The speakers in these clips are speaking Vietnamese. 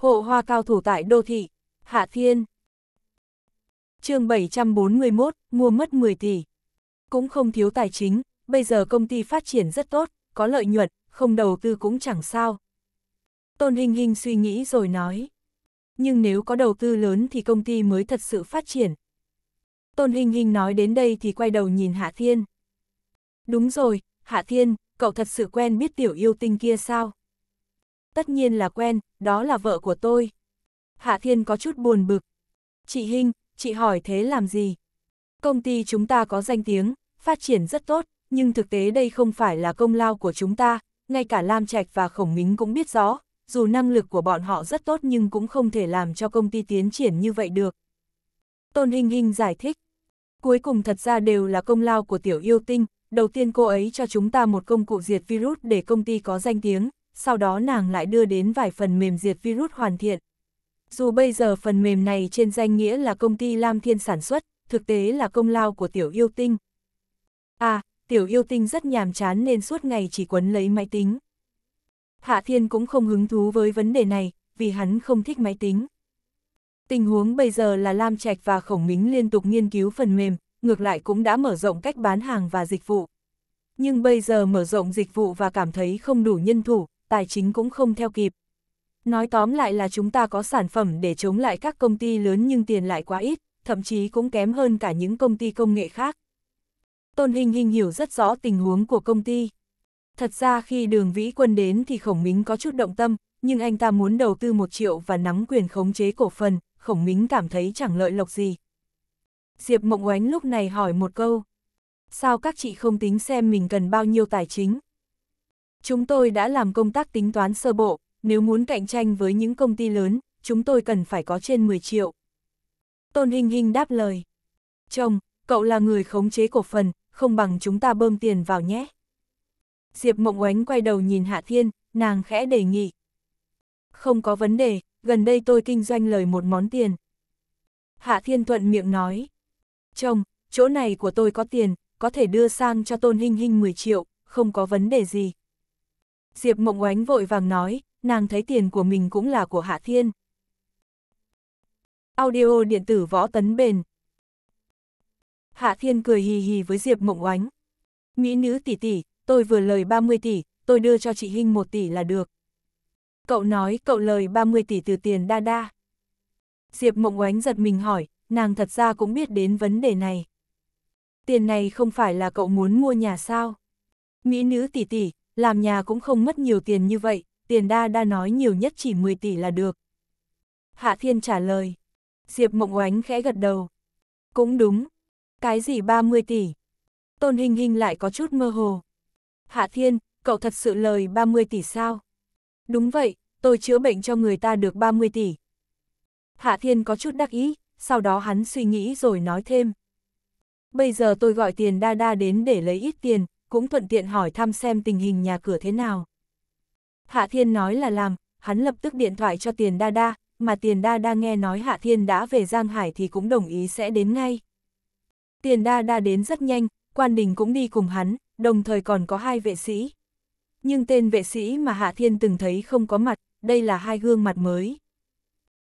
Hộ hoa cao thủ tại đô thị, Hạ Thiên. chương 741, mua mất 10 tỷ. Cũng không thiếu tài chính, bây giờ công ty phát triển rất tốt, có lợi nhuận, không đầu tư cũng chẳng sao. Tôn Hình Hình suy nghĩ rồi nói. Nhưng nếu có đầu tư lớn thì công ty mới thật sự phát triển. Tôn Hình Hình nói đến đây thì quay đầu nhìn Hạ Thiên. Đúng rồi, Hạ Thiên, cậu thật sự quen biết tiểu yêu tinh kia sao? Tất nhiên là quen, đó là vợ của tôi. Hạ Thiên có chút buồn bực. Chị Hinh, chị hỏi thế làm gì? Công ty chúng ta có danh tiếng, phát triển rất tốt, nhưng thực tế đây không phải là công lao của chúng ta, ngay cả Lam Trạch và Khổng Mính cũng biết rõ, dù năng lực của bọn họ rất tốt nhưng cũng không thể làm cho công ty tiến triển như vậy được. Tôn Hinh Hinh giải thích, cuối cùng thật ra đều là công lao của tiểu yêu tinh, đầu tiên cô ấy cho chúng ta một công cụ diệt virus để công ty có danh tiếng, sau đó nàng lại đưa đến vài phần mềm diệt virus hoàn thiện. Dù bây giờ phần mềm này trên danh nghĩa là công ty Lam Thiên sản xuất, thực tế là công lao của tiểu yêu tinh. À, tiểu yêu tinh rất nhàm chán nên suốt ngày chỉ quấn lấy máy tính. Hạ Thiên cũng không hứng thú với vấn đề này, vì hắn không thích máy tính. Tình huống bây giờ là Lam Trạch và Khổng Mính liên tục nghiên cứu phần mềm, ngược lại cũng đã mở rộng cách bán hàng và dịch vụ. Nhưng bây giờ mở rộng dịch vụ và cảm thấy không đủ nhân thủ, tài chính cũng không theo kịp. Nói tóm lại là chúng ta có sản phẩm để chống lại các công ty lớn nhưng tiền lại quá ít, thậm chí cũng kém hơn cả những công ty công nghệ khác. Tôn Hình Hình hiểu rất rõ tình huống của công ty. Thật ra khi đường Vĩ Quân đến thì Khổng Mính có chút động tâm, nhưng anh ta muốn đầu tư một triệu và nắm quyền khống chế cổ phần, Khổng Mính cảm thấy chẳng lợi lộc gì. Diệp Mộng Oánh lúc này hỏi một câu. Sao các chị không tính xem mình cần bao nhiêu tài chính? Chúng tôi đã làm công tác tính toán sơ bộ, nếu muốn cạnh tranh với những công ty lớn, chúng tôi cần phải có trên 10 triệu. Tôn hình hình đáp lời. Chồng, cậu là người khống chế cổ phần, không bằng chúng ta bơm tiền vào nhé. Diệp Mộng Oánh quay đầu nhìn Hạ Thiên, nàng khẽ đề nghị. Không có vấn đề, gần đây tôi kinh doanh lời một món tiền. Hạ Thiên thuận miệng nói. Chồng, chỗ này của tôi có tiền, có thể đưa sang cho Tôn hình hình 10 triệu, không có vấn đề gì. Diệp Mộng Oánh vội vàng nói, nàng thấy tiền của mình cũng là của Hạ Thiên. Audio điện tử võ tấn bền. Hạ Thiên cười hì hì với Diệp Mộng Oánh. Mỹ nữ tỷ tỷ, tôi vừa lời 30 tỷ, tôi đưa cho chị Hinh 1 tỷ là được. Cậu nói cậu lời 30 tỷ từ tiền đa đa. Diệp Mộng Oánh giật mình hỏi, nàng thật ra cũng biết đến vấn đề này. Tiền này không phải là cậu muốn mua nhà sao? Mỹ nữ tỷ tỷ, làm nhà cũng không mất nhiều tiền như vậy, tiền đa đa nói nhiều nhất chỉ 10 tỷ là được. Hạ Thiên trả lời. Diệp Mộng Oánh khẽ gật đầu. Cũng đúng. Cái gì 30 tỷ? Tôn Hình Hình lại có chút mơ hồ. Hạ Thiên, cậu thật sự lời 30 tỷ sao? Đúng vậy, tôi chữa bệnh cho người ta được 30 tỷ. Hạ Thiên có chút đắc ý, sau đó hắn suy nghĩ rồi nói thêm. Bây giờ tôi gọi tiền đa đa đến để lấy ít tiền, cũng thuận tiện hỏi thăm xem tình hình nhà cửa thế nào. Hạ Thiên nói là làm, hắn lập tức điện thoại cho Tiền Đa Đa, mà Tiền Đa Đa nghe nói Hạ Thiên đã về Giang Hải thì cũng đồng ý sẽ đến ngay. Tiền Đa Đa đến rất nhanh, quan đình cũng đi cùng hắn, đồng thời còn có hai vệ sĩ. Nhưng tên vệ sĩ mà Hạ Thiên từng thấy không có mặt, đây là hai gương mặt mới.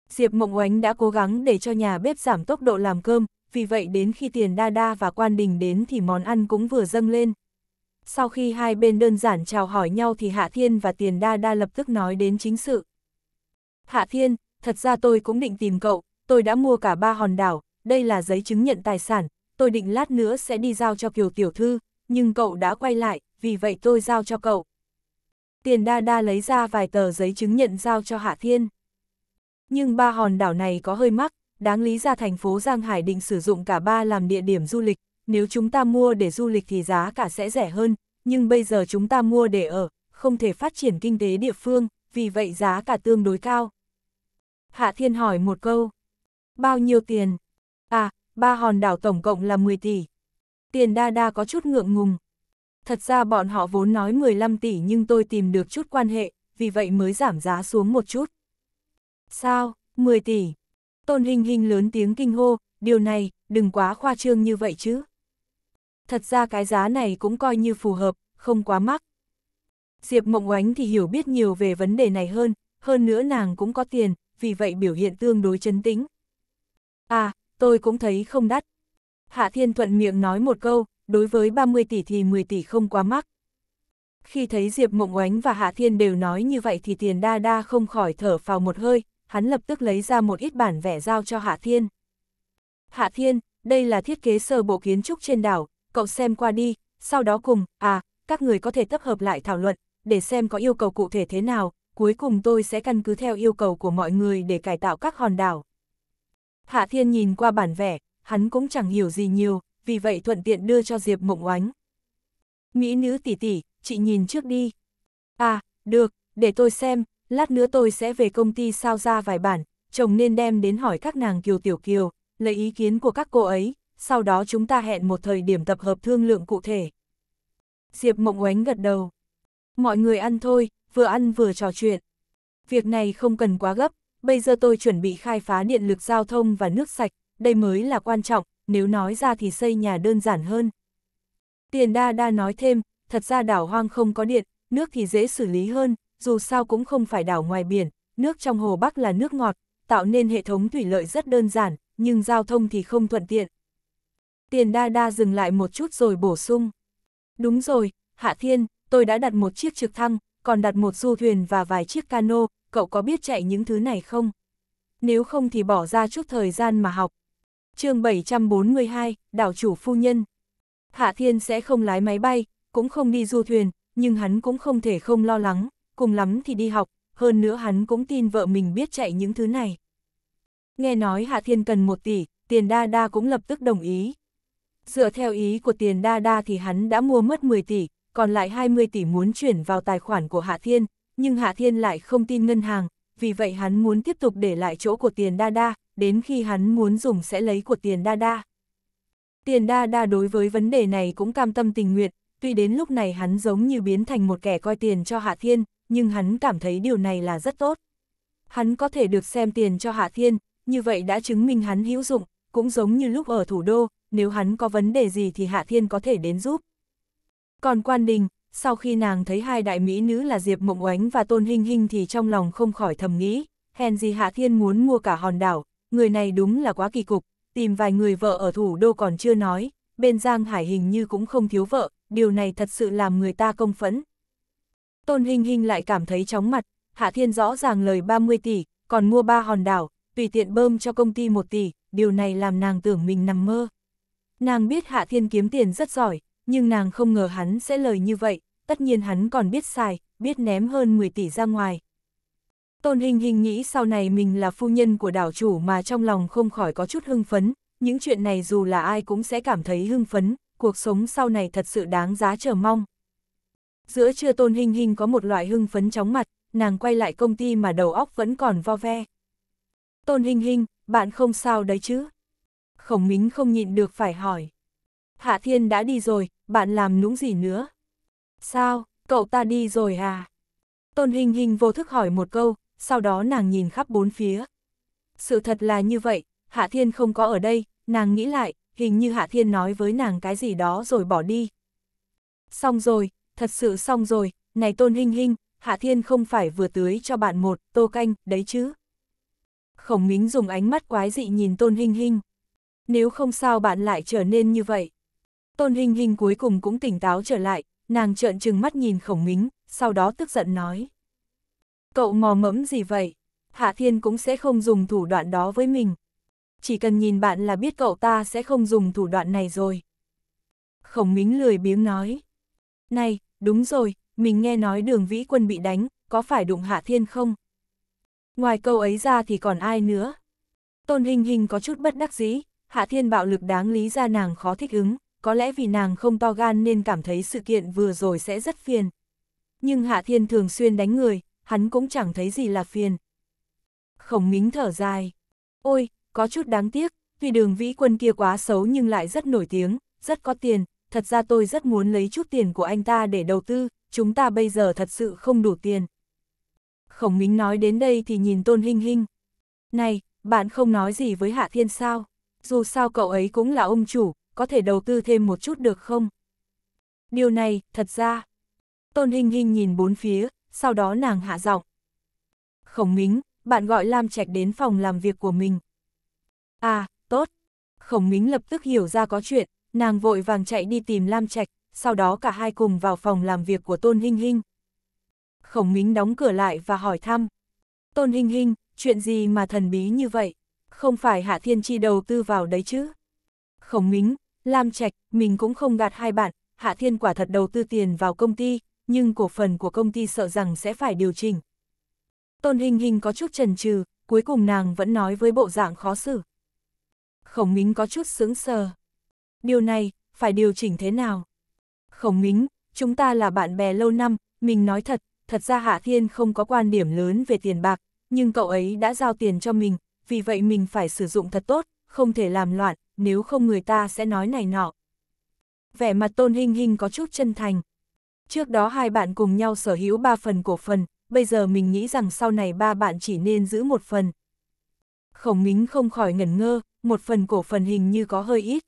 Diệp Mộng Oánh đã cố gắng để cho nhà bếp giảm tốc độ làm cơm, vì vậy đến khi Tiền Đa Đa và Quan Đình đến thì món ăn cũng vừa dâng lên, sau khi hai bên đơn giản chào hỏi nhau thì Hạ Thiên và Tiền Đa Đa lập tức nói đến chính sự. Hạ Thiên, thật ra tôi cũng định tìm cậu, tôi đã mua cả ba hòn đảo, đây là giấy chứng nhận tài sản, tôi định lát nữa sẽ đi giao cho Kiều Tiểu Thư, nhưng cậu đã quay lại, vì vậy tôi giao cho cậu. Tiền Đa Đa lấy ra vài tờ giấy chứng nhận giao cho Hạ Thiên. Nhưng ba hòn đảo này có hơi mắc, đáng lý ra thành phố Giang Hải định sử dụng cả ba làm địa điểm du lịch, nếu chúng ta mua để du lịch thì giá cả sẽ rẻ hơn, nhưng bây giờ chúng ta mua để ở, không thể phát triển kinh tế địa phương, vì vậy giá cả tương đối cao. Hạ Thiên hỏi một câu, bao nhiêu tiền? À, ba hòn đảo tổng cộng là 10 tỷ. Tiền đa đa có chút ngượng ngùng. Thật ra bọn họ vốn nói 15 tỷ nhưng tôi tìm được chút quan hệ, vì vậy mới giảm giá xuống một chút. Sao, 10 tỷ? Tôn Hình Hình lớn tiếng kinh hô, điều này, đừng quá khoa trương như vậy chứ thật ra cái giá này cũng coi như phù hợp, không quá mắc. Diệp Mộng Oánh thì hiểu biết nhiều về vấn đề này hơn, hơn nữa nàng cũng có tiền, vì vậy biểu hiện tương đối chân tĩnh. À, tôi cũng thấy không đắt. Hạ Thiên Thuận miệng nói một câu, đối với 30 tỷ thì 10 tỷ không quá mắc. Khi thấy Diệp Mộng Oánh và Hạ Thiên đều nói như vậy thì tiền đa đa không khỏi thở phào một hơi, hắn lập tức lấy ra một ít bản vẽ giao cho Hạ Thiên. Hạ Thiên, đây là thiết kế sơ bộ kiến trúc trên đảo, cậu xem qua đi, sau đó cùng, à, các người có thể tập hợp lại thảo luận, để xem có yêu cầu cụ thể thế nào, cuối cùng tôi sẽ căn cứ theo yêu cầu của mọi người để cải tạo các hòn đảo. Hạ Thiên nhìn qua bản vẽ, hắn cũng chẳng hiểu gì nhiều, vì vậy thuận tiện đưa cho Diệp Mộng Oánh. Mỹ nữ tỷ tỷ, chị nhìn trước đi. À, được, để tôi xem, lát nữa tôi sẽ về công ty sao ra vài bản, chồng nên đem đến hỏi các nàng kiều tiểu kiều, lấy ý kiến của các cô ấy, sau đó chúng ta hẹn một thời điểm tập hợp thương lượng cụ thể. Diệp Mộng Oánh gật đầu. Mọi người ăn thôi, vừa ăn vừa trò chuyện. Việc này không cần quá gấp, bây giờ tôi chuẩn bị khai phá điện lực giao thông và nước sạch, đây mới là quan trọng, nếu nói ra thì xây nhà đơn giản hơn. Tiền đa đa nói thêm, thật ra đảo hoang không có điện, nước thì dễ xử lý hơn, dù sao cũng không phải đảo ngoài biển, nước trong hồ Bắc là nước ngọt, tạo nên hệ thống thủy lợi rất đơn giản, nhưng giao thông thì không thuận tiện, Tiền đa đa dừng lại một chút rồi bổ sung. Đúng rồi, Hạ Thiên, tôi đã đặt một chiếc trực thăng, còn đặt một du thuyền và vài chiếc cano, cậu có biết chạy những thứ này không? Nếu không thì bỏ ra chút thời gian mà học. chương 742, đảo chủ phu nhân. Hạ Thiên sẽ không lái máy bay, cũng không đi du thuyền, nhưng hắn cũng không thể không lo lắng, cùng lắm thì đi học, hơn nữa hắn cũng tin vợ mình biết chạy những thứ này. Nghe nói Hạ Thiên cần một tỷ, tiền đa đa cũng lập tức đồng ý, Dựa theo ý của tiền đa đa thì hắn đã mua mất 10 tỷ, còn lại 20 tỷ muốn chuyển vào tài khoản của Hạ Thiên, nhưng Hạ Thiên lại không tin ngân hàng, vì vậy hắn muốn tiếp tục để lại chỗ của tiền đa đa, đến khi hắn muốn dùng sẽ lấy của tiền đa đa. Tiền đa đa đối với vấn đề này cũng cam tâm tình nguyện, tuy đến lúc này hắn giống như biến thành một kẻ coi tiền cho Hạ Thiên, nhưng hắn cảm thấy điều này là rất tốt. Hắn có thể được xem tiền cho Hạ Thiên, như vậy đã chứng minh hắn hữu dụng, cũng giống như lúc ở thủ đô, nếu hắn có vấn đề gì thì Hạ Thiên có thể đến giúp. Còn Quan Đình, sau khi nàng thấy hai đại mỹ nữ là Diệp Mộng Oánh và Tôn Hinh Hinh thì trong lòng không khỏi thầm nghĩ, hèn gì Hạ Thiên muốn mua cả hòn đảo, người này đúng là quá kỳ cục, tìm vài người vợ ở thủ đô còn chưa nói, bên Giang Hải hình như cũng không thiếu vợ, điều này thật sự làm người ta công phẫn. Tôn Hinh Hinh lại cảm thấy chóng mặt, Hạ Thiên rõ ràng lời 30 tỷ, còn mua ba hòn đảo, tùy tiện bơm cho công ty 1 tỷ, điều này làm nàng tưởng mình nằm mơ. Nàng biết Hạ Thiên kiếm tiền rất giỏi, nhưng nàng không ngờ hắn sẽ lời như vậy, tất nhiên hắn còn biết xài, biết ném hơn 10 tỷ ra ngoài. Tôn Hình Hình nghĩ sau này mình là phu nhân của đảo chủ mà trong lòng không khỏi có chút hưng phấn, những chuyện này dù là ai cũng sẽ cảm thấy hưng phấn, cuộc sống sau này thật sự đáng giá chờ mong. Giữa trưa Tôn Hình Hình có một loại hưng phấn chóng mặt, nàng quay lại công ty mà đầu óc vẫn còn vo ve. Tôn Hình Hình, bạn không sao đấy chứ? khổng mính không nhịn được phải hỏi. Hạ Thiên đã đi rồi, bạn làm nũng gì nữa? Sao, cậu ta đi rồi à? Tôn Hình Hình vô thức hỏi một câu, sau đó nàng nhìn khắp bốn phía. Sự thật là như vậy, Hạ Thiên không có ở đây, nàng nghĩ lại, hình như Hạ Thiên nói với nàng cái gì đó rồi bỏ đi. Xong rồi, thật sự xong rồi, này Tôn Hình Hình, Hạ Thiên không phải vừa tưới cho bạn một tô canh, đấy chứ. Khổng Mính dùng ánh mắt quái dị nhìn Tôn Hình Hình nếu không sao bạn lại trở nên như vậy. Tôn Hình Hình cuối cùng cũng tỉnh táo trở lại, nàng trợn trừng mắt nhìn khổng mính, sau đó tức giận nói. Cậu mò mẫm gì vậy? Hạ Thiên cũng sẽ không dùng thủ đoạn đó với mình. Chỉ cần nhìn bạn là biết cậu ta sẽ không dùng thủ đoạn này rồi. Khổng mính lười biếng nói. Này, đúng rồi, mình nghe nói đường vĩ quân bị đánh, có phải đụng Hạ Thiên không? Ngoài câu ấy ra thì còn ai nữa? Tôn Hình Hình có chút bất đắc dĩ, Hạ Thiên bạo lực đáng lý ra nàng khó thích ứng, có lẽ vì nàng không to gan nên cảm thấy sự kiện vừa rồi sẽ rất phiền. Nhưng Hạ Thiên thường xuyên đánh người, hắn cũng chẳng thấy gì là phiền. Khổng mính thở dài. Ôi, có chút đáng tiếc, tuy đường vĩ quân kia quá xấu nhưng lại rất nổi tiếng, rất có tiền, thật ra tôi rất muốn lấy chút tiền của anh ta để đầu tư, chúng ta bây giờ thật sự không đủ tiền. Khổng Mính nói đến đây thì nhìn Tôn Hinh Hinh. Này, bạn không nói gì với Hạ Thiên sao? dù sao cậu ấy cũng là ông chủ, có thể đầu tư thêm một chút được không? Điều này, thật ra... Tôn Hình Hình nhìn bốn phía, sau đó nàng hạ giọng. Khổng Mính, bạn gọi Lam Trạch đến phòng làm việc của mình. À, tốt. Khổng Mính lập tức hiểu ra có chuyện, nàng vội vàng chạy đi tìm Lam Trạch, sau đó cả hai cùng vào phòng làm việc của Tôn hình hình Khổng Mính đóng cửa lại và hỏi thăm. Tôn hình hình chuyện gì mà thần bí như vậy? không phải Hạ Thiên Chi đầu tư vào đấy chứ. Khổng Mính, Lam Trạch, mình cũng không gạt hai bạn, Hạ Thiên quả thật đầu tư tiền vào công ty, nhưng cổ phần của công ty sợ rằng sẽ phải điều chỉnh. Tôn Hình Hình có chút chần chừ, cuối cùng nàng vẫn nói với bộ dạng khó xử. Khổng Mính có chút sướng sờ. Điều này, phải điều chỉnh thế nào? Khổng Mính, chúng ta là bạn bè lâu năm, mình nói thật, thật ra Hạ Thiên không có quan điểm lớn về tiền bạc, nhưng cậu ấy đã giao tiền cho mình, vì vậy mình phải sử dụng thật tốt, không thể làm loạn, nếu không người ta sẽ nói này nọ. Vẻ mặt Tôn hình hình có chút chân thành. Trước đó hai bạn cùng nhau sở hữu ba phần cổ phần, bây giờ mình nghĩ rằng sau này ba bạn chỉ nên giữ một phần. Khổng Mính không khỏi ngẩn ngơ, một phần cổ phần hình như có hơi ít.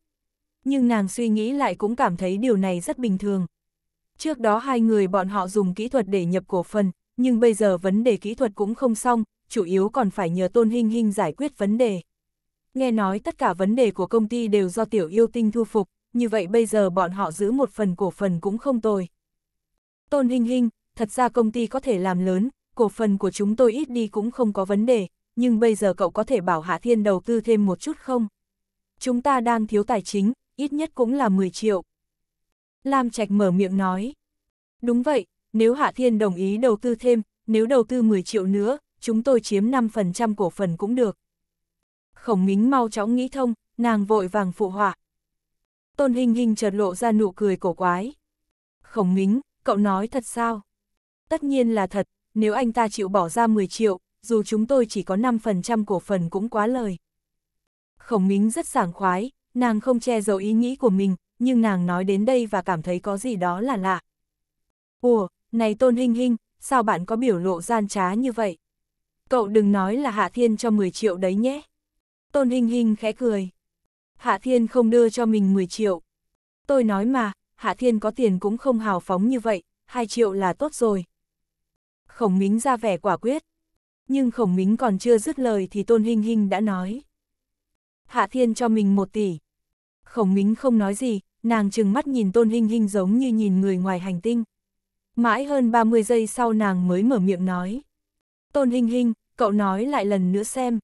Nhưng nàng suy nghĩ lại cũng cảm thấy điều này rất bình thường. Trước đó hai người bọn họ dùng kỹ thuật để nhập cổ phần, nhưng bây giờ vấn đề kỹ thuật cũng không xong, chủ yếu còn phải nhờ Tôn Hinh Hinh giải quyết vấn đề. Nghe nói tất cả vấn đề của công ty đều do tiểu yêu tinh thu phục, như vậy bây giờ bọn họ giữ một phần cổ phần cũng không tồi. Tôn Hinh Hinh, thật ra công ty có thể làm lớn, cổ phần của chúng tôi ít đi cũng không có vấn đề, nhưng bây giờ cậu có thể bảo Hạ Thiên đầu tư thêm một chút không? Chúng ta đang thiếu tài chính, ít nhất cũng là 10 triệu. Lam Trạch mở miệng nói. Đúng vậy, nếu Hạ Thiên đồng ý đầu tư thêm, nếu đầu tư 10 triệu nữa, chúng tôi chiếm 5% cổ phần cũng được. Khổng mính mau chóng nghĩ thông, nàng vội vàng phụ họa. Tôn Hình Hình chợt lộ ra nụ cười cổ quái. Khổng mính, cậu nói thật sao? Tất nhiên là thật, nếu anh ta chịu bỏ ra 10 triệu, dù chúng tôi chỉ có 5% cổ phần cũng quá lời. Khổng mính rất sảng khoái, nàng không che giấu ý nghĩ của mình, nhưng nàng nói đến đây và cảm thấy có gì đó là lạ. Ủa, này Tôn Hình Hình, sao bạn có biểu lộ gian trá như vậy? Cậu đừng nói là Hạ Thiên cho 10 triệu đấy nhé. Tôn Hinh Hinh khẽ cười. Hạ Thiên không đưa cho mình 10 triệu. Tôi nói mà, Hạ Thiên có tiền cũng không hào phóng như vậy, 2 triệu là tốt rồi. Khổng Mính ra vẻ quả quyết. Nhưng Khổng Mính còn chưa dứt lời thì Tôn Hinh Hinh đã nói. Hạ Thiên cho mình 1 tỷ. Khổng Mính không nói gì, nàng trừng mắt nhìn Tôn Hinh Hinh giống như nhìn người ngoài hành tinh. Mãi hơn 30 giây sau nàng mới mở miệng nói. Tôn Hinh Hinh, cậu nói lại lần nữa xem.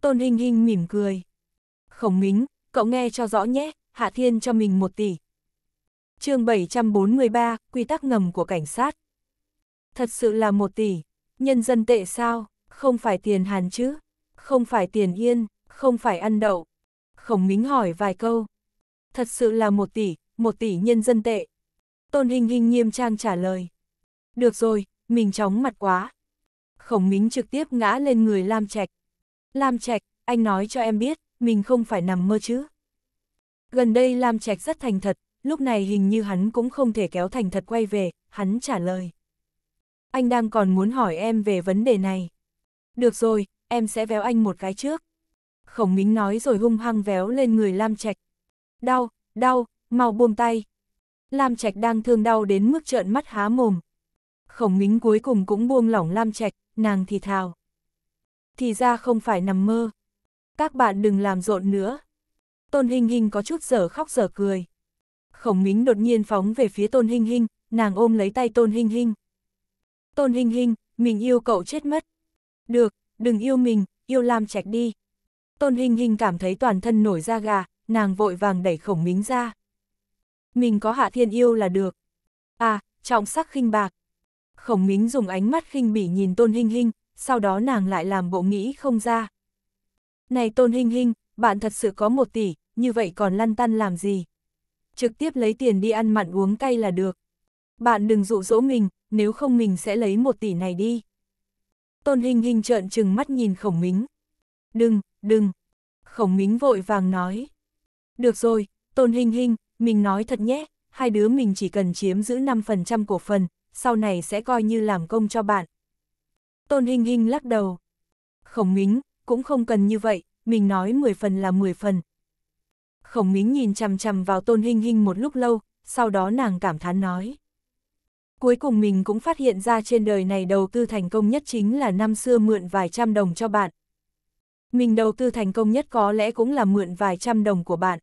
Tôn Hinh Hinh mỉm cười. Khổng Mính, cậu nghe cho rõ nhé, Hạ Thiên cho mình một tỷ. chương 743, quy tắc ngầm của cảnh sát. Thật sự là một tỷ, nhân dân tệ sao, không phải tiền hàn chứ, không phải tiền yên, không phải ăn đậu. Khổng Mính hỏi vài câu. Thật sự là một tỷ, một tỷ nhân dân tệ. Tôn Hình Hình nghiêm trang trả lời. Được rồi, mình chóng mặt quá, khổng mính trực tiếp ngã lên người Lam Trạch. Lam Trạch, anh nói cho em biết, mình không phải nằm mơ chứ. Gần đây Lam Trạch rất thành thật, lúc này hình như hắn cũng không thể kéo thành thật quay về, hắn trả lời. Anh đang còn muốn hỏi em về vấn đề này. Được rồi, em sẽ véo anh một cái trước. Khổng Mính nói rồi hung hăng véo lên người Lam Trạch. Đau, đau, mau buông tay. Lam Trạch đang thương đau đến mức trợn mắt há mồm. Khổng Mính cuối cùng cũng buông lỏng Lam Trạch, nàng thì thào. Thì ra không phải nằm mơ. Các bạn đừng làm rộn nữa. Tôn Hinh Hinh có chút giở khóc giở cười. Khổng Mính đột nhiên phóng về phía Tôn Hinh Hinh, nàng ôm lấy tay Tôn Hinh Hinh. Tôn Hinh Hinh, mình yêu cậu chết mất. Được, đừng yêu mình, yêu Lam Trạch đi. Tôn Hinh Hinh cảm thấy toàn thân nổi da gà, nàng vội vàng đẩy Khổng Mính ra. Mình có Hạ Thiên yêu là được. À, trọng sắc khinh bạc. Khổng Mính dùng ánh mắt khinh bỉ nhìn Tôn Hinh Hinh, sau đó nàng lại làm bộ nghĩ không ra. Này Tôn Hinh Hinh, bạn thật sự có một tỷ, như vậy còn lăn tăn làm gì? Trực tiếp lấy tiền đi ăn mặn uống cay là được. Bạn đừng dụ dỗ mình, nếu không mình sẽ lấy một tỷ này đi. Tôn Hinh Hinh trợn trừng mắt nhìn Khổng Mính. Đừng, đừng. Khổng Mính vội vàng nói. Được rồi, Tôn Hinh Hinh, mình nói thật nhé, hai đứa mình chỉ cần chiếm giữ 5% cổ phần, sau này sẽ coi như làm công cho bạn. Tôn Hinh Hinh lắc đầu. Khổng Mính, cũng không cần như vậy, mình nói 10 phần là 10 phần. Khổng Mính nhìn chằm chằm vào Tôn Hinh Hinh một lúc lâu, sau đó nàng cảm thán nói. Cuối cùng mình cũng phát hiện ra trên đời này đầu tư thành công nhất chính là năm xưa mượn vài trăm đồng cho bạn. Mình đầu tư thành công nhất có lẽ cũng là mượn vài trăm đồng của bạn.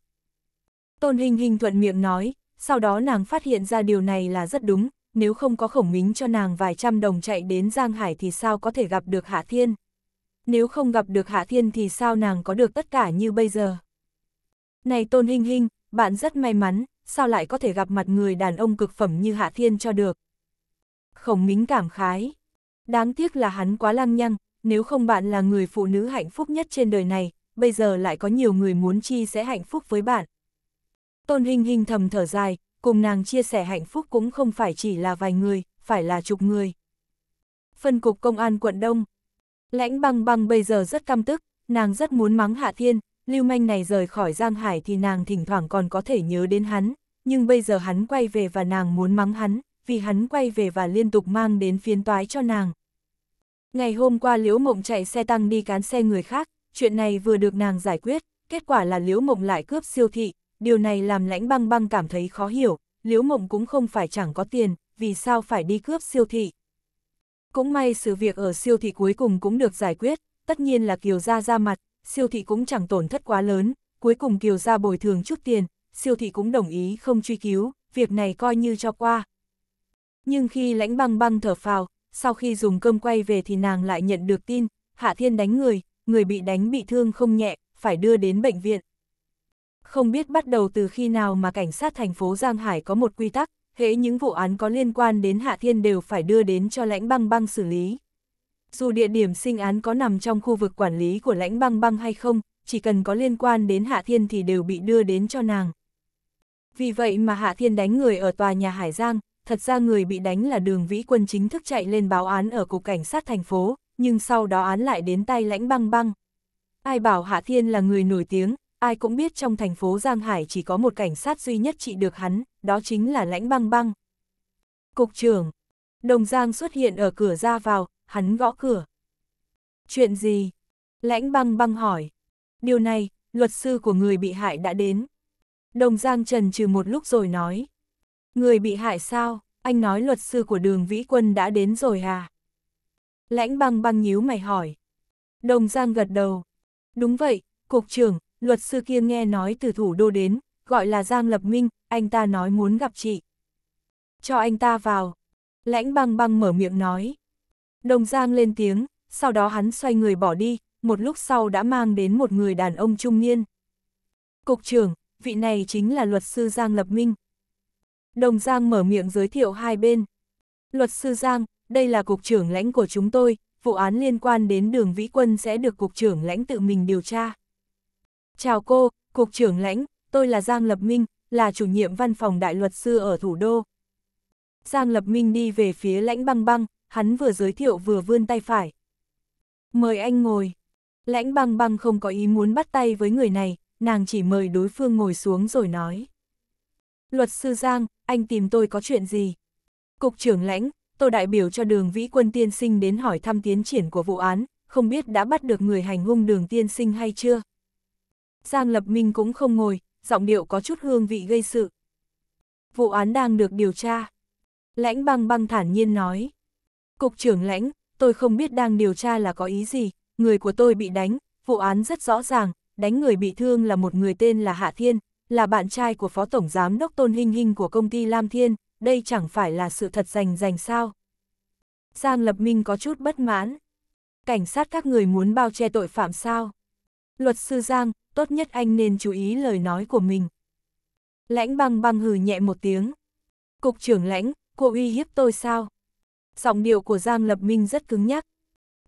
Tôn Hinh Hinh thuận miệng nói, sau đó nàng phát hiện ra điều này là rất đúng, nếu không có khổng mính cho nàng vài trăm đồng chạy đến Giang Hải thì sao có thể gặp được Hạ Thiên. Nếu không gặp được Hạ Thiên thì sao nàng có được tất cả như bây giờ. Này Tôn Hinh Hinh, bạn rất may mắn, sao lại có thể gặp mặt người đàn ông cực phẩm như Hạ Thiên cho được. Khổng mính cảm khái. Đáng tiếc là hắn quá lăng nhăng, nếu không bạn là người phụ nữ hạnh phúc nhất trên đời này, bây giờ lại có nhiều người muốn chi sẽ hạnh phúc với bạn. Tôn Hinh Hinh thầm thở dài, cùng nàng chia sẻ hạnh phúc cũng không phải chỉ là vài người, phải là chục người. Phân cục công an quận Đông Lãnh băng băng bây giờ rất căm tức, nàng rất muốn mắng Hạ Thiên, Lưu Manh này rời khỏi Giang Hải thì nàng thỉnh thoảng còn có thể nhớ đến hắn, nhưng bây giờ hắn quay về và nàng muốn mắng hắn, vì hắn quay về và liên tục mang đến phiến toái cho nàng. Ngày hôm qua Liễu Mộng chạy xe tăng đi cán xe người khác, chuyện này vừa được nàng giải quyết, kết quả là Liễu Mộng lại cướp siêu thị, điều này làm lãnh băng băng cảm thấy khó hiểu, Liễu Mộng cũng không phải chẳng có tiền, vì sao phải đi cướp siêu thị. Cũng may sự việc ở siêu thị cuối cùng cũng được giải quyết, tất nhiên là Kiều Gia ra mặt, siêu thị cũng chẳng tổn thất quá lớn, cuối cùng Kiều Gia bồi thường chút tiền, siêu thị cũng đồng ý không truy cứu, việc này coi như cho qua. Nhưng khi lãnh băng băng thở phào, sau khi dùng cơm quay về thì nàng lại nhận được tin, Hạ Thiên đánh người, người bị đánh bị thương không nhẹ, phải đưa đến bệnh viện. Không biết bắt đầu từ khi nào mà cảnh sát thành phố Giang Hải có một quy tắc, hễ những vụ án có liên quan đến Hạ Thiên đều phải đưa đến cho lãnh băng băng xử lý. Dù địa điểm sinh án có nằm trong khu vực quản lý của lãnh băng băng hay không, chỉ cần có liên quan đến Hạ Thiên thì đều bị đưa đến cho nàng. Vì vậy mà Hạ Thiên đánh người ở tòa nhà Hải Giang, thật ra người bị đánh là đường vĩ quân chính thức chạy lên báo án ở cục cảnh sát thành phố, nhưng sau đó án lại đến tay lãnh băng băng. Ai bảo Hạ Thiên là người nổi tiếng, ai cũng biết trong thành phố Giang Hải chỉ có một cảnh sát duy nhất trị được hắn, đó chính là lãnh băng băng. Cục trưởng, đồng Giang xuất hiện ở cửa ra vào, hắn gõ cửa. Chuyện gì? Lãnh băng băng hỏi. Điều này, luật sư của người bị hại đã đến. Đồng Giang trần trừ một lúc rồi nói. Người bị hại sao? Anh nói luật sư của đường Vĩ Quân đã đến rồi à? Lãnh băng băng nhíu mày hỏi. Đồng Giang gật đầu. Đúng vậy, cục trưởng, Luật sư kia nghe nói từ thủ đô đến, gọi là Giang Lập Minh, anh ta nói muốn gặp chị. Cho anh ta vào. Lãnh băng băng mở miệng nói. Đồng Giang lên tiếng, sau đó hắn xoay người bỏ đi, một lúc sau đã mang đến một người đàn ông trung niên. Cục trưởng, vị này chính là luật sư Giang Lập Minh. Đồng Giang mở miệng giới thiệu hai bên. Luật sư Giang, đây là cục trưởng lãnh của chúng tôi, vụ án liên quan đến đường Vĩ Quân sẽ được cục trưởng lãnh tự mình điều tra. Chào cô, Cục trưởng lãnh, tôi là Giang Lập Minh, là chủ nhiệm văn phòng đại luật sư ở thủ đô. Giang Lập Minh đi về phía lãnh băng băng, hắn vừa giới thiệu vừa vươn tay phải. Mời anh ngồi. Lãnh băng băng không có ý muốn bắt tay với người này, nàng chỉ mời đối phương ngồi xuống rồi nói. Luật sư Giang, anh tìm tôi có chuyện gì? Cục trưởng lãnh, tôi đại biểu cho đường Vĩ Quân Tiên Sinh đến hỏi thăm tiến triển của vụ án, không biết đã bắt được người hành hung đường Tiên Sinh hay chưa? Giang Lập Minh cũng không ngồi, giọng điệu có chút hương vị gây sự. Vụ án đang được điều tra. Lãnh băng băng thản nhiên nói. Cục trưởng lãnh, tôi không biết đang điều tra là có ý gì, người của tôi bị đánh, vụ án rất rõ ràng, đánh người bị thương là một người tên là Hạ Thiên, là bạn trai của Phó Tổng Giám Đốc Tôn Hinh Hinh của công ty Lam Thiên, đây chẳng phải là sự thật rành rành sao. Giang Lập Minh có chút bất mãn. Cảnh sát các người muốn bao che tội phạm sao? Luật sư Giang, tốt nhất anh nên chú ý lời nói của mình. Lãnh băng băng hừ nhẹ một tiếng. Cục trưởng lãnh, cô uy hiếp tôi sao? Giọng điệu của Giang Lập Minh rất cứng nhắc.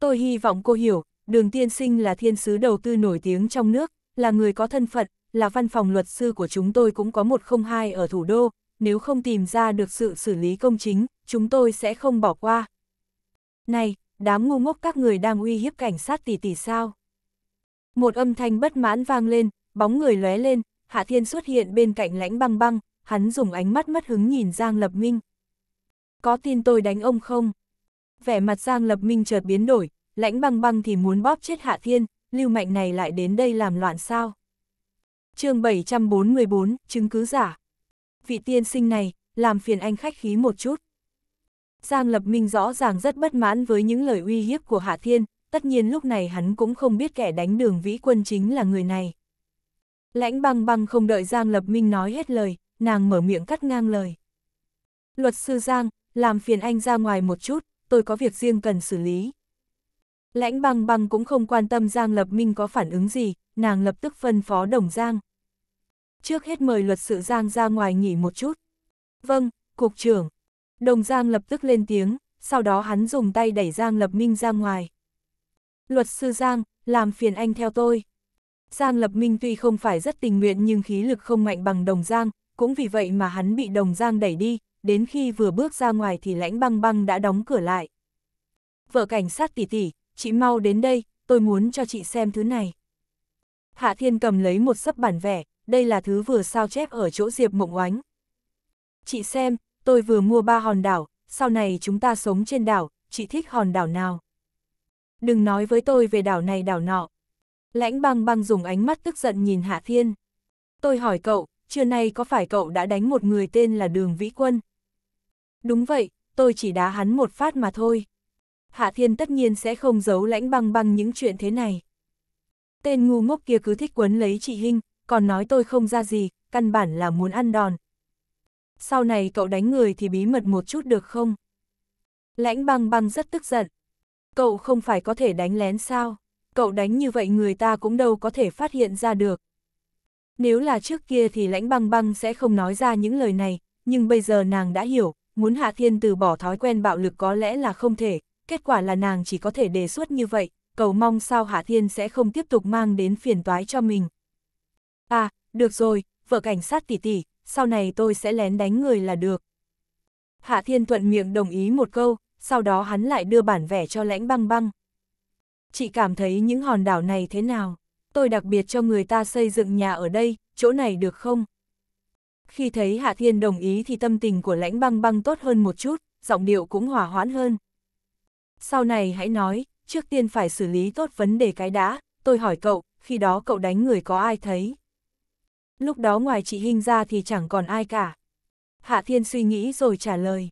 Tôi hy vọng cô hiểu, đường tiên sinh là thiên sứ đầu tư nổi tiếng trong nước, là người có thân phận, là văn phòng luật sư của chúng tôi cũng có 102 ở thủ đô, nếu không tìm ra được sự xử lý công chính, chúng tôi sẽ không bỏ qua. Này, đám ngu ngốc các người đang uy hiếp cảnh sát tỷ tỷ sao? Một âm thanh bất mãn vang lên, bóng người lóe lên, Hạ Thiên xuất hiện bên cạnh lãnh băng băng, hắn dùng ánh mắt mất hứng nhìn Giang Lập Minh. Có tin tôi đánh ông không? Vẻ mặt Giang Lập Minh chợt biến đổi, lãnh băng băng thì muốn bóp chết Hạ Thiên, lưu mạnh này lại đến đây làm loạn sao? chương 744, chứng cứ giả. Vị tiên sinh này, làm phiền anh khách khí một chút. Giang Lập Minh rõ ràng rất bất mãn với những lời uy hiếp của Hạ Thiên, tất nhiên lúc này hắn cũng không biết kẻ đánh đường vĩ quân chính là người này. Lãnh băng băng không đợi Giang Lập Minh nói hết lời, nàng mở miệng cắt ngang lời. Luật sư Giang, làm phiền anh ra ngoài một chút, tôi có việc riêng cần xử lý. Lãnh băng băng cũng không quan tâm Giang Lập Minh có phản ứng gì, nàng lập tức phân phó đồng Giang. Trước hết mời luật sự Giang ra ngoài nghỉ một chút. Vâng, cục trưởng. Đồng Giang lập tức lên tiếng, sau đó hắn dùng tay đẩy Giang Lập Minh ra ngoài. Luật sư Giang, làm phiền anh theo tôi. Giang Lập Minh tuy không phải rất tình nguyện nhưng khí lực không mạnh bằng đồng Giang, cũng vì vậy mà hắn bị đồng Giang đẩy đi, đến khi vừa bước ra ngoài thì lãnh băng băng đã đóng cửa lại. Vợ cảnh sát tỷ tỷ, chị mau đến đây, tôi muốn cho chị xem thứ này. Hạ Thiên cầm lấy một sấp bản vẽ, đây là thứ vừa sao chép ở chỗ Diệp Mộng Oánh. Chị xem, tôi vừa mua ba hòn đảo, sau này chúng ta sống trên đảo, chị thích hòn đảo nào? đừng nói với tôi về đảo này đảo nọ. Lãnh băng băng dùng ánh mắt tức giận nhìn Hạ Thiên. Tôi hỏi cậu, trưa nay có phải cậu đã đánh một người tên là Đường Vĩ Quân? Đúng vậy, tôi chỉ đá hắn một phát mà thôi. Hạ Thiên tất nhiên sẽ không giấu lãnh băng băng những chuyện thế này. Tên ngu ngốc kia cứ thích quấn lấy chị Hinh, còn nói tôi không ra gì, căn bản là muốn ăn đòn. Sau này cậu đánh người thì bí mật một chút được không? Lãnh băng băng rất tức giận. Cậu không phải có thể đánh lén sao? Cậu đánh như vậy người ta cũng đâu có thể phát hiện ra được. Nếu là trước kia thì lãnh băng băng sẽ không nói ra những lời này, nhưng bây giờ nàng đã hiểu, muốn Hạ Thiên từ bỏ thói quen bạo lực có lẽ là không thể, kết quả là nàng chỉ có thể đề xuất như vậy, cầu mong sao Hạ Thiên sẽ không tiếp tục mang đến phiền toái cho mình. À, được rồi, vợ cảnh sát tỷ tỷ, sau này tôi sẽ lén đánh người là được. Hạ Thiên thuận miệng đồng ý một câu, sau đó hắn lại đưa bản vẽ cho lãnh băng băng. Chị cảm thấy những hòn đảo này thế nào? Tôi đặc biệt cho người ta xây dựng nhà ở đây, chỗ này được không? Khi thấy Hạ Thiên đồng ý thì tâm tình của lãnh băng băng tốt hơn một chút, giọng điệu cũng hòa hoãn hơn. Sau này hãy nói, trước tiên phải xử lý tốt vấn đề cái đã, tôi hỏi cậu, khi đó cậu đánh người có ai thấy? Lúc đó ngoài chị Hinh ra thì chẳng còn ai cả. Hạ Thiên suy nghĩ rồi trả lời.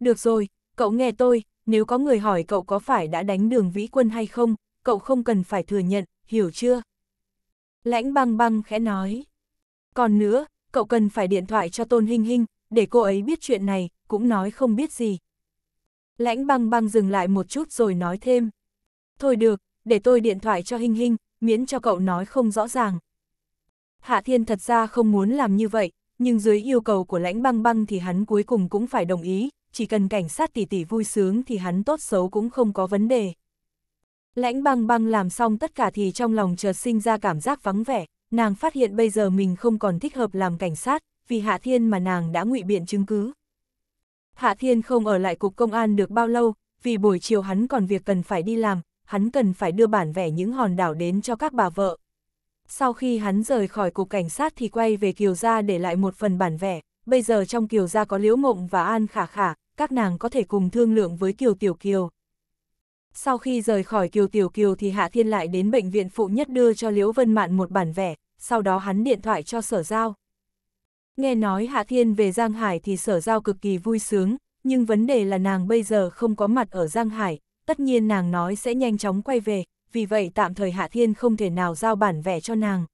Được rồi, Cậu nghe tôi, nếu có người hỏi cậu có phải đã đánh đường vĩ quân hay không, cậu không cần phải thừa nhận, hiểu chưa? Lãnh băng băng khẽ nói. Còn nữa, cậu cần phải điện thoại cho Tôn Hinh Hinh, để cô ấy biết chuyện này, cũng nói không biết gì. Lãnh băng băng dừng lại một chút rồi nói thêm. Thôi được, để tôi điện thoại cho Hinh Hinh, miễn cho cậu nói không rõ ràng. Hạ Thiên thật ra không muốn làm như vậy, nhưng dưới yêu cầu của lãnh băng băng thì hắn cuối cùng cũng phải đồng ý, chỉ cần cảnh sát tỷ tỷ vui sướng thì hắn tốt xấu cũng không có vấn đề. Lãnh băng băng làm xong tất cả thì trong lòng chợt sinh ra cảm giác vắng vẻ, nàng phát hiện bây giờ mình không còn thích hợp làm cảnh sát, vì Hạ Thiên mà nàng đã ngụy biện chứng cứ. Hạ Thiên không ở lại cục công an được bao lâu, vì buổi chiều hắn còn việc cần phải đi làm, hắn cần phải đưa bản vẽ những hòn đảo đến cho các bà vợ. Sau khi hắn rời khỏi cục cảnh sát thì quay về Kiều Gia để lại một phần bản vẽ, bây giờ trong Kiều Gia có Liễu Mộng và An Khả Khả, các nàng có thể cùng thương lượng với Kiều Tiểu Kiều. Sau khi rời khỏi Kiều Tiểu Kiều thì Hạ Thiên lại đến bệnh viện phụ nhất đưa cho Liễu Vân Mạn một bản vẽ, sau đó hắn điện thoại cho Sở Giao. Nghe nói Hạ Thiên về Giang Hải thì Sở Giao cực kỳ vui sướng, nhưng vấn đề là nàng bây giờ không có mặt ở Giang Hải, tất nhiên nàng nói sẽ nhanh chóng quay về, vì vậy tạm thời Hạ Thiên không thể nào giao bản vẽ cho nàng.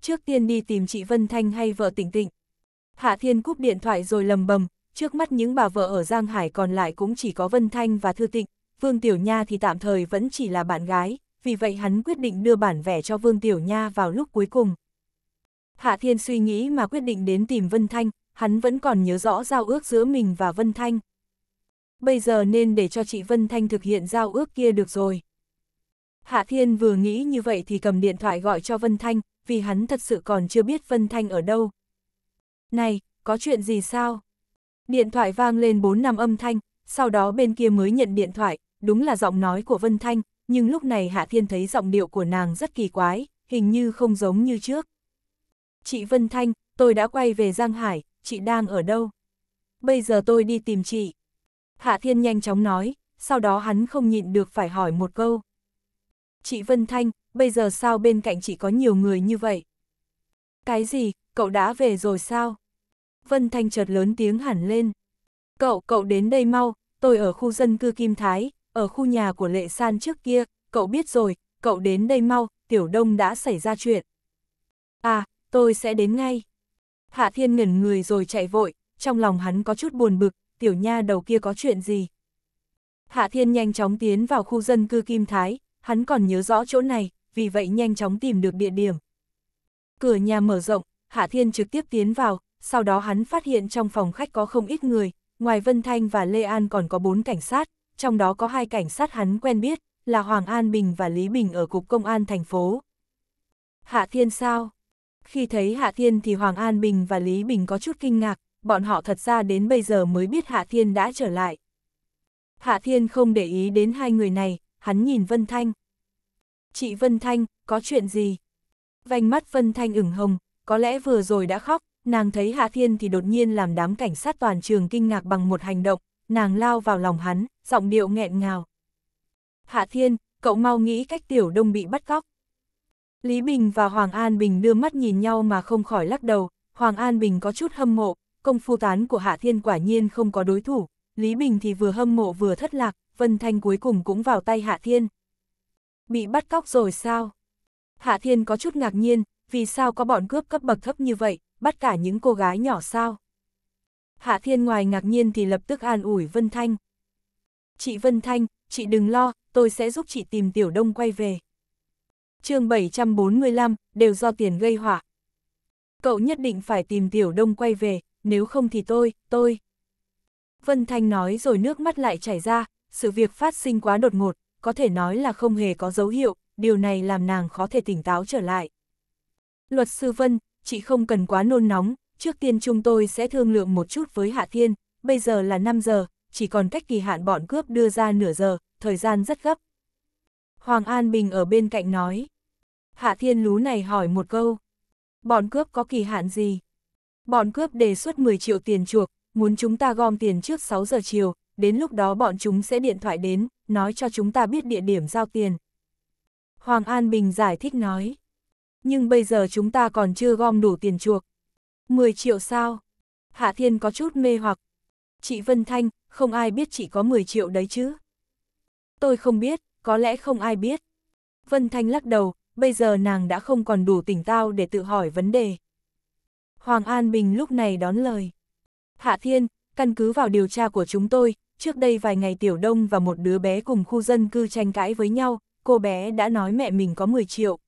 Trước tiên đi tìm chị Vân Thanh hay vợ tỉnh tịnh. Hạ Thiên cúp điện thoại rồi lầm bầm, trước mắt những bà vợ ở Giang Hải còn lại cũng chỉ có Vân Thanh và Thư Tịnh, Vương Tiểu Nha thì tạm thời vẫn chỉ là bạn gái, vì vậy hắn quyết định đưa bản vẽ cho Vương Tiểu Nha vào lúc cuối cùng. Hạ Thiên suy nghĩ mà quyết định đến tìm Vân Thanh, hắn vẫn còn nhớ rõ giao ước giữa mình và Vân Thanh. Bây giờ nên để cho chị Vân Thanh thực hiện giao ước kia được rồi. Hạ Thiên vừa nghĩ như vậy thì cầm điện thoại gọi cho Vân Thanh, vì hắn thật sự còn chưa biết Vân Thanh ở đâu. Này, có chuyện gì sao? Điện thoại vang lên 4 năm âm thanh, sau đó bên kia mới nhận điện thoại, đúng là giọng nói của Vân Thanh, nhưng lúc này Hạ Thiên thấy giọng điệu của nàng rất kỳ quái, hình như không giống như trước. Chị Vân Thanh, tôi đã quay về Giang Hải, chị đang ở đâu? Bây giờ tôi đi tìm chị. Hạ Thiên nhanh chóng nói, sau đó hắn không nhịn được phải hỏi một câu. Chị Vân Thanh, bây giờ sao bên cạnh chị có nhiều người như vậy? Cái gì, cậu đã về rồi sao? Vân Thanh chợt lớn tiếng hẳn lên. Cậu, cậu đến đây mau, tôi ở khu dân cư Kim Thái, ở khu nhà của Lệ San trước kia, cậu biết rồi, cậu đến đây mau, Tiểu Đông đã xảy ra chuyện. À, tôi sẽ đến ngay. Hạ Thiên ngẩn người rồi chạy vội, trong lòng hắn có chút buồn bực, Tiểu Nha đầu kia có chuyện gì. Hạ Thiên nhanh chóng tiến vào khu dân cư Kim Thái, hắn còn nhớ rõ chỗ này, vì vậy nhanh chóng tìm được địa điểm. Cửa nhà mở rộng, Hạ Thiên trực tiếp tiến vào, sau đó hắn phát hiện trong phòng khách có không ít người, ngoài Vân Thanh và Lê An còn có bốn cảnh sát, trong đó có hai cảnh sát hắn quen biết, là Hoàng An Bình và Lý Bình ở Cục Công an thành phố. Hạ Thiên sao? Khi thấy Hạ Thiên thì Hoàng An Bình và Lý Bình có chút kinh ngạc, bọn họ thật ra đến bây giờ mới biết Hạ Thiên đã trở lại. Hạ Thiên không để ý đến hai người này, hắn nhìn Vân Thanh. Chị Vân Thanh, có chuyện gì? Vành mắt Vân Thanh ửng hồng, có lẽ vừa rồi đã khóc, nàng thấy Hạ Thiên thì đột nhiên làm đám cảnh sát toàn trường kinh ngạc bằng một hành động, nàng lao vào lòng hắn, giọng điệu nghẹn ngào. Hạ Thiên, cậu mau nghĩ cách Tiểu Đông bị bắt cóc. Lý Bình và Hoàng An Bình đưa mắt nhìn nhau mà không khỏi lắc đầu, Hoàng An Bình có chút hâm mộ, công phu tán của Hạ Thiên quả nhiên không có đối thủ, Lý Bình thì vừa hâm mộ vừa thất lạc, Vân Thanh cuối cùng cũng vào tay Hạ Thiên. Bị bắt cóc rồi sao? Hạ Thiên có chút ngạc nhiên, vì sao có bọn cướp cấp bậc thấp như vậy, bắt cả những cô gái nhỏ sao. Hạ Thiên ngoài ngạc nhiên thì lập tức an ủi Vân Thanh. Chị Vân Thanh, chị đừng lo, tôi sẽ giúp chị tìm Tiểu Đông quay về. chương 745, đều do tiền gây họa. Cậu nhất định phải tìm Tiểu Đông quay về, nếu không thì tôi, tôi. Vân Thanh nói rồi nước mắt lại chảy ra, sự việc phát sinh quá đột ngột, có thể nói là không hề có dấu hiệu, điều này làm nàng khó thể tỉnh táo trở lại. Luật sư Vân, chị không cần quá nôn nóng, trước tiên chúng tôi sẽ thương lượng một chút với Hạ Thiên, bây giờ là 5 giờ, chỉ còn cách kỳ hạn bọn cướp đưa ra nửa giờ, thời gian rất gấp. Hoàng An Bình ở bên cạnh nói. Hạ Thiên Lú này hỏi một câu. Bọn cướp có kỳ hạn gì? Bọn cướp đề xuất 10 triệu tiền chuộc, muốn chúng ta gom tiền trước 6 giờ chiều, đến lúc đó bọn chúng sẽ điện thoại đến, nói cho chúng ta biết địa điểm giao tiền. Hoàng An Bình giải thích nói nhưng bây giờ chúng ta còn chưa gom đủ tiền chuộc. 10 triệu sao? Hạ Thiên có chút mê hoặc. Chị Vân Thanh, không ai biết chị có 10 triệu đấy chứ. Tôi không biết, có lẽ không ai biết. Vân Thanh lắc đầu, bây giờ nàng đã không còn đủ tỉnh tao để tự hỏi vấn đề. Hoàng An Bình lúc này đón lời. Hạ Thiên, căn cứ vào điều tra của chúng tôi, trước đây vài ngày Tiểu Đông và một đứa bé cùng khu dân cư tranh cãi với nhau, cô bé đã nói mẹ mình có 10 triệu,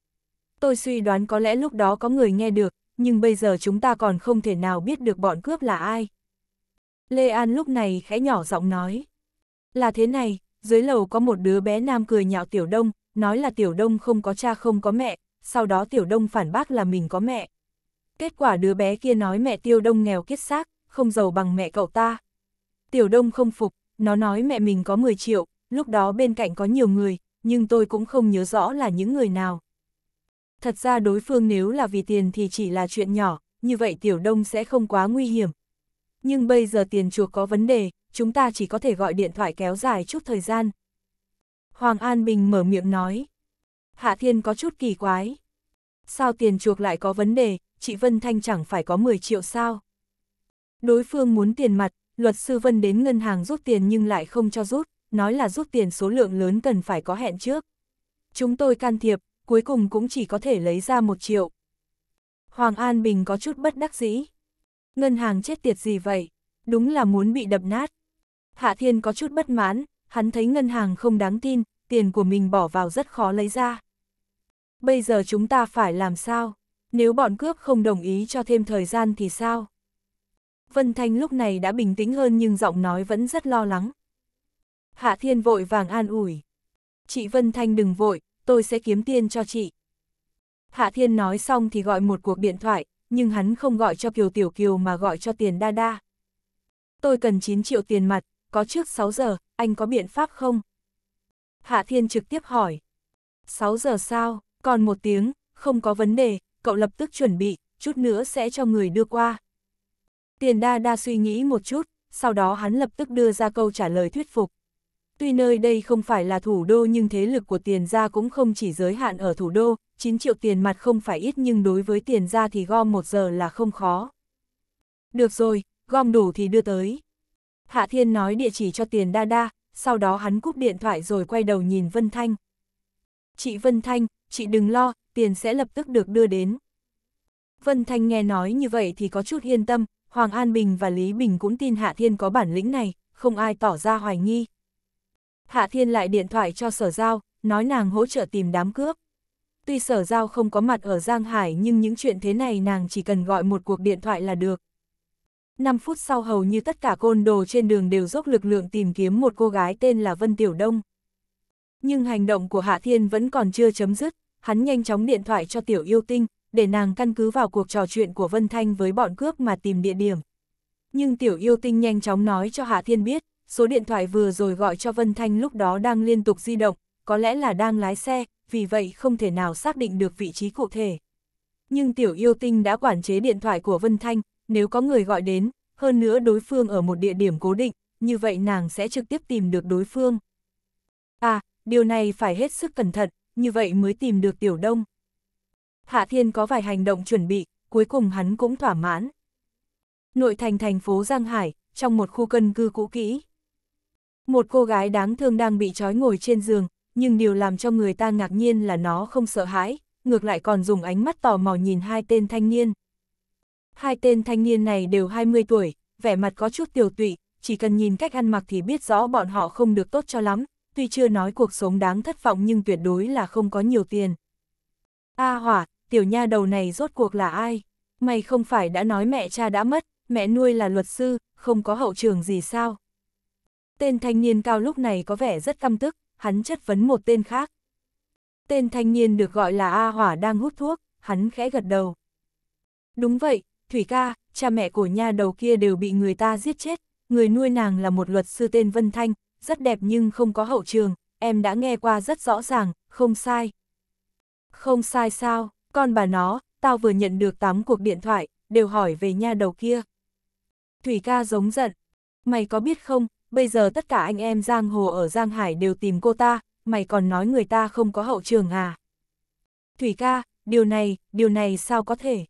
tôi suy đoán có lẽ lúc đó có người nghe được, nhưng bây giờ chúng ta còn không thể nào biết được bọn cướp là ai. Lê An lúc này khẽ nhỏ giọng nói. Là thế này, dưới lầu có một đứa bé nam cười nhạo Tiểu Đông, nói là Tiểu Đông không có cha không có mẹ, sau đó Tiểu Đông phản bác là mình có mẹ. Kết quả đứa bé kia nói mẹ Tiêu Đông nghèo kiết xác, không giàu bằng mẹ cậu ta. Tiểu Đông không phục, nó nói mẹ mình có 10 triệu, lúc đó bên cạnh có nhiều người, nhưng tôi cũng không nhớ rõ là những người nào, Thật ra đối phương nếu là vì tiền thì chỉ là chuyện nhỏ, như vậy Tiểu Đông sẽ không quá nguy hiểm. Nhưng bây giờ tiền chuộc có vấn đề, chúng ta chỉ có thể gọi điện thoại kéo dài chút thời gian. Hoàng An Bình mở miệng nói. Hạ Thiên có chút kỳ quái. Sao tiền chuộc lại có vấn đề, chị Vân Thanh chẳng phải có 10 triệu sao? Đối phương muốn tiền mặt, luật sư Vân đến ngân hàng rút tiền nhưng lại không cho rút, nói là rút tiền số lượng lớn cần phải có hẹn trước. Chúng tôi can thiệp, cuối cùng cũng chỉ có thể lấy ra một triệu. Hoàng An Bình có chút bất đắc dĩ. Ngân hàng chết tiệt gì vậy? Đúng là muốn bị đập nát. Hạ Thiên có chút bất mãn, hắn thấy ngân hàng không đáng tin, tiền của mình bỏ vào rất khó lấy ra. Bây giờ chúng ta phải làm sao? Nếu bọn cướp không đồng ý cho thêm thời gian thì sao? Vân Thanh lúc này đã bình tĩnh hơn nhưng giọng nói vẫn rất lo lắng. Hạ Thiên vội vàng an ủi. Chị Vân Thanh đừng vội, tôi sẽ kiếm tiền cho chị. Hạ Thiên nói xong thì gọi một cuộc điện thoại, nhưng hắn không gọi cho Kiều Tiểu Kiều mà gọi cho tiền đa đa. Tôi cần 9 triệu tiền mặt, có trước 6 giờ, anh có biện pháp không? Hạ Thiên trực tiếp hỏi. 6 giờ sao, còn một tiếng, không có vấn đề, cậu lập tức chuẩn bị, chút nữa sẽ cho người đưa qua. Tiền đa đa suy nghĩ một chút, sau đó hắn lập tức đưa ra câu trả lời thuyết phục. Tuy nơi đây không phải là thủ đô nhưng thế lực của tiền gia cũng không chỉ giới hạn ở thủ đô, 9 triệu tiền mặt không phải ít nhưng đối với tiền gia thì gom một giờ là không khó. Được rồi, gom đủ thì đưa tới. Hạ Thiên nói địa chỉ cho tiền đa đa, sau đó hắn cúp điện thoại rồi quay đầu nhìn Vân Thanh. Chị Vân Thanh, chị đừng lo, tiền sẽ lập tức được đưa đến. Vân Thanh nghe nói như vậy thì có chút yên tâm, Hoàng An Bình và Lý Bình cũng tin Hạ Thiên có bản lĩnh này, không ai tỏ ra hoài nghi. Hạ Thiên lại điện thoại cho sở giao, nói nàng hỗ trợ tìm đám cướp. Tuy sở giao không có mặt ở Giang Hải nhưng những chuyện thế này nàng chỉ cần gọi một cuộc điện thoại là được. 5 phút sau hầu như tất cả côn đồ trên đường đều dốc lực lượng tìm kiếm một cô gái tên là Vân Tiểu Đông. Nhưng hành động của Hạ Thiên vẫn còn chưa chấm dứt, hắn nhanh chóng điện thoại cho Tiểu Yêu Tinh, để nàng căn cứ vào cuộc trò chuyện của Vân Thanh với bọn cướp mà tìm địa điểm. Nhưng Tiểu Yêu Tinh nhanh chóng nói cho Hạ Thiên biết, số điện thoại vừa rồi gọi cho Vân Thanh lúc đó đang liên tục di động, có lẽ là đang lái xe, vì vậy không thể nào xác định được vị trí cụ thể. Nhưng tiểu yêu tinh đã quản chế điện thoại của Vân Thanh, nếu có người gọi đến, hơn nữa đối phương ở một địa điểm cố định, như vậy nàng sẽ trực tiếp tìm được đối phương. À, điều này phải hết sức cẩn thận, như vậy mới tìm được tiểu đông. Hạ Thiên có vài hành động chuẩn bị, cuối cùng hắn cũng thỏa mãn. Nội thành thành phố Giang Hải, trong một khu cân cư cũ kỹ. Một cô gái đáng thương đang bị trói ngồi trên giường, nhưng điều làm cho người ta ngạc nhiên là nó không sợ hãi, ngược lại còn dùng ánh mắt tò mò nhìn hai tên thanh niên. Hai tên thanh niên này đều 20 tuổi, vẻ mặt có chút tiều tụy, chỉ cần nhìn cách ăn mặc thì biết rõ bọn họ không được tốt cho lắm, tuy chưa nói cuộc sống đáng thất vọng nhưng tuyệt đối là không có nhiều tiền. A à, hỏa, tiểu nha đầu này rốt cuộc là ai? Mày không phải đã nói mẹ cha đã mất, mẹ nuôi là luật sư, không có hậu trường gì sao? Tên thanh niên cao lúc này có vẻ rất căm tức, hắn chất vấn một tên khác. Tên thanh niên được gọi là A Hỏa đang hút thuốc, hắn khẽ gật đầu. Đúng vậy, Thủy ca, cha mẹ của nhà đầu kia đều bị người ta giết chết, người nuôi nàng là một luật sư tên Vân Thanh, rất đẹp nhưng không có hậu trường, em đã nghe qua rất rõ ràng, không sai. Không sai sao, con bà nó, tao vừa nhận được 8 cuộc điện thoại, đều hỏi về nhà đầu kia. Thủy ca giống giận, mày có biết không, bây giờ tất cả anh em giang hồ ở Giang Hải đều tìm cô ta, mày còn nói người ta không có hậu trường à. Thủy ca, điều này, điều này sao có thể?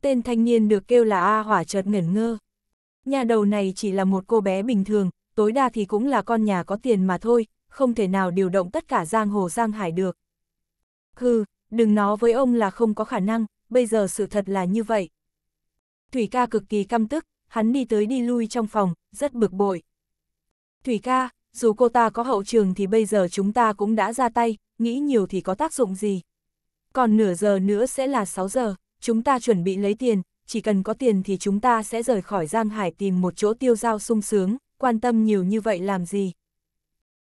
Tên thanh niên được kêu là A Hỏa chợt ngẩn ngơ. Nhà đầu này chỉ là một cô bé bình thường, tối đa thì cũng là con nhà có tiền mà thôi, không thể nào điều động tất cả giang hồ giang hải được. Hừ, đừng nói với ông là không có khả năng, bây giờ sự thật là như vậy. Thủy ca cực kỳ căm tức, hắn đi tới đi lui trong phòng, rất bực bội. Thủy ca, dù cô ta có hậu trường thì bây giờ chúng ta cũng đã ra tay, nghĩ nhiều thì có tác dụng gì. Còn nửa giờ nữa sẽ là 6 giờ, chúng ta chuẩn bị lấy tiền, chỉ cần có tiền thì chúng ta sẽ rời khỏi Giang Hải tìm một chỗ tiêu giao sung sướng, quan tâm nhiều như vậy làm gì.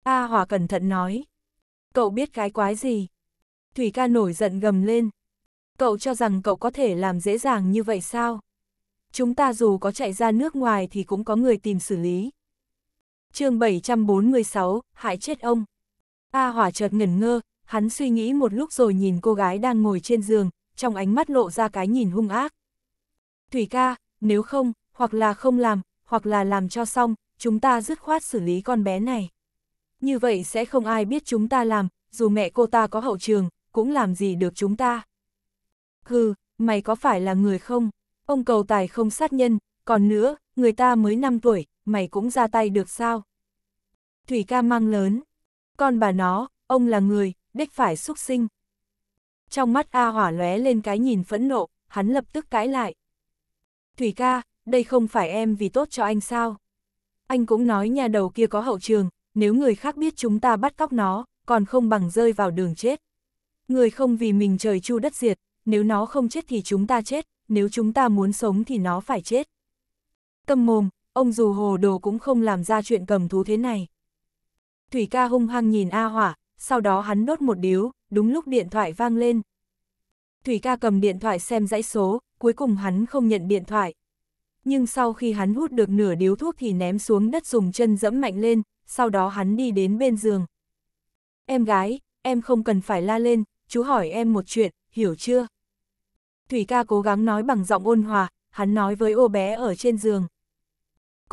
A Hòa cẩn thận nói. Cậu biết cái quái gì? Thủy ca nổi giận gầm lên. Cậu cho rằng cậu có thể làm dễ dàng như vậy sao? Chúng ta dù có chạy ra nước ngoài thì cũng có người tìm xử lý chương 746, hại chết ông. A Hỏa chợt ngẩn ngơ, hắn suy nghĩ một lúc rồi nhìn cô gái đang ngồi trên giường, trong ánh mắt lộ ra cái nhìn hung ác. Thủy ca, nếu không, hoặc là không làm, hoặc là làm cho xong, chúng ta dứt khoát xử lý con bé này. Như vậy sẽ không ai biết chúng ta làm, dù mẹ cô ta có hậu trường, cũng làm gì được chúng ta. Hừ, mày có phải là người không? Ông cầu tài không sát nhân, còn nữa, người ta mới 5 tuổi, mày cũng ra tay được sao? Thủy ca mang lớn, con bà nó, ông là người, đích phải xuất sinh. Trong mắt A Hỏa lóe lên cái nhìn phẫn nộ, hắn lập tức cãi lại. Thủy ca, đây không phải em vì tốt cho anh sao? Anh cũng nói nhà đầu kia có hậu trường, nếu người khác biết chúng ta bắt cóc nó, còn không bằng rơi vào đường chết. Người không vì mình trời chu đất diệt, nếu nó không chết thì chúng ta chết, nếu chúng ta muốn sống thì nó phải chết. Tâm mồm, ông dù hồ đồ cũng không làm ra chuyện cầm thú thế này. Thủy ca hung hăng nhìn A Hỏa, sau đó hắn đốt một điếu, đúng lúc điện thoại vang lên. Thủy ca cầm điện thoại xem dãy số, cuối cùng hắn không nhận điện thoại. Nhưng sau khi hắn hút được nửa điếu thuốc thì ném xuống đất dùng chân dẫm mạnh lên, sau đó hắn đi đến bên giường. Em gái, em không cần phải la lên, chú hỏi em một chuyện, hiểu chưa? Thủy ca cố gắng nói bằng giọng ôn hòa, hắn nói với ô bé ở trên giường.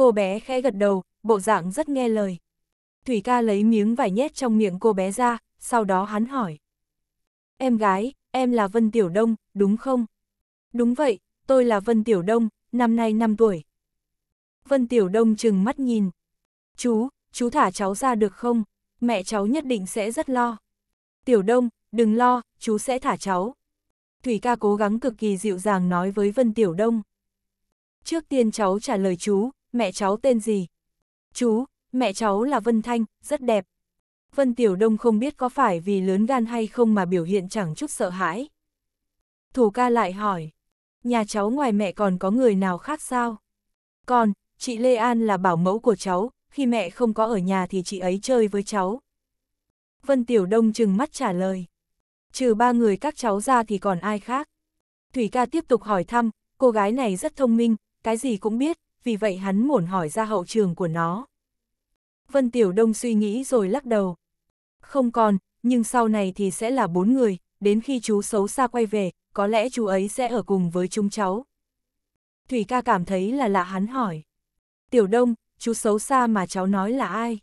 Cô bé khẽ gật đầu, bộ dạng rất nghe lời. Thủy ca lấy miếng vải nhét trong miệng cô bé ra, sau đó hắn hỏi. Em gái, em là Vân Tiểu Đông, đúng không? Đúng vậy, tôi là Vân Tiểu Đông, năm nay 5 tuổi. Vân Tiểu Đông chừng mắt nhìn. Chú, chú thả cháu ra được không? Mẹ cháu nhất định sẽ rất lo. Tiểu Đông, đừng lo, chú sẽ thả cháu. Thủy ca cố gắng cực kỳ dịu dàng nói với Vân Tiểu Đông. Trước tiên cháu trả lời chú, mẹ cháu tên gì? Chú, mẹ cháu là Vân Thanh, rất đẹp. Vân Tiểu Đông không biết có phải vì lớn gan hay không mà biểu hiện chẳng chút sợ hãi. Thủ ca lại hỏi, nhà cháu ngoài mẹ còn có người nào khác sao? Còn, chị Lê An là bảo mẫu của cháu, khi mẹ không có ở nhà thì chị ấy chơi với cháu. Vân Tiểu Đông chừng mắt trả lời. Trừ ba người các cháu ra thì còn ai khác? Thủy ca tiếp tục hỏi thăm, cô gái này rất thông minh, cái gì cũng biết, vì vậy hắn muốn hỏi ra hậu trường của nó. Vân Tiểu Đông suy nghĩ rồi lắc đầu. Không còn, nhưng sau này thì sẽ là bốn người, đến khi chú xấu xa quay về, có lẽ chú ấy sẽ ở cùng với chúng cháu. Thủy ca cảm thấy là lạ hắn hỏi. Tiểu Đông, chú xấu xa mà cháu nói là ai?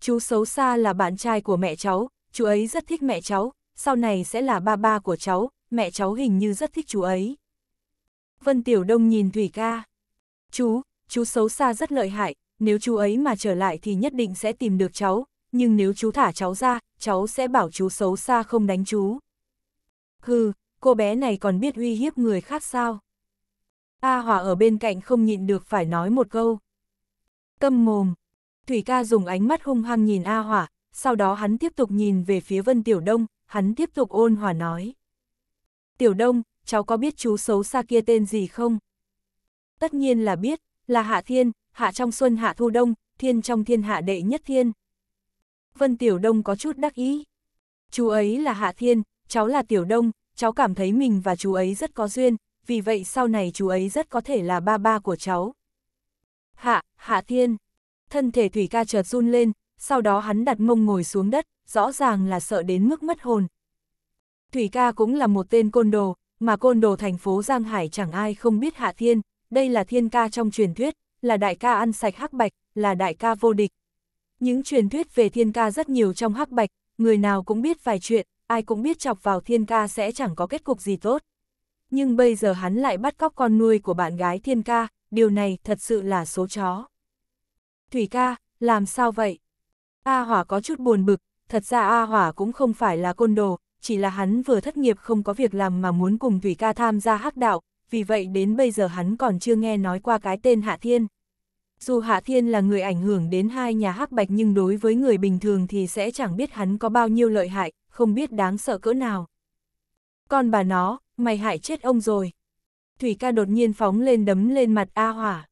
Chú xấu xa là bạn trai của mẹ cháu, chú ấy rất thích mẹ cháu, sau này sẽ là ba ba của cháu, mẹ cháu hình như rất thích chú ấy. Vân Tiểu Đông nhìn Thủy ca chú, chú xấu xa rất lợi hại, nếu chú ấy mà trở lại thì nhất định sẽ tìm được cháu, nhưng nếu chú thả cháu ra, cháu sẽ bảo chú xấu xa không đánh chú. Hừ, cô bé này còn biết uy hiếp người khác sao? A Hòa ở bên cạnh không nhịn được phải nói một câu. Câm mồm. Thủy ca dùng ánh mắt hung hăng nhìn A Hòa, sau đó hắn tiếp tục nhìn về phía Vân Tiểu Đông, hắn tiếp tục ôn hòa nói. Tiểu Đông, cháu có biết chú xấu xa kia tên gì không? tất nhiên là biết, là hạ thiên, hạ trong xuân hạ thu đông, thiên trong thiên hạ đệ nhất thiên. Vân Tiểu Đông có chút đắc ý. Chú ấy là hạ thiên, cháu là Tiểu Đông, cháu cảm thấy mình và chú ấy rất có duyên, vì vậy sau này chú ấy rất có thể là ba ba của cháu. Hạ, hạ thiên. Thân thể Thủy ca chợt run lên, sau đó hắn đặt mông ngồi xuống đất, rõ ràng là sợ đến mức mất hồn. Thủy ca cũng là một tên côn đồ, mà côn đồ thành phố Giang Hải chẳng ai không biết Hạ Thiên, đây là thiên ca trong truyền thuyết, là đại ca ăn sạch hắc bạch, là đại ca vô địch. Những truyền thuyết về thiên ca rất nhiều trong hắc bạch, người nào cũng biết vài chuyện, ai cũng biết chọc vào thiên ca sẽ chẳng có kết cục gì tốt. Nhưng bây giờ hắn lại bắt cóc con nuôi của bạn gái thiên ca, điều này thật sự là số chó. Thủy ca, làm sao vậy? A Hỏa có chút buồn bực, thật ra A Hỏa cũng không phải là côn đồ, chỉ là hắn vừa thất nghiệp không có việc làm mà muốn cùng Thủy ca tham gia hắc đạo, vì vậy đến bây giờ hắn còn chưa nghe nói qua cái tên Hạ Thiên. Dù Hạ Thiên là người ảnh hưởng đến hai nhà hắc bạch nhưng đối với người bình thường thì sẽ chẳng biết hắn có bao nhiêu lợi hại, không biết đáng sợ cỡ nào. Con bà nó, mày hại chết ông rồi. Thủy ca đột nhiên phóng lên đấm lên mặt A Hỏa.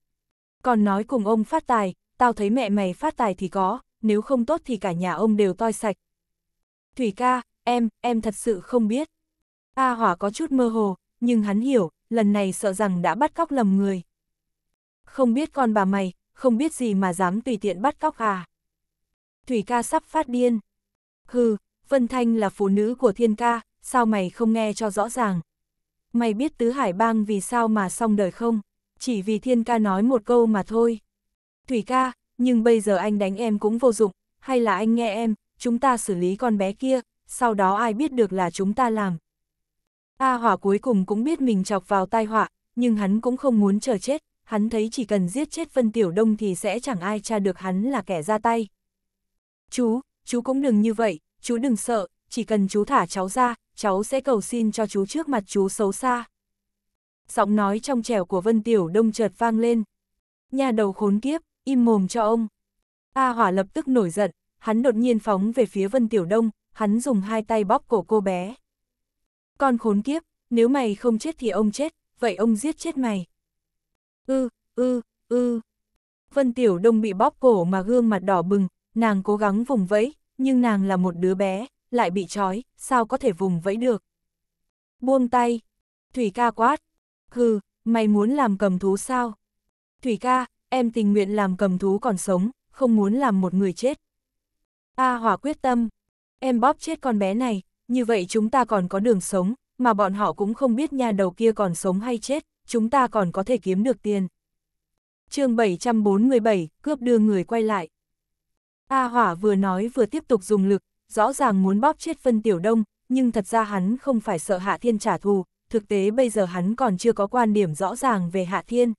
Còn nói cùng ông phát tài, tao thấy mẹ mày phát tài thì có, nếu không tốt thì cả nhà ông đều toi sạch. Thủy ca, em, em thật sự không biết. A Hỏa có chút mơ hồ, nhưng hắn hiểu, lần này sợ rằng đã bắt cóc lầm người. Không biết con bà mày, không biết gì mà dám tùy tiện bắt cóc à. Thủy ca sắp phát điên. Hừ, Vân Thanh là phụ nữ của thiên ca, sao mày không nghe cho rõ ràng. Mày biết tứ hải bang vì sao mà xong đời không? Chỉ vì thiên ca nói một câu mà thôi. Thủy ca, nhưng bây giờ anh đánh em cũng vô dụng, hay là anh nghe em, chúng ta xử lý con bé kia, sau đó ai biết được là chúng ta làm, A Hỏa cuối cùng cũng biết mình chọc vào tai họa, nhưng hắn cũng không muốn chờ chết, hắn thấy chỉ cần giết chết Vân Tiểu Đông thì sẽ chẳng ai tra được hắn là kẻ ra tay. Chú, chú cũng đừng như vậy, chú đừng sợ, chỉ cần chú thả cháu ra, cháu sẽ cầu xin cho chú trước mặt chú xấu xa. Giọng nói trong trẻo của Vân Tiểu Đông chợt vang lên. Nhà đầu khốn kiếp, im mồm cho ông. A Hỏa lập tức nổi giận, hắn đột nhiên phóng về phía Vân Tiểu Đông, hắn dùng hai tay bóp cổ cô bé con khốn kiếp, nếu mày không chết thì ông chết, vậy ông giết chết mày. Ư, ư, ư. Vân Tiểu Đông bị bóp cổ mà gương mặt đỏ bừng, nàng cố gắng vùng vẫy, nhưng nàng là một đứa bé, lại bị trói, sao có thể vùng vẫy được. Buông tay. Thủy ca quát. Hừ, mày muốn làm cầm thú sao? Thủy ca, em tình nguyện làm cầm thú còn sống, không muốn làm một người chết. A à, hỏa quyết tâm. Em bóp chết con bé này, như vậy chúng ta còn có đường sống, mà bọn họ cũng không biết nhà đầu kia còn sống hay chết, chúng ta còn có thể kiếm được tiền. chương 747, cướp đưa người quay lại. A Hỏa vừa nói vừa tiếp tục dùng lực, rõ ràng muốn bóp chết phân tiểu đông, nhưng thật ra hắn không phải sợ Hạ Thiên trả thù, thực tế bây giờ hắn còn chưa có quan điểm rõ ràng về Hạ Thiên.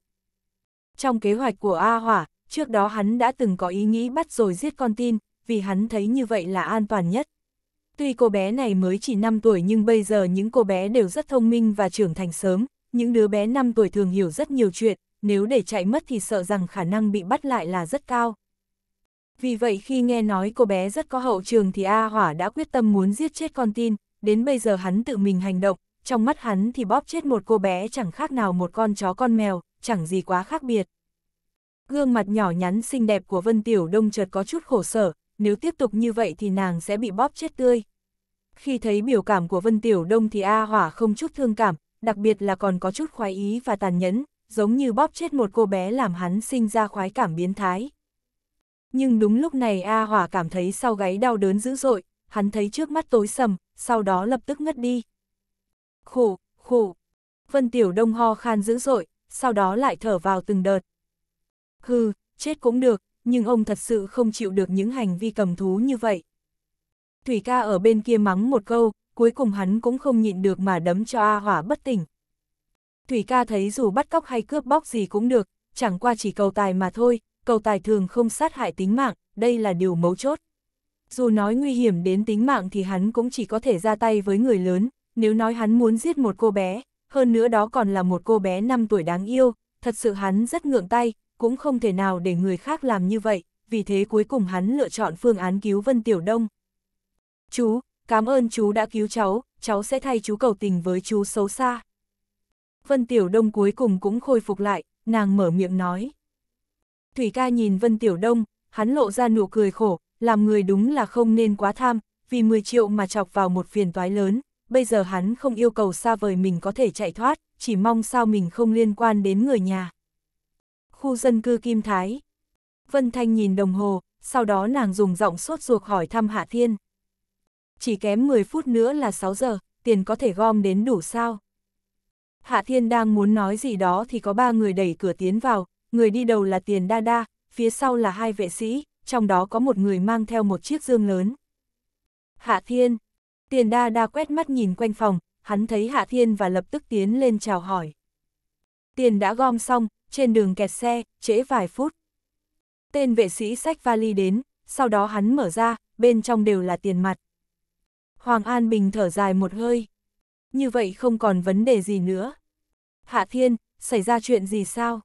Trong kế hoạch của A Hỏa, trước đó hắn đã từng có ý nghĩ bắt rồi giết con tin, vì hắn thấy như vậy là an toàn nhất, Tuy cô bé này mới chỉ 5 tuổi nhưng bây giờ những cô bé đều rất thông minh và trưởng thành sớm, những đứa bé 5 tuổi thường hiểu rất nhiều chuyện, nếu để chạy mất thì sợ rằng khả năng bị bắt lại là rất cao. Vì vậy khi nghe nói cô bé rất có hậu trường thì A Hỏa đã quyết tâm muốn giết chết con tin, đến bây giờ hắn tự mình hành động, trong mắt hắn thì bóp chết một cô bé chẳng khác nào một con chó con mèo, chẳng gì quá khác biệt. Gương mặt nhỏ nhắn xinh đẹp của Vân Tiểu Đông chợt có chút khổ sở, nếu tiếp tục như vậy thì nàng sẽ bị bóp chết tươi. Khi thấy biểu cảm của Vân Tiểu Đông thì A Hỏa không chút thương cảm, đặc biệt là còn có chút khoái ý và tàn nhẫn, giống như bóp chết một cô bé làm hắn sinh ra khoái cảm biến thái. Nhưng đúng lúc này A Hỏa cảm thấy sau gáy đau đớn dữ dội, hắn thấy trước mắt tối sầm, sau đó lập tức ngất đi. Khổ, khổ. Vân Tiểu Đông ho khan dữ dội, sau đó lại thở vào từng đợt. Hừ, chết cũng được, nhưng ông thật sự không chịu được những hành vi cầm thú như vậy. Thủy ca ở bên kia mắng một câu, cuối cùng hắn cũng không nhịn được mà đấm cho A Hỏa bất tỉnh. Thủy ca thấy dù bắt cóc hay cướp bóc gì cũng được, chẳng qua chỉ cầu tài mà thôi, cầu tài thường không sát hại tính mạng, đây là điều mấu chốt. Dù nói nguy hiểm đến tính mạng thì hắn cũng chỉ có thể ra tay với người lớn, nếu nói hắn muốn giết một cô bé, hơn nữa đó còn là một cô bé 5 tuổi đáng yêu, thật sự hắn rất ngượng tay, cũng không thể nào để người khác làm như vậy, vì thế cuối cùng hắn lựa chọn phương án cứu Vân Tiểu Đông chú, cảm ơn chú đã cứu cháu, cháu sẽ thay chú cầu tình với chú xấu xa. Vân Tiểu Đông cuối cùng cũng khôi phục lại, nàng mở miệng nói. Thủy ca nhìn Vân Tiểu Đông, hắn lộ ra nụ cười khổ, làm người đúng là không nên quá tham, vì 10 triệu mà chọc vào một phiền toái lớn, bây giờ hắn không yêu cầu xa vời mình có thể chạy thoát, chỉ mong sao mình không liên quan đến người nhà. Khu dân cư Kim Thái Vân Thanh nhìn đồng hồ, sau đó nàng dùng giọng sốt ruột hỏi thăm Hạ Thiên chỉ kém 10 phút nữa là 6 giờ, tiền có thể gom đến đủ sao. Hạ Thiên đang muốn nói gì đó thì có ba người đẩy cửa tiến vào, người đi đầu là Tiền Đa Đa, phía sau là hai vệ sĩ, trong đó có một người mang theo một chiếc dương lớn. Hạ Thiên, Tiền Đa Đa quét mắt nhìn quanh phòng, hắn thấy Hạ Thiên và lập tức tiến lên chào hỏi. Tiền đã gom xong, trên đường kẹt xe, trễ vài phút. Tên vệ sĩ xách vali đến, sau đó hắn mở ra, bên trong đều là tiền mặt. Hoàng An Bình thở dài một hơi. Như vậy không còn vấn đề gì nữa. Hạ Thiên, xảy ra chuyện gì sao?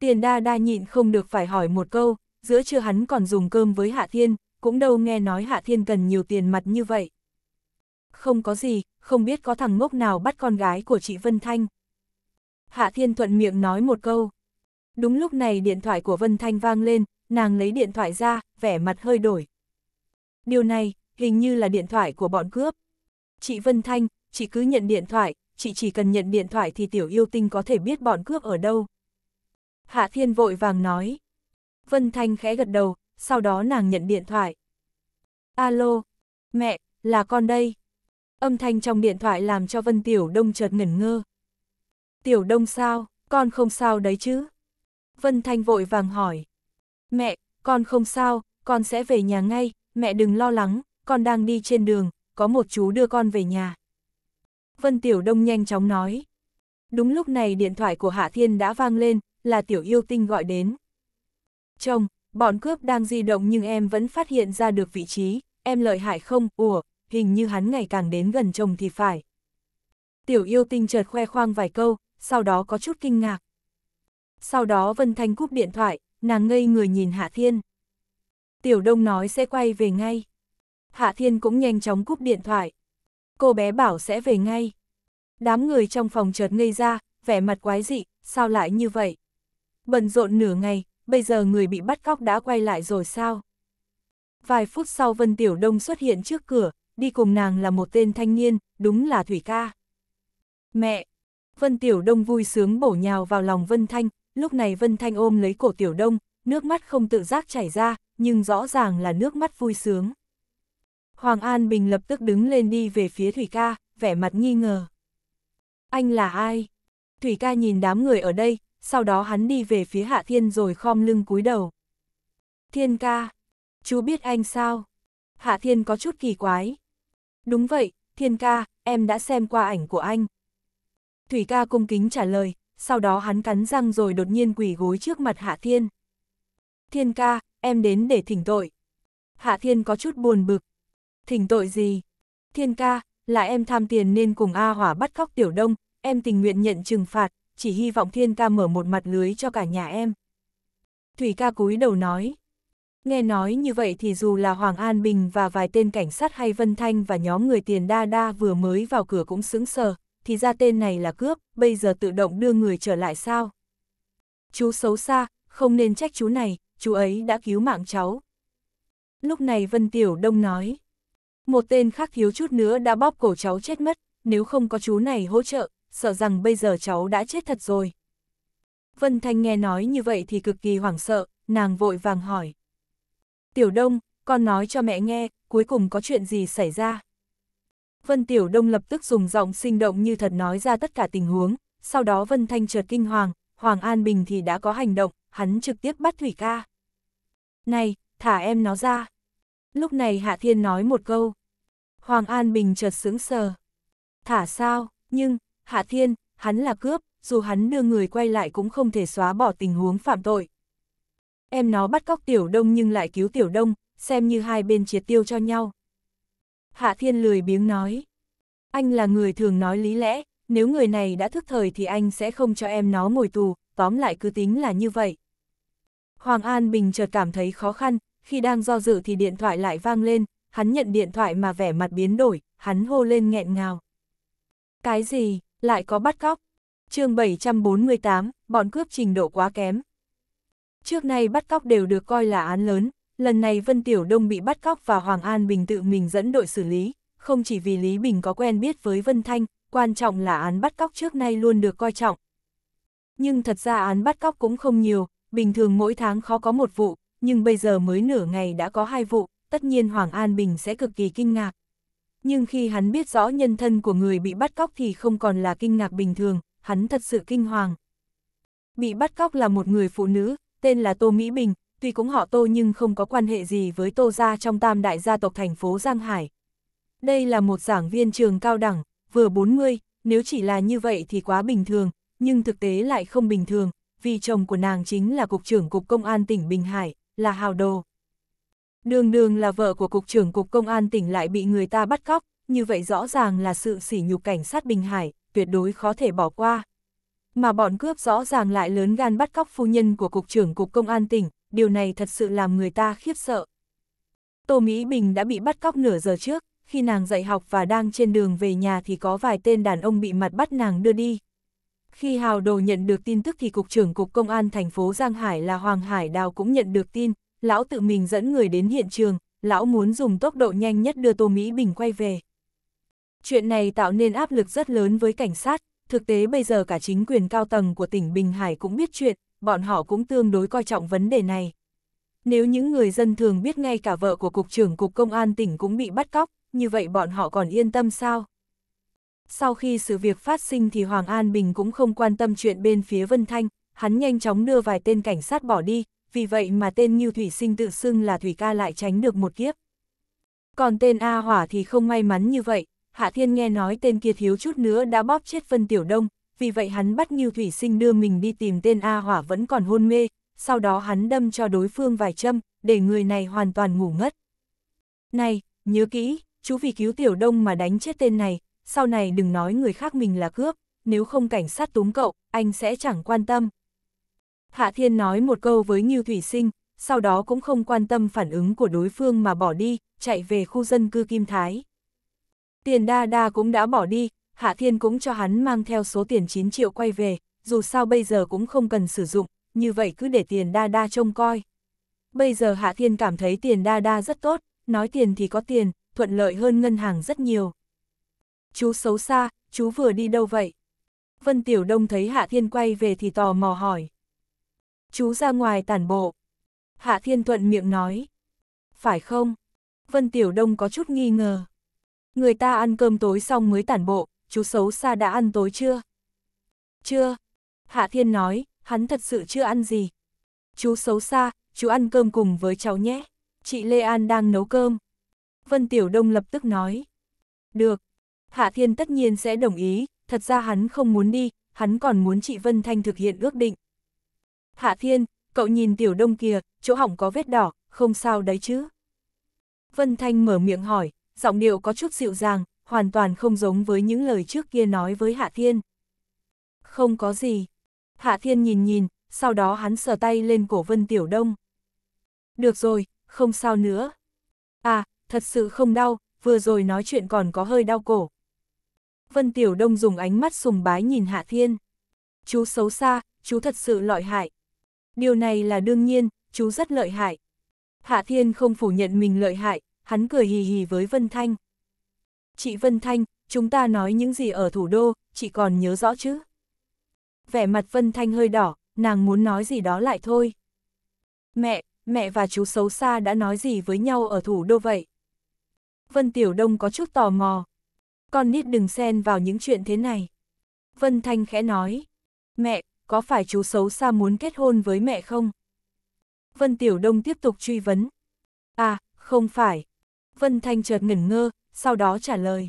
Tiền đa đa nhịn không được phải hỏi một câu, giữa trưa hắn còn dùng cơm với Hạ Thiên, cũng đâu nghe nói Hạ Thiên cần nhiều tiền mặt như vậy. Không có gì, không biết có thằng ngốc nào bắt con gái của chị Vân Thanh. Hạ Thiên thuận miệng nói một câu. Đúng lúc này điện thoại của Vân Thanh vang lên, nàng lấy điện thoại ra, vẻ mặt hơi đổi. Điều này, hình như là điện thoại của bọn cướp. Chị Vân Thanh, chị cứ nhận điện thoại, chị chỉ cần nhận điện thoại thì tiểu yêu tinh có thể biết bọn cướp ở đâu. Hạ Thiên vội vàng nói. Vân Thanh khẽ gật đầu, sau đó nàng nhận điện thoại. Alo, mẹ, là con đây. Âm thanh trong điện thoại làm cho Vân Tiểu Đông chợt ngẩn ngơ. Tiểu Đông sao, con không sao đấy chứ? Vân Thanh vội vàng hỏi. Mẹ, con không sao, con sẽ về nhà ngay, mẹ đừng lo lắng, con đang đi trên đường, có một chú đưa con về nhà. Vân Tiểu Đông nhanh chóng nói. Đúng lúc này điện thoại của Hạ Thiên đã vang lên, là Tiểu Yêu Tinh gọi đến. Chồng, bọn cướp đang di động nhưng em vẫn phát hiện ra được vị trí, em lợi hại không, ủa, hình như hắn ngày càng đến gần chồng thì phải. Tiểu Yêu Tinh chợt khoe khoang vài câu, sau đó có chút kinh ngạc. Sau đó Vân Thanh cúp điện thoại, nàng ngây người nhìn Hạ Thiên. Tiểu Đông nói sẽ quay về ngay. Hạ Thiên cũng nhanh chóng cúp điện thoại. Cô bé bảo sẽ về ngay. Đám người trong phòng chợt ngây ra, vẻ mặt quái dị, sao lại như vậy? Bận rộn nửa ngày, bây giờ người bị bắt cóc đã quay lại rồi sao? Vài phút sau Vân Tiểu Đông xuất hiện trước cửa, đi cùng nàng là một tên thanh niên, đúng là Thủy ca. Mẹ! Vân Tiểu Đông vui sướng bổ nhào vào lòng Vân Thanh, lúc này Vân Thanh ôm lấy cổ Tiểu Đông, nước mắt không tự giác chảy ra, nhưng rõ ràng là nước mắt vui sướng. Hoàng An Bình lập tức đứng lên đi về phía Thủy ca, vẻ mặt nghi ngờ. Anh là ai? Thủy ca nhìn đám người ở đây, sau đó hắn đi về phía Hạ Thiên rồi khom lưng cúi đầu. Thiên ca, chú biết anh sao? Hạ Thiên có chút kỳ quái. Đúng vậy, Thiên ca, em đã xem qua ảnh của anh. Thủy ca cung kính trả lời, sau đó hắn cắn răng rồi đột nhiên quỳ gối trước mặt Hạ Thiên. Thiên ca, em đến để thỉnh tội. Hạ Thiên có chút buồn bực, Thỉnh tội gì? Thiên ca, là em tham tiền nên cùng A Hỏa bắt cóc Tiểu Đông, em tình nguyện nhận trừng phạt, chỉ hy vọng Thiên ca mở một mặt lưới cho cả nhà em. Thủy ca cúi đầu nói. Nghe nói như vậy thì dù là Hoàng An Bình và vài tên cảnh sát hay Vân Thanh và nhóm người tiền đa đa vừa mới vào cửa cũng sững sờ, thì ra tên này là cướp, bây giờ tự động đưa người trở lại sao? Chú xấu xa, không nên trách chú này, chú ấy đã cứu mạng cháu. Lúc này Vân Tiểu Đông nói. Một tên khác thiếu chút nữa đã bóp cổ cháu chết mất, nếu không có chú này hỗ trợ, sợ rằng bây giờ cháu đã chết thật rồi. Vân Thanh nghe nói như vậy thì cực kỳ hoảng sợ, nàng vội vàng hỏi. Tiểu Đông, con nói cho mẹ nghe, cuối cùng có chuyện gì xảy ra? Vân Tiểu Đông lập tức dùng giọng sinh động như thật nói ra tất cả tình huống, sau đó Vân Thanh chợt kinh hoàng, Hoàng An Bình thì đã có hành động, hắn trực tiếp bắt Thủy ca. Này, thả em nó ra. Lúc này Hạ Thiên nói một câu. Hoàng An Bình chợt sững sờ. Thả sao, nhưng, Hạ Thiên, hắn là cướp, dù hắn đưa người quay lại cũng không thể xóa bỏ tình huống phạm tội. Em nó bắt cóc Tiểu Đông nhưng lại cứu Tiểu Đông, xem như hai bên triệt tiêu cho nhau. Hạ Thiên lười biếng nói. Anh là người thường nói lý lẽ, nếu người này đã thức thời thì anh sẽ không cho em nó ngồi tù, tóm lại cứ tính là như vậy. Hoàng An Bình chợt cảm thấy khó khăn, khi đang do dự thì điện thoại lại vang lên, hắn nhận điện thoại mà vẻ mặt biến đổi, hắn hô lên nghẹn ngào. Cái gì, lại có bắt cóc? chương 748, bọn cướp trình độ quá kém. Trước nay bắt cóc đều được coi là án lớn, lần này Vân Tiểu Đông bị bắt cóc và Hoàng An Bình tự mình dẫn đội xử lý, không chỉ vì Lý Bình có quen biết với Vân Thanh, quan trọng là án bắt cóc trước nay luôn được coi trọng. Nhưng thật ra án bắt cóc cũng không nhiều, bình thường mỗi tháng khó có một vụ, nhưng bây giờ mới nửa ngày đã có hai vụ, tất nhiên Hoàng An Bình sẽ cực kỳ kinh ngạc. Nhưng khi hắn biết rõ nhân thân của người bị bắt cóc thì không còn là kinh ngạc bình thường, hắn thật sự kinh hoàng. Bị bắt cóc là một người phụ nữ, tên là Tô Mỹ Bình, tuy cũng họ Tô nhưng không có quan hệ gì với Tô gia trong tam đại gia tộc thành phố Giang Hải. Đây là một giảng viên trường cao đẳng, vừa 40, nếu chỉ là như vậy thì quá bình thường, nhưng thực tế lại không bình thường, vì chồng của nàng chính là cục trưởng cục công an tỉnh Bình Hải là hào đồ. Đường đường là vợ của Cục trưởng Cục Công an tỉnh lại bị người ta bắt cóc, như vậy rõ ràng là sự sỉ nhục cảnh sát Bình Hải, tuyệt đối khó thể bỏ qua. Mà bọn cướp rõ ràng lại lớn gan bắt cóc phu nhân của Cục trưởng Cục Công an tỉnh, điều này thật sự làm người ta khiếp sợ. Tô Mỹ Bình đã bị bắt cóc nửa giờ trước, khi nàng dạy học và đang trên đường về nhà thì có vài tên đàn ông bị mặt bắt nàng đưa đi, khi Hào Đồ nhận được tin tức thì Cục trưởng Cục Công an thành phố Giang Hải là Hoàng Hải Đào cũng nhận được tin, lão tự mình dẫn người đến hiện trường, lão muốn dùng tốc độ nhanh nhất đưa Tô Mỹ Bình quay về. Chuyện này tạo nên áp lực rất lớn với cảnh sát, thực tế bây giờ cả chính quyền cao tầng của tỉnh Bình Hải cũng biết chuyện, bọn họ cũng tương đối coi trọng vấn đề này. Nếu những người dân thường biết ngay cả vợ của Cục trưởng Cục Công an tỉnh cũng bị bắt cóc, như vậy bọn họ còn yên tâm sao? Sau khi sự việc phát sinh thì Hoàng An Bình cũng không quan tâm chuyện bên phía Vân Thanh, hắn nhanh chóng đưa vài tên cảnh sát bỏ đi, vì vậy mà tên Ngưu Thủy Sinh tự xưng là Thủy Ca lại tránh được một kiếp. Còn tên A Hỏa thì không may mắn như vậy, Hạ Thiên nghe nói tên kia thiếu chút nữa đã bóp chết Vân Tiểu Đông, vì vậy hắn bắt Ngưu Thủy Sinh đưa mình đi tìm tên A Hỏa vẫn còn hôn mê, sau đó hắn đâm cho đối phương vài châm, để người này hoàn toàn ngủ ngất. Này, nhớ kỹ, chú vì cứu Tiểu Đông mà đánh chết tên này, sau này đừng nói người khác mình là cướp, nếu không cảnh sát túm cậu, anh sẽ chẳng quan tâm. Hạ Thiên nói một câu với Ngưu Thủy Sinh, sau đó cũng không quan tâm phản ứng của đối phương mà bỏ đi, chạy về khu dân cư Kim Thái. Tiền đa đa cũng đã bỏ đi, Hạ Thiên cũng cho hắn mang theo số tiền 9 triệu quay về, dù sao bây giờ cũng không cần sử dụng, như vậy cứ để tiền đa đa trông coi. Bây giờ Hạ Thiên cảm thấy tiền đa đa rất tốt, nói tiền thì có tiền, thuận lợi hơn ngân hàng rất nhiều chú xấu xa, chú vừa đi đâu vậy? Vân Tiểu Đông thấy Hạ Thiên quay về thì tò mò hỏi. Chú ra ngoài tản bộ. Hạ Thiên thuận miệng nói. Phải không? Vân Tiểu Đông có chút nghi ngờ. Người ta ăn cơm tối xong mới tản bộ, chú xấu xa đã ăn tối chưa? Chưa. Hạ Thiên nói, hắn thật sự chưa ăn gì. Chú xấu xa, chú ăn cơm cùng với cháu nhé. Chị Lê An đang nấu cơm. Vân Tiểu Đông lập tức nói. Được, Hạ Thiên tất nhiên sẽ đồng ý, thật ra hắn không muốn đi, hắn còn muốn chị Vân Thanh thực hiện ước định. Hạ Thiên, cậu nhìn tiểu đông kia, chỗ hỏng có vết đỏ, không sao đấy chứ. Vân Thanh mở miệng hỏi, giọng điệu có chút dịu dàng, hoàn toàn không giống với những lời trước kia nói với Hạ Thiên. Không có gì. Hạ Thiên nhìn nhìn, sau đó hắn sờ tay lên cổ Vân Tiểu Đông. Được rồi, không sao nữa. À, thật sự không đau, vừa rồi nói chuyện còn có hơi đau cổ, Vân Tiểu Đông dùng ánh mắt sùng bái nhìn Hạ Thiên. Chú xấu xa, chú thật sự lợi hại. Điều này là đương nhiên, chú rất lợi hại. Hạ Thiên không phủ nhận mình lợi hại, hắn cười hì hì với Vân Thanh. Chị Vân Thanh, chúng ta nói những gì ở thủ đô, chị còn nhớ rõ chứ? Vẻ mặt Vân Thanh hơi đỏ, nàng muốn nói gì đó lại thôi. Mẹ, mẹ và chú xấu xa đã nói gì với nhau ở thủ đô vậy? Vân Tiểu Đông có chút tò mò con nít đừng xen vào những chuyện thế này. Vân Thanh khẽ nói, mẹ, có phải chú xấu xa muốn kết hôn với mẹ không? Vân Tiểu Đông tiếp tục truy vấn. À, không phải. Vân Thanh chợt ngẩn ngơ, sau đó trả lời.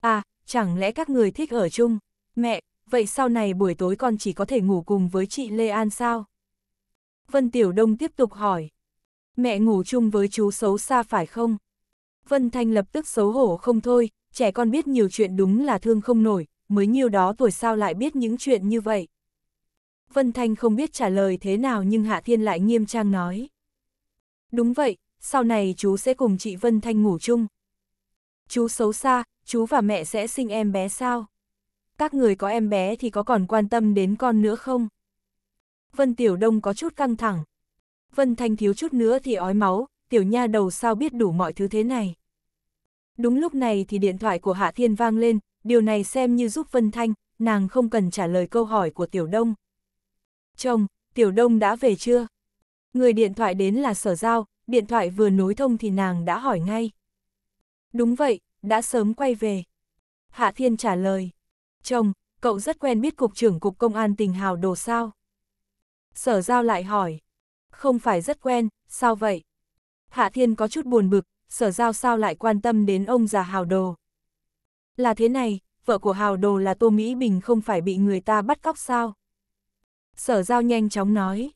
À, chẳng lẽ các người thích ở chung? Mẹ, vậy sau này buổi tối con chỉ có thể ngủ cùng với chị Lê An sao? Vân Tiểu Đông tiếp tục hỏi. Mẹ ngủ chung với chú xấu xa phải không? Vân Thanh lập tức xấu hổ không thôi, trẻ con biết nhiều chuyện đúng là thương không nổi, mới nhiêu đó tuổi sao lại biết những chuyện như vậy. Vân Thanh không biết trả lời thế nào nhưng Hạ Thiên lại nghiêm trang nói. Đúng vậy, sau này chú sẽ cùng chị Vân Thanh ngủ chung. Chú xấu xa, chú và mẹ sẽ sinh em bé sao? Các người có em bé thì có còn quan tâm đến con nữa không? Vân Tiểu Đông có chút căng thẳng. Vân Thanh thiếu chút nữa thì ói máu, Tiểu Nha đầu sao biết đủ mọi thứ thế này. Đúng lúc này thì điện thoại của Hạ Thiên vang lên, điều này xem như giúp Vân Thanh, nàng không cần trả lời câu hỏi của Tiểu Đông. Chồng, Tiểu Đông đã về chưa? Người điện thoại đến là Sở Giao, điện thoại vừa nối thông thì nàng đã hỏi ngay. Đúng vậy, đã sớm quay về. Hạ Thiên trả lời. Chồng, cậu rất quen biết Cục trưởng Cục Công an tình Hào Đồ sao? Sở Giao lại hỏi. Không phải rất quen, sao vậy? Hạ Thiên có chút buồn bực, sở giao sao lại quan tâm đến ông già hào đồ. Là thế này, vợ của hào đồ là Tô Mỹ Bình không phải bị người ta bắt cóc sao? Sở giao nhanh chóng nói.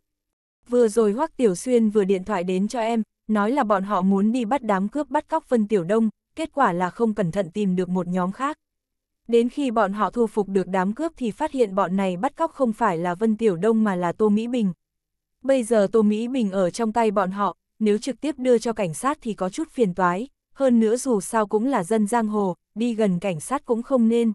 Vừa rồi Hoắc Tiểu Xuyên vừa điện thoại đến cho em, nói là bọn họ muốn đi bắt đám cướp bắt cóc Vân Tiểu Đông, kết quả là không cẩn thận tìm được một nhóm khác. Đến khi bọn họ thu phục được đám cướp thì phát hiện bọn này bắt cóc không phải là Vân Tiểu Đông mà là Tô Mỹ Bình. Bây giờ Tô Mỹ Bình ở trong tay bọn họ, nếu trực tiếp đưa cho cảnh sát thì có chút phiền toái, hơn nữa dù sao cũng là dân giang hồ, đi gần cảnh sát cũng không nên.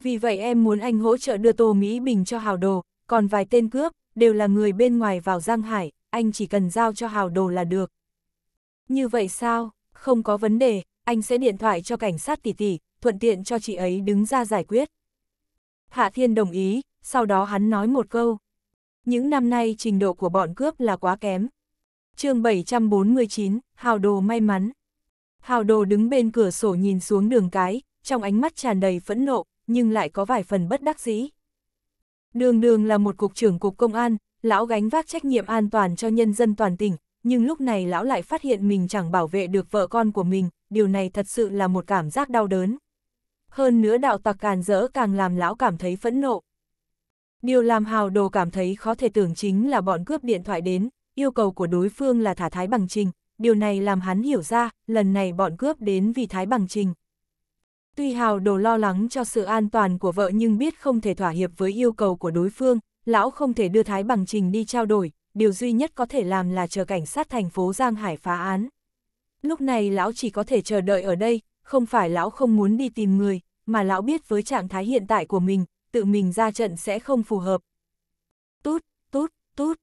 Vì vậy em muốn anh hỗ trợ đưa Tô Mỹ Bình cho Hào Đồ, còn vài tên cướp, đều là người bên ngoài vào Giang Hải, anh chỉ cần giao cho Hào Đồ là được. Như vậy sao, không có vấn đề, anh sẽ điện thoại cho cảnh sát tỷ tỷ, thuận tiện cho chị ấy đứng ra giải quyết. Hạ Thiên đồng ý, sau đó hắn nói một câu. Những năm nay trình độ của bọn cướp là quá kém, chương 749, Hào Đồ may mắn. Hào Đồ đứng bên cửa sổ nhìn xuống đường cái, trong ánh mắt tràn đầy phẫn nộ, nhưng lại có vài phần bất đắc dĩ. Đường đường là một cục trưởng cục công an, lão gánh vác trách nhiệm an toàn cho nhân dân toàn tỉnh, nhưng lúc này lão lại phát hiện mình chẳng bảo vệ được vợ con của mình, điều này thật sự là một cảm giác đau đớn. Hơn nữa đạo tặc càn rỡ càng làm lão cảm thấy phẫn nộ. Điều làm hào đồ cảm thấy khó thể tưởng chính là bọn cướp điện thoại đến, yêu cầu của đối phương là thả Thái Bằng Trình, điều này làm hắn hiểu ra, lần này bọn cướp đến vì Thái Bằng Trình. Tuy hào đồ lo lắng cho sự an toàn của vợ nhưng biết không thể thỏa hiệp với yêu cầu của đối phương, lão không thể đưa Thái Bằng Trình đi trao đổi, điều duy nhất có thể làm là chờ cảnh sát thành phố Giang Hải phá án. Lúc này lão chỉ có thể chờ đợi ở đây, không phải lão không muốn đi tìm người, mà lão biết với trạng thái hiện tại của mình, tự mình ra trận sẽ không phù hợp. Tút, tút, tút,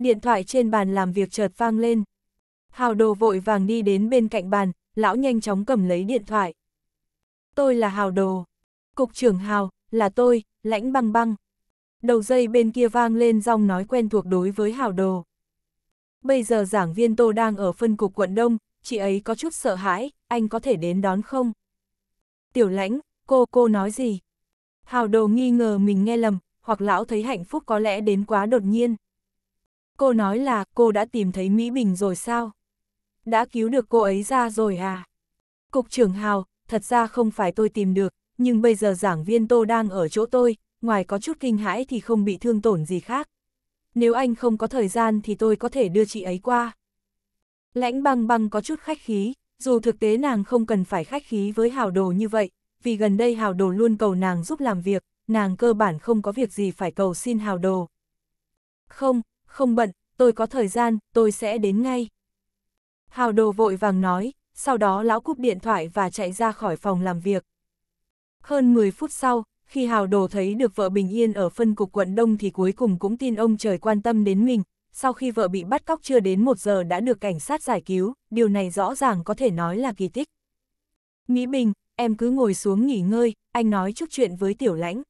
điện thoại trên bàn làm việc chợt vang lên. Hào đồ vội vàng đi đến bên cạnh bàn, lão nhanh chóng cầm lấy điện thoại. Tôi là Hào đồ. Cục trưởng Hào, là tôi, lãnh băng băng. Đầu dây bên kia vang lên giọng nói quen thuộc đối với Hào đồ. Bây giờ giảng viên Tô đang ở phân cục quận Đông, chị ấy có chút sợ hãi, anh có thể đến đón không? Tiểu lãnh, cô cô nói gì? Hào đồ nghi ngờ mình nghe lầm, hoặc lão thấy hạnh phúc có lẽ đến quá đột nhiên. Cô nói là cô đã tìm thấy Mỹ Bình rồi sao? Đã cứu được cô ấy ra rồi à? Cục trưởng Hào, thật ra không phải tôi tìm được, nhưng bây giờ giảng viên Tô đang ở chỗ tôi, ngoài có chút kinh hãi thì không bị thương tổn gì khác. Nếu anh không có thời gian thì tôi có thể đưa chị ấy qua. Lãnh băng băng có chút khách khí, dù thực tế nàng không cần phải khách khí với Hào Đồ như vậy, vì gần đây Hào Đồ luôn cầu nàng giúp làm việc, nàng cơ bản không có việc gì phải cầu xin Hào Đồ. Không, không bận, tôi có thời gian, tôi sẽ đến ngay. Hào đồ vội vàng nói, sau đó lão cúp điện thoại và chạy ra khỏi phòng làm việc. Hơn 10 phút sau, khi Hào đồ thấy được vợ bình yên ở phân cục quận Đông thì cuối cùng cũng tin ông trời quan tâm đến mình. Sau khi vợ bị bắt cóc chưa đến một giờ đã được cảnh sát giải cứu, điều này rõ ràng có thể nói là kỳ tích. Mỹ Bình, em cứ ngồi xuống nghỉ ngơi, anh nói chút chuyện với tiểu lãnh.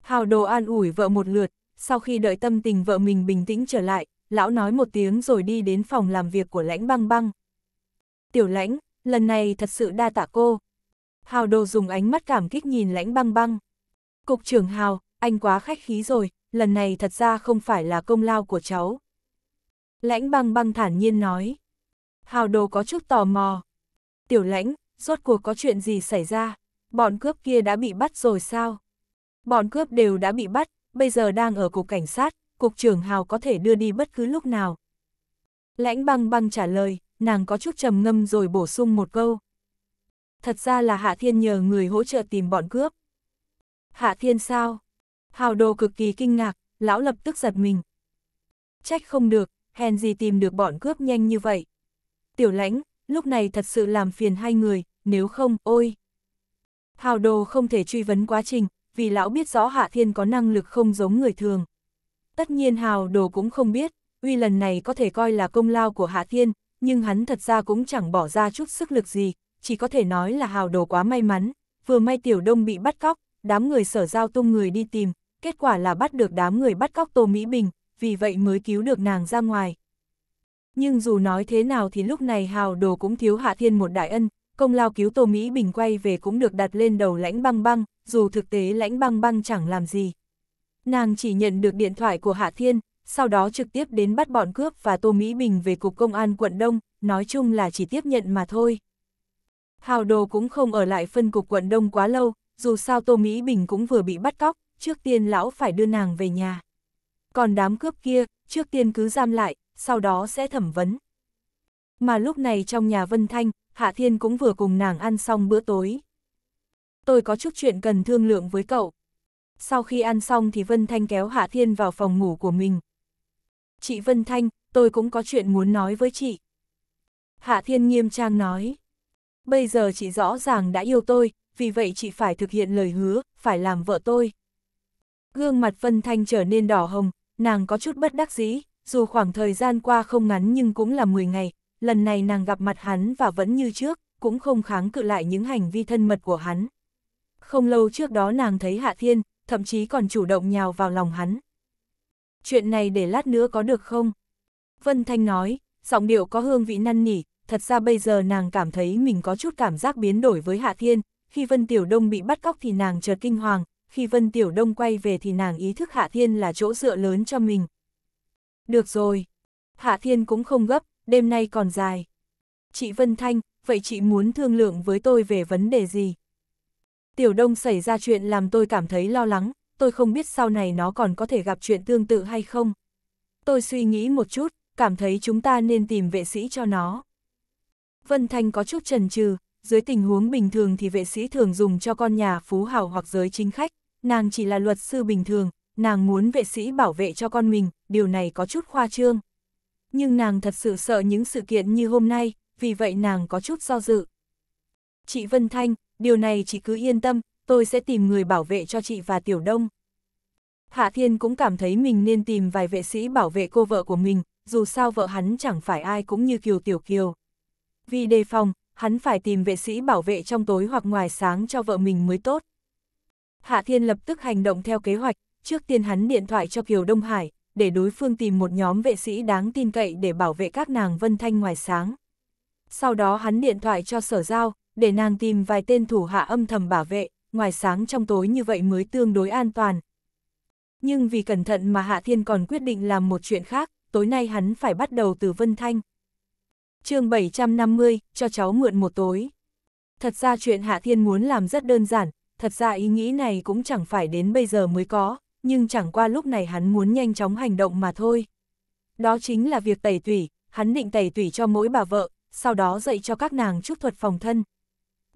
Hào đồ an ủi vợ một lượt, sau khi đợi tâm tình vợ mình bình tĩnh trở lại, lão nói một tiếng rồi đi đến phòng làm việc của lãnh băng băng. Tiểu lãnh, lần này thật sự đa tạ cô. Hào đồ dùng ánh mắt cảm kích nhìn lãnh băng băng. Cục trưởng Hào, anh quá khách khí rồi, lần này thật ra không phải là công lao của cháu. Lãnh băng băng thản nhiên nói. Hào đồ có chút tò mò. Tiểu lãnh, rốt cuộc có chuyện gì xảy ra? Bọn cướp kia đã bị bắt rồi sao? Bọn cướp đều đã bị bắt, bây giờ đang ở cục cảnh sát, cục trưởng Hào có thể đưa đi bất cứ lúc nào. Lãnh băng băng trả lời, nàng có chút trầm ngâm rồi bổ sung một câu. Thật ra là Hạ Thiên nhờ người hỗ trợ tìm bọn cướp. Hạ Thiên sao? Hào đồ cực kỳ kinh ngạc, lão lập tức giật mình. Trách không được, hèn gì tìm được bọn cướp nhanh như vậy. Tiểu lãnh, lúc này thật sự làm phiền hai người, nếu không, ôi. Hào đồ không thể truy vấn quá trình, vì lão biết rõ Hạ Thiên có năng lực không giống người thường. Tất nhiên Hào Đồ cũng không biết, uy lần này có thể coi là công lao của Hạ Thiên, nhưng hắn thật ra cũng chẳng bỏ ra chút sức lực gì, chỉ có thể nói là Hào Đồ quá may mắn, vừa may Tiểu Đông bị bắt cóc, đám người sở giao tung người đi tìm, kết quả là bắt được đám người bắt cóc Tô Mỹ Bình, vì vậy mới cứu được nàng ra ngoài. Nhưng dù nói thế nào thì lúc này Hào Đồ cũng thiếu Hạ Thiên một đại ân, công lao cứu Tô Mỹ Bình quay về cũng được đặt lên đầu lãnh băng băng, dù thực tế lãnh băng băng chẳng làm gì. Nàng chỉ nhận được điện thoại của Hạ Thiên, sau đó trực tiếp đến bắt bọn cướp và Tô Mỹ Bình về Cục Công an quận Đông, nói chung là chỉ tiếp nhận mà thôi. Hào Đồ cũng không ở lại phân cục quận Đông quá lâu, dù sao Tô Mỹ Bình cũng vừa bị bắt cóc, trước tiên lão phải đưa nàng về nhà. Còn đám cướp kia, trước tiên cứ giam lại, sau đó sẽ thẩm vấn. Mà lúc này trong nhà Vân Thanh, Hạ Thiên cũng vừa cùng nàng ăn xong bữa tối tôi có chút chuyện cần thương lượng với cậu. Sau khi ăn xong thì Vân Thanh kéo Hạ Thiên vào phòng ngủ của mình. Chị Vân Thanh, tôi cũng có chuyện muốn nói với chị. Hạ Thiên nghiêm trang nói. Bây giờ chị rõ ràng đã yêu tôi, vì vậy chị phải thực hiện lời hứa, phải làm vợ tôi. Gương mặt Vân Thanh trở nên đỏ hồng, nàng có chút bất đắc dĩ, dù khoảng thời gian qua không ngắn nhưng cũng là 10 ngày, lần này nàng gặp mặt hắn và vẫn như trước, cũng không kháng cự lại những hành vi thân mật của hắn không lâu trước đó nàng thấy Hạ Thiên, thậm chí còn chủ động nhào vào lòng hắn. Chuyện này để lát nữa có được không? Vân Thanh nói, giọng điệu có hương vị năn nỉ, thật ra bây giờ nàng cảm thấy mình có chút cảm giác biến đổi với Hạ Thiên, khi Vân Tiểu Đông bị bắt cóc thì nàng chợt kinh hoàng, khi Vân Tiểu Đông quay về thì nàng ý thức Hạ Thiên là chỗ dựa lớn cho mình. Được rồi, Hạ Thiên cũng không gấp, đêm nay còn dài. Chị Vân Thanh, vậy chị muốn thương lượng với tôi về vấn đề gì? Tiểu đông xảy ra chuyện làm tôi cảm thấy lo lắng, tôi không biết sau này nó còn có thể gặp chuyện tương tự hay không. Tôi suy nghĩ một chút, cảm thấy chúng ta nên tìm vệ sĩ cho nó. Vân Thanh có chút chần chừ, dưới tình huống bình thường thì vệ sĩ thường dùng cho con nhà phú hảo hoặc giới chính khách, nàng chỉ là luật sư bình thường, nàng muốn vệ sĩ bảo vệ cho con mình, điều này có chút khoa trương. Nhưng nàng thật sự sợ những sự kiện như hôm nay, vì vậy nàng có chút do dự. Chị Vân Thanh, điều này chị cứ yên tâm, tôi sẽ tìm người bảo vệ cho chị và Tiểu Đông. Hạ Thiên cũng cảm thấy mình nên tìm vài vệ sĩ bảo vệ cô vợ của mình, dù sao vợ hắn chẳng phải ai cũng như Kiều Tiểu Kiều. Vì đề phòng, hắn phải tìm vệ sĩ bảo vệ trong tối hoặc ngoài sáng cho vợ mình mới tốt. Hạ Thiên lập tức hành động theo kế hoạch, trước tiên hắn điện thoại cho Kiều Đông Hải, để đối phương tìm một nhóm vệ sĩ đáng tin cậy để bảo vệ các nàng Vân Thanh ngoài sáng. Sau đó hắn điện thoại cho Sở Giao, để nàng tìm vài tên thủ hạ âm thầm bảo vệ, ngoài sáng trong tối như vậy mới tương đối an toàn. Nhưng vì cẩn thận mà Hạ Thiên còn quyết định làm một chuyện khác, tối nay hắn phải bắt đầu từ Vân Thanh. chương 750, cho cháu mượn một tối. Thật ra chuyện Hạ Thiên muốn làm rất đơn giản, thật ra ý nghĩ này cũng chẳng phải đến bây giờ mới có, nhưng chẳng qua lúc này hắn muốn nhanh chóng hành động mà thôi. Đó chính là việc tẩy tủy, hắn định tẩy tủy cho mỗi bà vợ, sau đó dạy cho các nàng chúc thuật phòng thân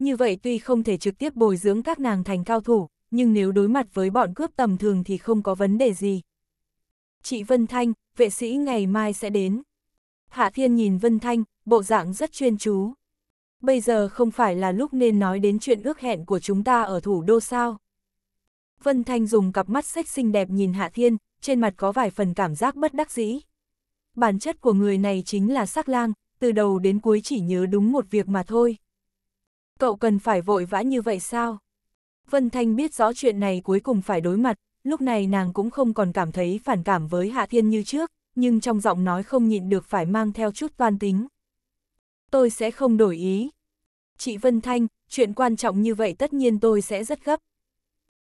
như vậy tuy không thể trực tiếp bồi dưỡng các nàng thành cao thủ, nhưng nếu đối mặt với bọn cướp tầm thường thì không có vấn đề gì. Chị Vân Thanh, vệ sĩ ngày mai sẽ đến. Hạ Thiên nhìn Vân Thanh, bộ dạng rất chuyên chú. Bây giờ không phải là lúc nên nói đến chuyện ước hẹn của chúng ta ở thủ đô sao. Vân Thanh dùng cặp mắt sách xinh đẹp nhìn Hạ Thiên, trên mặt có vài phần cảm giác bất đắc dĩ. Bản chất của người này chính là sắc lang, từ đầu đến cuối chỉ nhớ đúng một việc mà thôi cậu cần phải vội vã như vậy sao? Vân Thanh biết rõ chuyện này cuối cùng phải đối mặt, lúc này nàng cũng không còn cảm thấy phản cảm với Hạ Thiên như trước, nhưng trong giọng nói không nhịn được phải mang theo chút toan tính. Tôi sẽ không đổi ý. Chị Vân Thanh, chuyện quan trọng như vậy tất nhiên tôi sẽ rất gấp.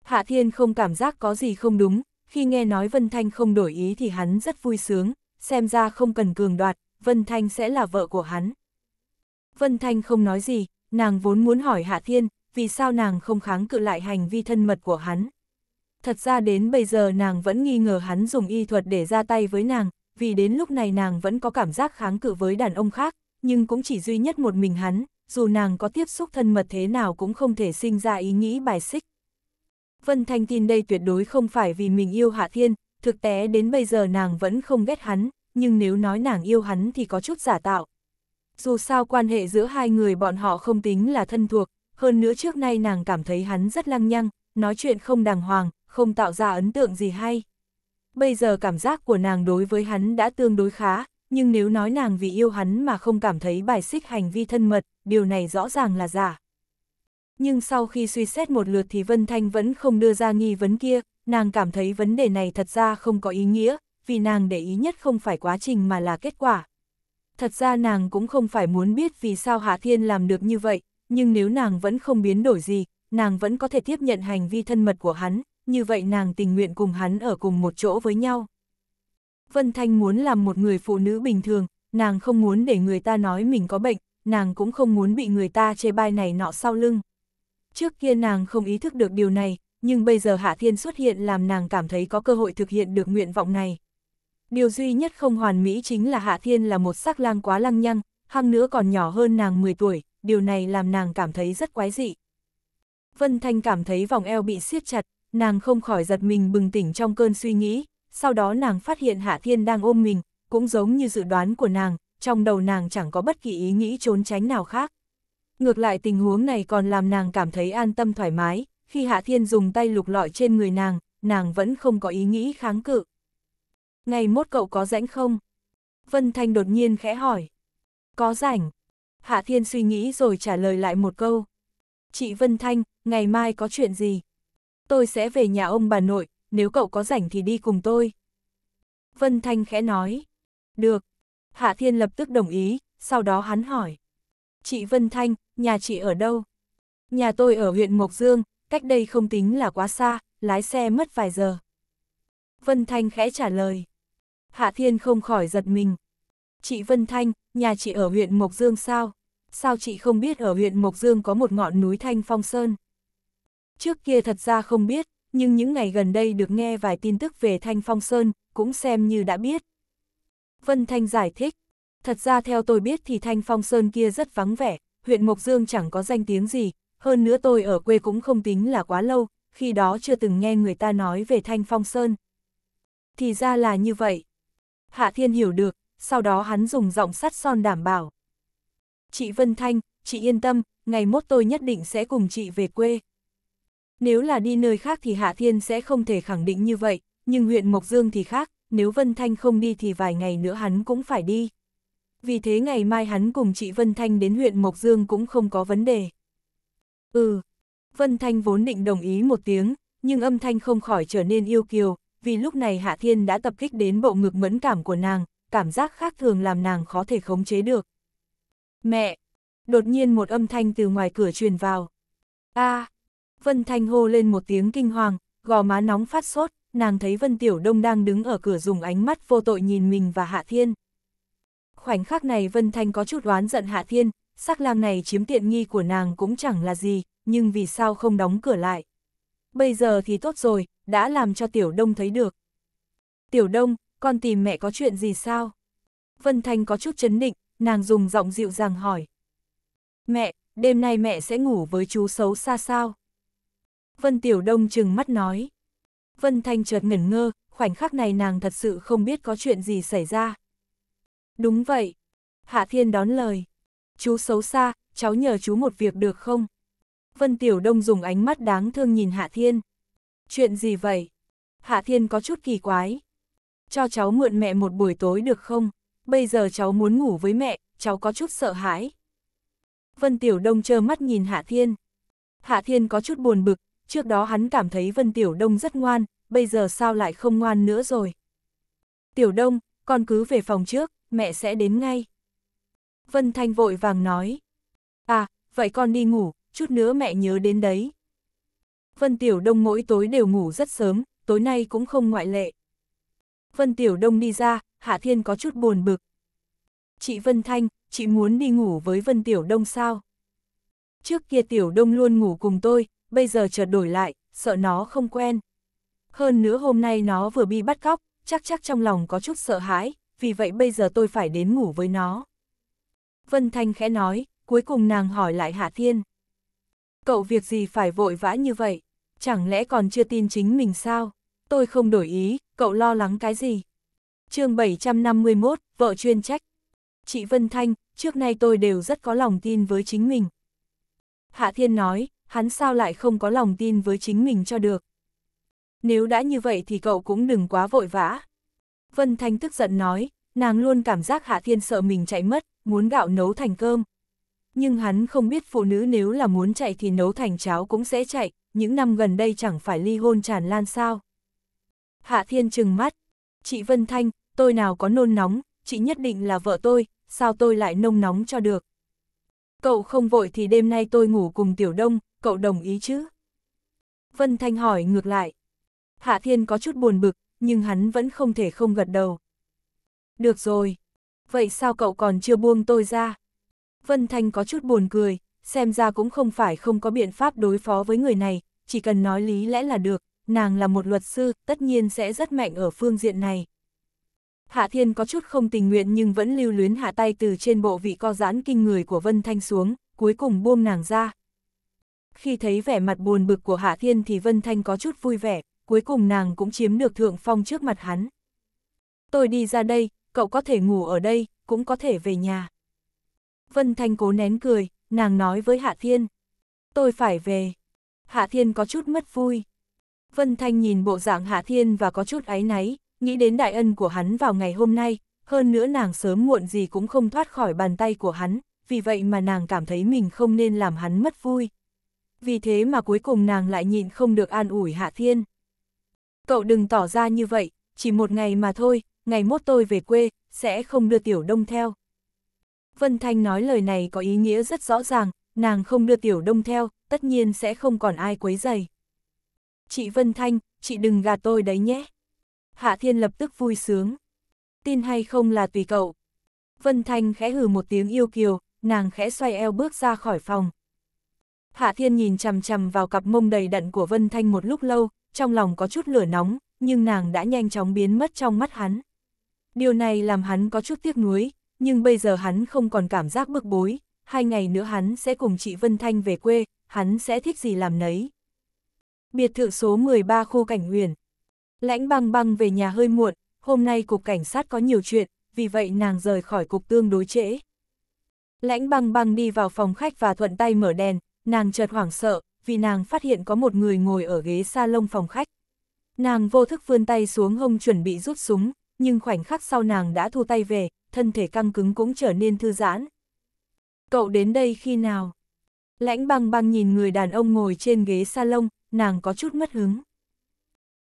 Hạ Thiên không cảm giác có gì không đúng, khi nghe nói Vân Thanh không đổi ý thì hắn rất vui sướng, xem ra không cần cường đoạt, Vân Thanh sẽ là vợ của hắn. Vân Thanh không nói gì, nàng vốn muốn hỏi Hạ Thiên, vì sao nàng không kháng cự lại hành vi thân mật của hắn. Thật ra đến bây giờ nàng vẫn nghi ngờ hắn dùng y thuật để ra tay với nàng, vì đến lúc này nàng vẫn có cảm giác kháng cự với đàn ông khác, nhưng cũng chỉ duy nhất một mình hắn, dù nàng có tiếp xúc thân mật thế nào cũng không thể sinh ra ý nghĩ bài xích. Vân Thanh tin đây tuyệt đối không phải vì mình yêu Hạ Thiên, thực tế đến bây giờ nàng vẫn không ghét hắn, nhưng nếu nói nàng yêu hắn thì có chút giả tạo, dù sao quan hệ giữa hai người bọn họ không tính là thân thuộc, hơn nữa trước nay nàng cảm thấy hắn rất lăng nhăng, nói chuyện không đàng hoàng, không tạo ra ấn tượng gì hay. Bây giờ cảm giác của nàng đối với hắn đã tương đối khá, nhưng nếu nói nàng vì yêu hắn mà không cảm thấy bài xích hành vi thân mật, điều này rõ ràng là giả. Nhưng sau khi suy xét một lượt thì Vân Thanh vẫn không đưa ra nghi vấn kia, nàng cảm thấy vấn đề này thật ra không có ý nghĩa, vì nàng để ý nhất không phải quá trình mà là kết quả, Thật ra nàng cũng không phải muốn biết vì sao Hạ Thiên làm được như vậy, nhưng nếu nàng vẫn không biến đổi gì, nàng vẫn có thể tiếp nhận hành vi thân mật của hắn, như vậy nàng tình nguyện cùng hắn ở cùng một chỗ với nhau. Vân Thanh muốn làm một người phụ nữ bình thường, nàng không muốn để người ta nói mình có bệnh, nàng cũng không muốn bị người ta chê bai này nọ sau lưng. Trước kia nàng không ý thức được điều này, nhưng bây giờ Hạ Thiên xuất hiện làm nàng cảm thấy có cơ hội thực hiện được nguyện vọng này. Điều duy nhất không hoàn mỹ chính là Hạ Thiên là một sắc lang quá lăng nhăng, hăng nữa còn nhỏ hơn nàng 10 tuổi, điều này làm nàng cảm thấy rất quái dị. Vân Thanh cảm thấy vòng eo bị siết chặt, nàng không khỏi giật mình bừng tỉnh trong cơn suy nghĩ, sau đó nàng phát hiện Hạ Thiên đang ôm mình, cũng giống như dự đoán của nàng, trong đầu nàng chẳng có bất kỳ ý nghĩ trốn tránh nào khác. Ngược lại tình huống này còn làm nàng cảm thấy an tâm thoải mái, khi Hạ Thiên dùng tay lục lọi trên người nàng, nàng vẫn không có ý nghĩ kháng cự. Ngày mốt cậu có rảnh không? Vân Thanh đột nhiên khẽ hỏi. Có rảnh. Hạ Thiên suy nghĩ rồi trả lời lại một câu. Chị Vân Thanh, ngày mai có chuyện gì? Tôi sẽ về nhà ông bà nội, nếu cậu có rảnh thì đi cùng tôi. Vân Thanh khẽ nói. Được. Hạ Thiên lập tức đồng ý, sau đó hắn hỏi. Chị Vân Thanh, nhà chị ở đâu? Nhà tôi ở huyện Mộc Dương, cách đây không tính là quá xa, lái xe mất vài giờ. Vân Thanh khẽ trả lời. Hạ Thiên không khỏi giật mình. Chị Vân Thanh, nhà chị ở huyện Mộc Dương sao? Sao chị không biết ở huyện Mộc Dương có một ngọn núi Thanh Phong Sơn? Trước kia thật ra không biết, nhưng những ngày gần đây được nghe vài tin tức về Thanh Phong Sơn, cũng xem như đã biết. Vân Thanh giải thích, thật ra theo tôi biết thì Thanh Phong Sơn kia rất vắng vẻ, huyện Mộc Dương chẳng có danh tiếng gì, hơn nữa tôi ở quê cũng không tính là quá lâu, khi đó chưa từng nghe người ta nói về Thanh Phong Sơn. Thì ra là như vậy, Hạ Thiên hiểu được, sau đó hắn dùng giọng sắt son đảm bảo. Chị Vân Thanh, chị yên tâm, ngày mốt tôi nhất định sẽ cùng chị về quê. Nếu là đi nơi khác thì Hạ Thiên sẽ không thể khẳng định như vậy, nhưng huyện Mộc Dương thì khác, nếu Vân Thanh không đi thì vài ngày nữa hắn cũng phải đi. Vì thế ngày mai hắn cùng chị Vân Thanh đến huyện Mộc Dương cũng không có vấn đề. Ừ, Vân Thanh vốn định đồng ý một tiếng, nhưng âm thanh không khỏi trở nên yêu kiều, vì lúc này Hạ Thiên đã tập kích đến bộ ngực mẫn cảm của nàng, cảm giác khác thường làm nàng khó thể khống chế được. Mẹ! Đột nhiên một âm thanh từ ngoài cửa truyền vào. a à, Vân Thanh hô lên một tiếng kinh hoàng, gò má nóng phát sốt, nàng thấy Vân Tiểu Đông đang đứng ở cửa dùng ánh mắt vô tội nhìn mình và Hạ Thiên. Khoảnh khắc này Vân Thanh có chút oán giận Hạ Thiên, sắc lang này chiếm tiện nghi của nàng cũng chẳng là gì, nhưng vì sao không đóng cửa lại bây giờ thì tốt rồi, đã làm cho Tiểu Đông thấy được. Tiểu Đông, con tìm mẹ có chuyện gì sao? Vân Thanh có chút chấn định, nàng dùng giọng dịu dàng hỏi. Mẹ, đêm nay mẹ sẽ ngủ với chú xấu xa sao? Vân Tiểu Đông chừng mắt nói. Vân Thanh chợt ngẩn ngơ, khoảnh khắc này nàng thật sự không biết có chuyện gì xảy ra. Đúng vậy. Hạ Thiên đón lời. Chú xấu xa, cháu nhờ chú một việc được không? Vân Tiểu Đông dùng ánh mắt đáng thương nhìn Hạ Thiên. Chuyện gì vậy? Hạ Thiên có chút kỳ quái. Cho cháu mượn mẹ một buổi tối được không? Bây giờ cháu muốn ngủ với mẹ, cháu có chút sợ hãi. Vân Tiểu Đông trơ mắt nhìn Hạ Thiên. Hạ Thiên có chút buồn bực, trước đó hắn cảm thấy Vân Tiểu Đông rất ngoan, bây giờ sao lại không ngoan nữa rồi. Tiểu Đông, con cứ về phòng trước, mẹ sẽ đến ngay. Vân Thanh vội vàng nói. À, vậy con đi ngủ, chút nữa mẹ nhớ đến đấy. Vân Tiểu Đông mỗi tối đều ngủ rất sớm, tối nay cũng không ngoại lệ. Vân Tiểu Đông đi ra, Hạ Thiên có chút buồn bực. Chị Vân Thanh, chị muốn đi ngủ với Vân Tiểu Đông sao? Trước kia Tiểu Đông luôn ngủ cùng tôi, bây giờ chợt đổi lại, sợ nó không quen. Hơn nữa hôm nay nó vừa bị bắt cóc, chắc chắc trong lòng có chút sợ hãi, vì vậy bây giờ tôi phải đến ngủ với nó. Vân Thanh khẽ nói, cuối cùng nàng hỏi lại Hạ Thiên cậu việc gì phải vội vã như vậy? Chẳng lẽ còn chưa tin chính mình sao? Tôi không đổi ý, cậu lo lắng cái gì? chương 751, vợ chuyên trách. Chị Vân Thanh, trước nay tôi đều rất có lòng tin với chính mình. Hạ Thiên nói, hắn sao lại không có lòng tin với chính mình cho được. Nếu đã như vậy thì cậu cũng đừng quá vội vã. Vân Thanh tức giận nói, nàng luôn cảm giác Hạ Thiên sợ mình chạy mất, muốn gạo nấu thành cơm nhưng hắn không biết phụ nữ nếu là muốn chạy thì nấu thành cháo cũng sẽ chạy, những năm gần đây chẳng phải ly hôn tràn lan sao. Hạ Thiên trừng mắt, chị Vân Thanh, tôi nào có nôn nóng, chị nhất định là vợ tôi, sao tôi lại nông nóng cho được. Cậu không vội thì đêm nay tôi ngủ cùng Tiểu Đông, cậu đồng ý chứ? Vân Thanh hỏi ngược lại. Hạ Thiên có chút buồn bực, nhưng hắn vẫn không thể không gật đầu. Được rồi, vậy sao cậu còn chưa buông tôi ra? Vân Thanh có chút buồn cười, xem ra cũng không phải không có biện pháp đối phó với người này, chỉ cần nói lý lẽ là được, nàng là một luật sư, tất nhiên sẽ rất mạnh ở phương diện này. Hạ Thiên có chút không tình nguyện nhưng vẫn lưu luyến hạ tay từ trên bộ vị co giãn kinh người của Vân Thanh xuống, cuối cùng buông nàng ra. Khi thấy vẻ mặt buồn bực của Hạ Thiên thì Vân Thanh có chút vui vẻ, cuối cùng nàng cũng chiếm được thượng phong trước mặt hắn. Tôi đi ra đây, cậu có thể ngủ ở đây, cũng có thể về nhà. Vân Thanh cố nén cười, nàng nói với Hạ Thiên. Tôi phải về. Hạ Thiên có chút mất vui. Vân Thanh nhìn bộ dạng Hạ Thiên và có chút áy náy, nghĩ đến đại ân của hắn vào ngày hôm nay, hơn nữa nàng sớm muộn gì cũng không thoát khỏi bàn tay của hắn, vì vậy mà nàng cảm thấy mình không nên làm hắn mất vui. Vì thế mà cuối cùng nàng lại nhịn không được an ủi Hạ Thiên. Cậu đừng tỏ ra như vậy, chỉ một ngày mà thôi, ngày mốt tôi về quê, sẽ không đưa Tiểu Đông theo. Vân Thanh nói lời này có ý nghĩa rất rõ ràng, nàng không đưa Tiểu Đông theo, tất nhiên sẽ không còn ai quấy dày. Chị Vân Thanh, chị đừng gạt tôi đấy nhé. Hạ Thiên lập tức vui sướng. Tin hay không là tùy cậu. Vân Thanh khẽ hừ một tiếng yêu kiều, nàng khẽ xoay eo bước ra khỏi phòng. Hạ Thiên nhìn chằm chằm vào cặp mông đầy đặn của Vân Thanh một lúc lâu, trong lòng có chút lửa nóng, nhưng nàng đã nhanh chóng biến mất trong mắt hắn. Điều này làm hắn có chút tiếc nuối, nhưng bây giờ hắn không còn cảm giác bức bối, hai ngày nữa hắn sẽ cùng chị Vân Thanh về quê, hắn sẽ thích gì làm nấy. Biệt thự số 13 khu cảnh huyền. Lãnh băng băng về nhà hơi muộn, hôm nay cục cảnh sát có nhiều chuyện, vì vậy nàng rời khỏi cục tương đối trễ. Lãnh băng băng đi vào phòng khách và thuận tay mở đèn, nàng chợt hoảng sợ, vì nàng phát hiện có một người ngồi ở ghế salon phòng khách. Nàng vô thức vươn tay xuống hông chuẩn bị rút súng, nhưng khoảnh khắc sau nàng đã thu tay về, thân thể căng cứng cũng trở nên thư giãn. Cậu đến đây khi nào? Lãnh băng băng nhìn người đàn ông ngồi trên ghế salon, nàng có chút mất hứng.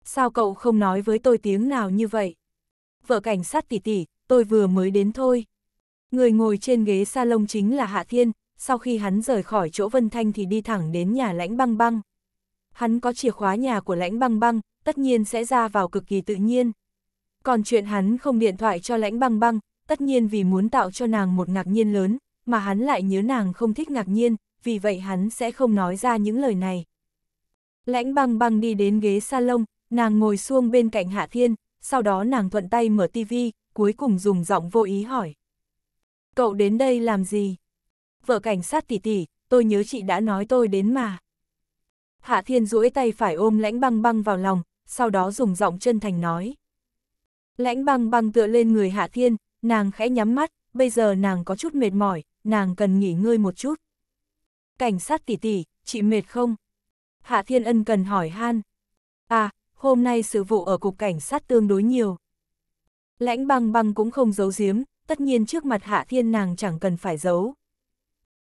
Sao cậu không nói với tôi tiếng nào như vậy? Vợ cảnh sát tỷ tỷ, tôi vừa mới đến thôi. Người ngồi trên ghế salon chính là Hạ Thiên, sau khi hắn rời khỏi chỗ Vân Thanh thì đi thẳng đến nhà lãnh băng băng. Hắn có chìa khóa nhà của lãnh băng băng, tất nhiên sẽ ra vào cực kỳ tự nhiên. Còn chuyện hắn không điện thoại cho lãnh băng băng, tất nhiên vì muốn tạo cho nàng một ngạc nhiên lớn, mà hắn lại nhớ nàng không thích ngạc nhiên, vì vậy hắn sẽ không nói ra những lời này. Lãnh băng băng đi đến ghế salon, nàng ngồi xuông bên cạnh Hạ Thiên, sau đó nàng thuận tay mở tivi, cuối cùng dùng giọng vô ý hỏi. Cậu đến đây làm gì? Vợ cảnh sát tỷ tỷ, tôi nhớ chị đã nói tôi đến mà. Hạ Thiên duỗi tay phải ôm lãnh băng băng vào lòng, sau đó dùng giọng chân thành nói. Lãnh băng băng tựa lên người Hạ Thiên, Nàng khẽ nhắm mắt, bây giờ nàng có chút mệt mỏi, nàng cần nghỉ ngơi một chút. Cảnh sát tỷ tỷ, chị mệt không? Hạ Thiên Ân cần hỏi han. À, hôm nay sự vụ ở cục cảnh sát tương đối nhiều. Lãnh băng băng cũng không giấu giếm, tất nhiên trước mặt Hạ Thiên nàng chẳng cần phải giấu.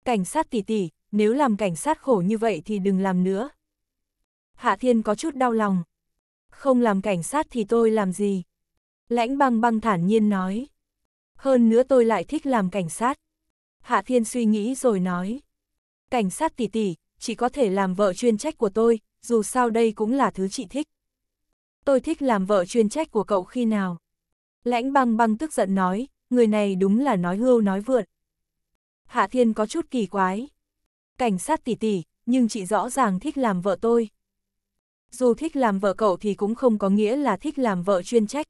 Cảnh sát tỷ tỷ, nếu làm cảnh sát khổ như vậy thì đừng làm nữa. Hạ Thiên có chút đau lòng. Không làm cảnh sát thì tôi làm gì? Lãnh băng băng thản nhiên nói hơn nữa tôi lại thích làm cảnh sát. Hạ Thiên suy nghĩ rồi nói, cảnh sát tỷ tỷ, chỉ có thể làm vợ chuyên trách của tôi, dù sao đây cũng là thứ chị thích. Tôi thích làm vợ chuyên trách của cậu khi nào? Lãnh băng băng tức giận nói, người này đúng là nói hưu nói vượt. Hạ Thiên có chút kỳ quái. Cảnh sát tỷ tỷ, nhưng chị rõ ràng thích làm vợ tôi. Dù thích làm vợ cậu thì cũng không có nghĩa là thích làm vợ chuyên trách.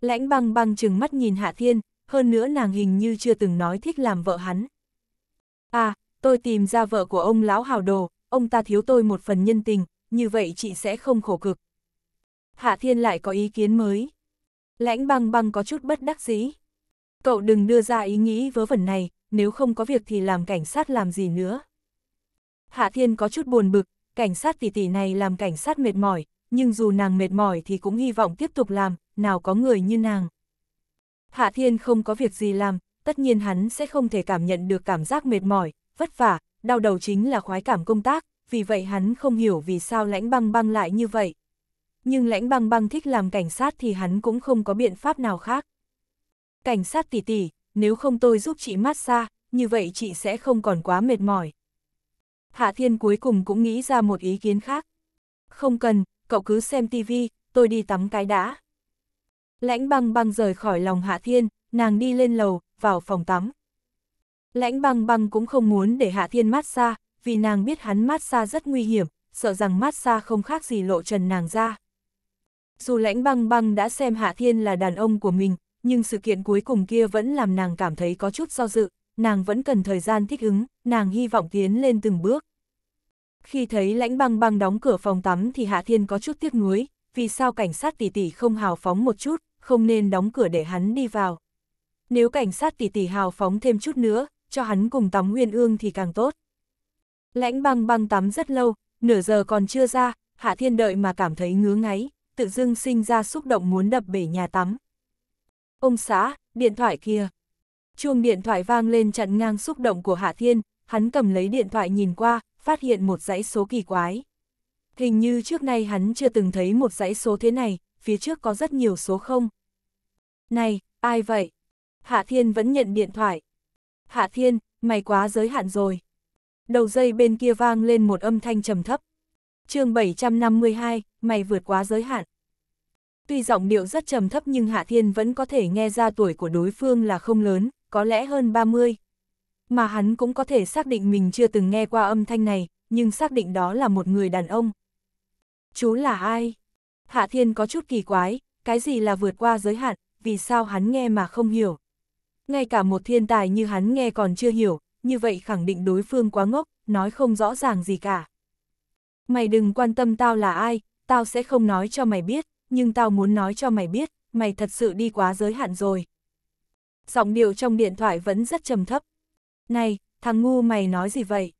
Lãnh băng băng chừng mắt nhìn Hạ Thiên, hơn nữa nàng hình như chưa từng nói thích làm vợ hắn. À, tôi tìm ra vợ của ông lão hào đồ, ông ta thiếu tôi một phần nhân tình, như vậy chị sẽ không khổ cực. Hạ Thiên lại có ý kiến mới. Lãnh băng băng có chút bất đắc dĩ. Cậu đừng đưa ra ý nghĩ vớ vẩn này, nếu không có việc thì làm cảnh sát làm gì nữa. Hạ Thiên có chút buồn bực, cảnh sát tỷ tỷ này làm cảnh sát mệt mỏi, nhưng dù nàng mệt mỏi thì cũng hy vọng tiếp tục làm, nào có người như nàng. Hạ Thiên không có việc gì làm, tất nhiên hắn sẽ không thể cảm nhận được cảm giác mệt mỏi, vất vả, đau đầu chính là khoái cảm công tác, vì vậy hắn không hiểu vì sao lãnh băng băng lại như vậy. Nhưng lãnh băng băng thích làm cảnh sát thì hắn cũng không có biện pháp nào khác. Cảnh sát tỷ tỷ, nếu không tôi giúp chị massage, như vậy chị sẽ không còn quá mệt mỏi. Hạ Thiên cuối cùng cũng nghĩ ra một ý kiến khác. Không cần, cậu cứ xem tivi, tôi đi tắm cái đã. Lãnh băng băng rời khỏi lòng Hạ Thiên, nàng đi lên lầu, vào phòng tắm. Lãnh băng băng cũng không muốn để Hạ Thiên mát xa, vì nàng biết hắn mát xa rất nguy hiểm, sợ rằng mát xa không khác gì lộ trần nàng ra. Dù lãnh băng băng đã xem Hạ Thiên là đàn ông của mình, nhưng sự kiện cuối cùng kia vẫn làm nàng cảm thấy có chút do dự, nàng vẫn cần thời gian thích ứng, nàng hy vọng tiến lên từng bước. Khi thấy lãnh băng băng đóng cửa phòng tắm thì Hạ Thiên có chút tiếc nuối, vì sao cảnh sát tỷ tỷ không hào phóng một chút, không nên đóng cửa để hắn đi vào. Nếu cảnh sát tỷ tỷ hào phóng thêm chút nữa, cho hắn cùng tắm nguyên ương thì càng tốt. Lãnh băng băng tắm rất lâu, nửa giờ còn chưa ra, Hạ Thiên đợi mà cảm thấy ngứa ngáy, tự dưng sinh ra xúc động muốn đập bể nhà tắm. Ông xã, điện thoại kia. Chuông điện thoại vang lên chặn ngang xúc động của Hạ Thiên, hắn cầm lấy điện thoại nhìn qua, phát hiện một dãy số kỳ quái. Hình như trước nay hắn chưa từng thấy một dãy số thế này, phía trước có rất nhiều số không. Này, ai vậy? Hạ Thiên vẫn nhận điện thoại. Hạ Thiên, mày quá giới hạn rồi. Đầu dây bên kia vang lên một âm thanh trầm thấp. chương 752, mày vượt quá giới hạn. Tuy giọng điệu rất trầm thấp nhưng Hạ Thiên vẫn có thể nghe ra tuổi của đối phương là không lớn, có lẽ hơn 30, mà hắn cũng có thể xác định mình chưa từng nghe qua âm thanh này, nhưng xác định đó là một người đàn ông. Chú là ai? Hạ Thiên có chút kỳ quái, cái gì là vượt qua giới hạn, vì sao hắn nghe mà không hiểu. Ngay cả một thiên tài như hắn nghe còn chưa hiểu, như vậy khẳng định đối phương quá ngốc, nói không rõ ràng gì cả. Mày đừng quan tâm tao là ai, tao sẽ không nói cho mày biết, nhưng tao muốn nói cho mày biết, mày thật sự đi quá giới hạn rồi. Giọng điệu trong điện thoại vẫn rất trầm thấp, này, thằng ngu mày nói gì vậy?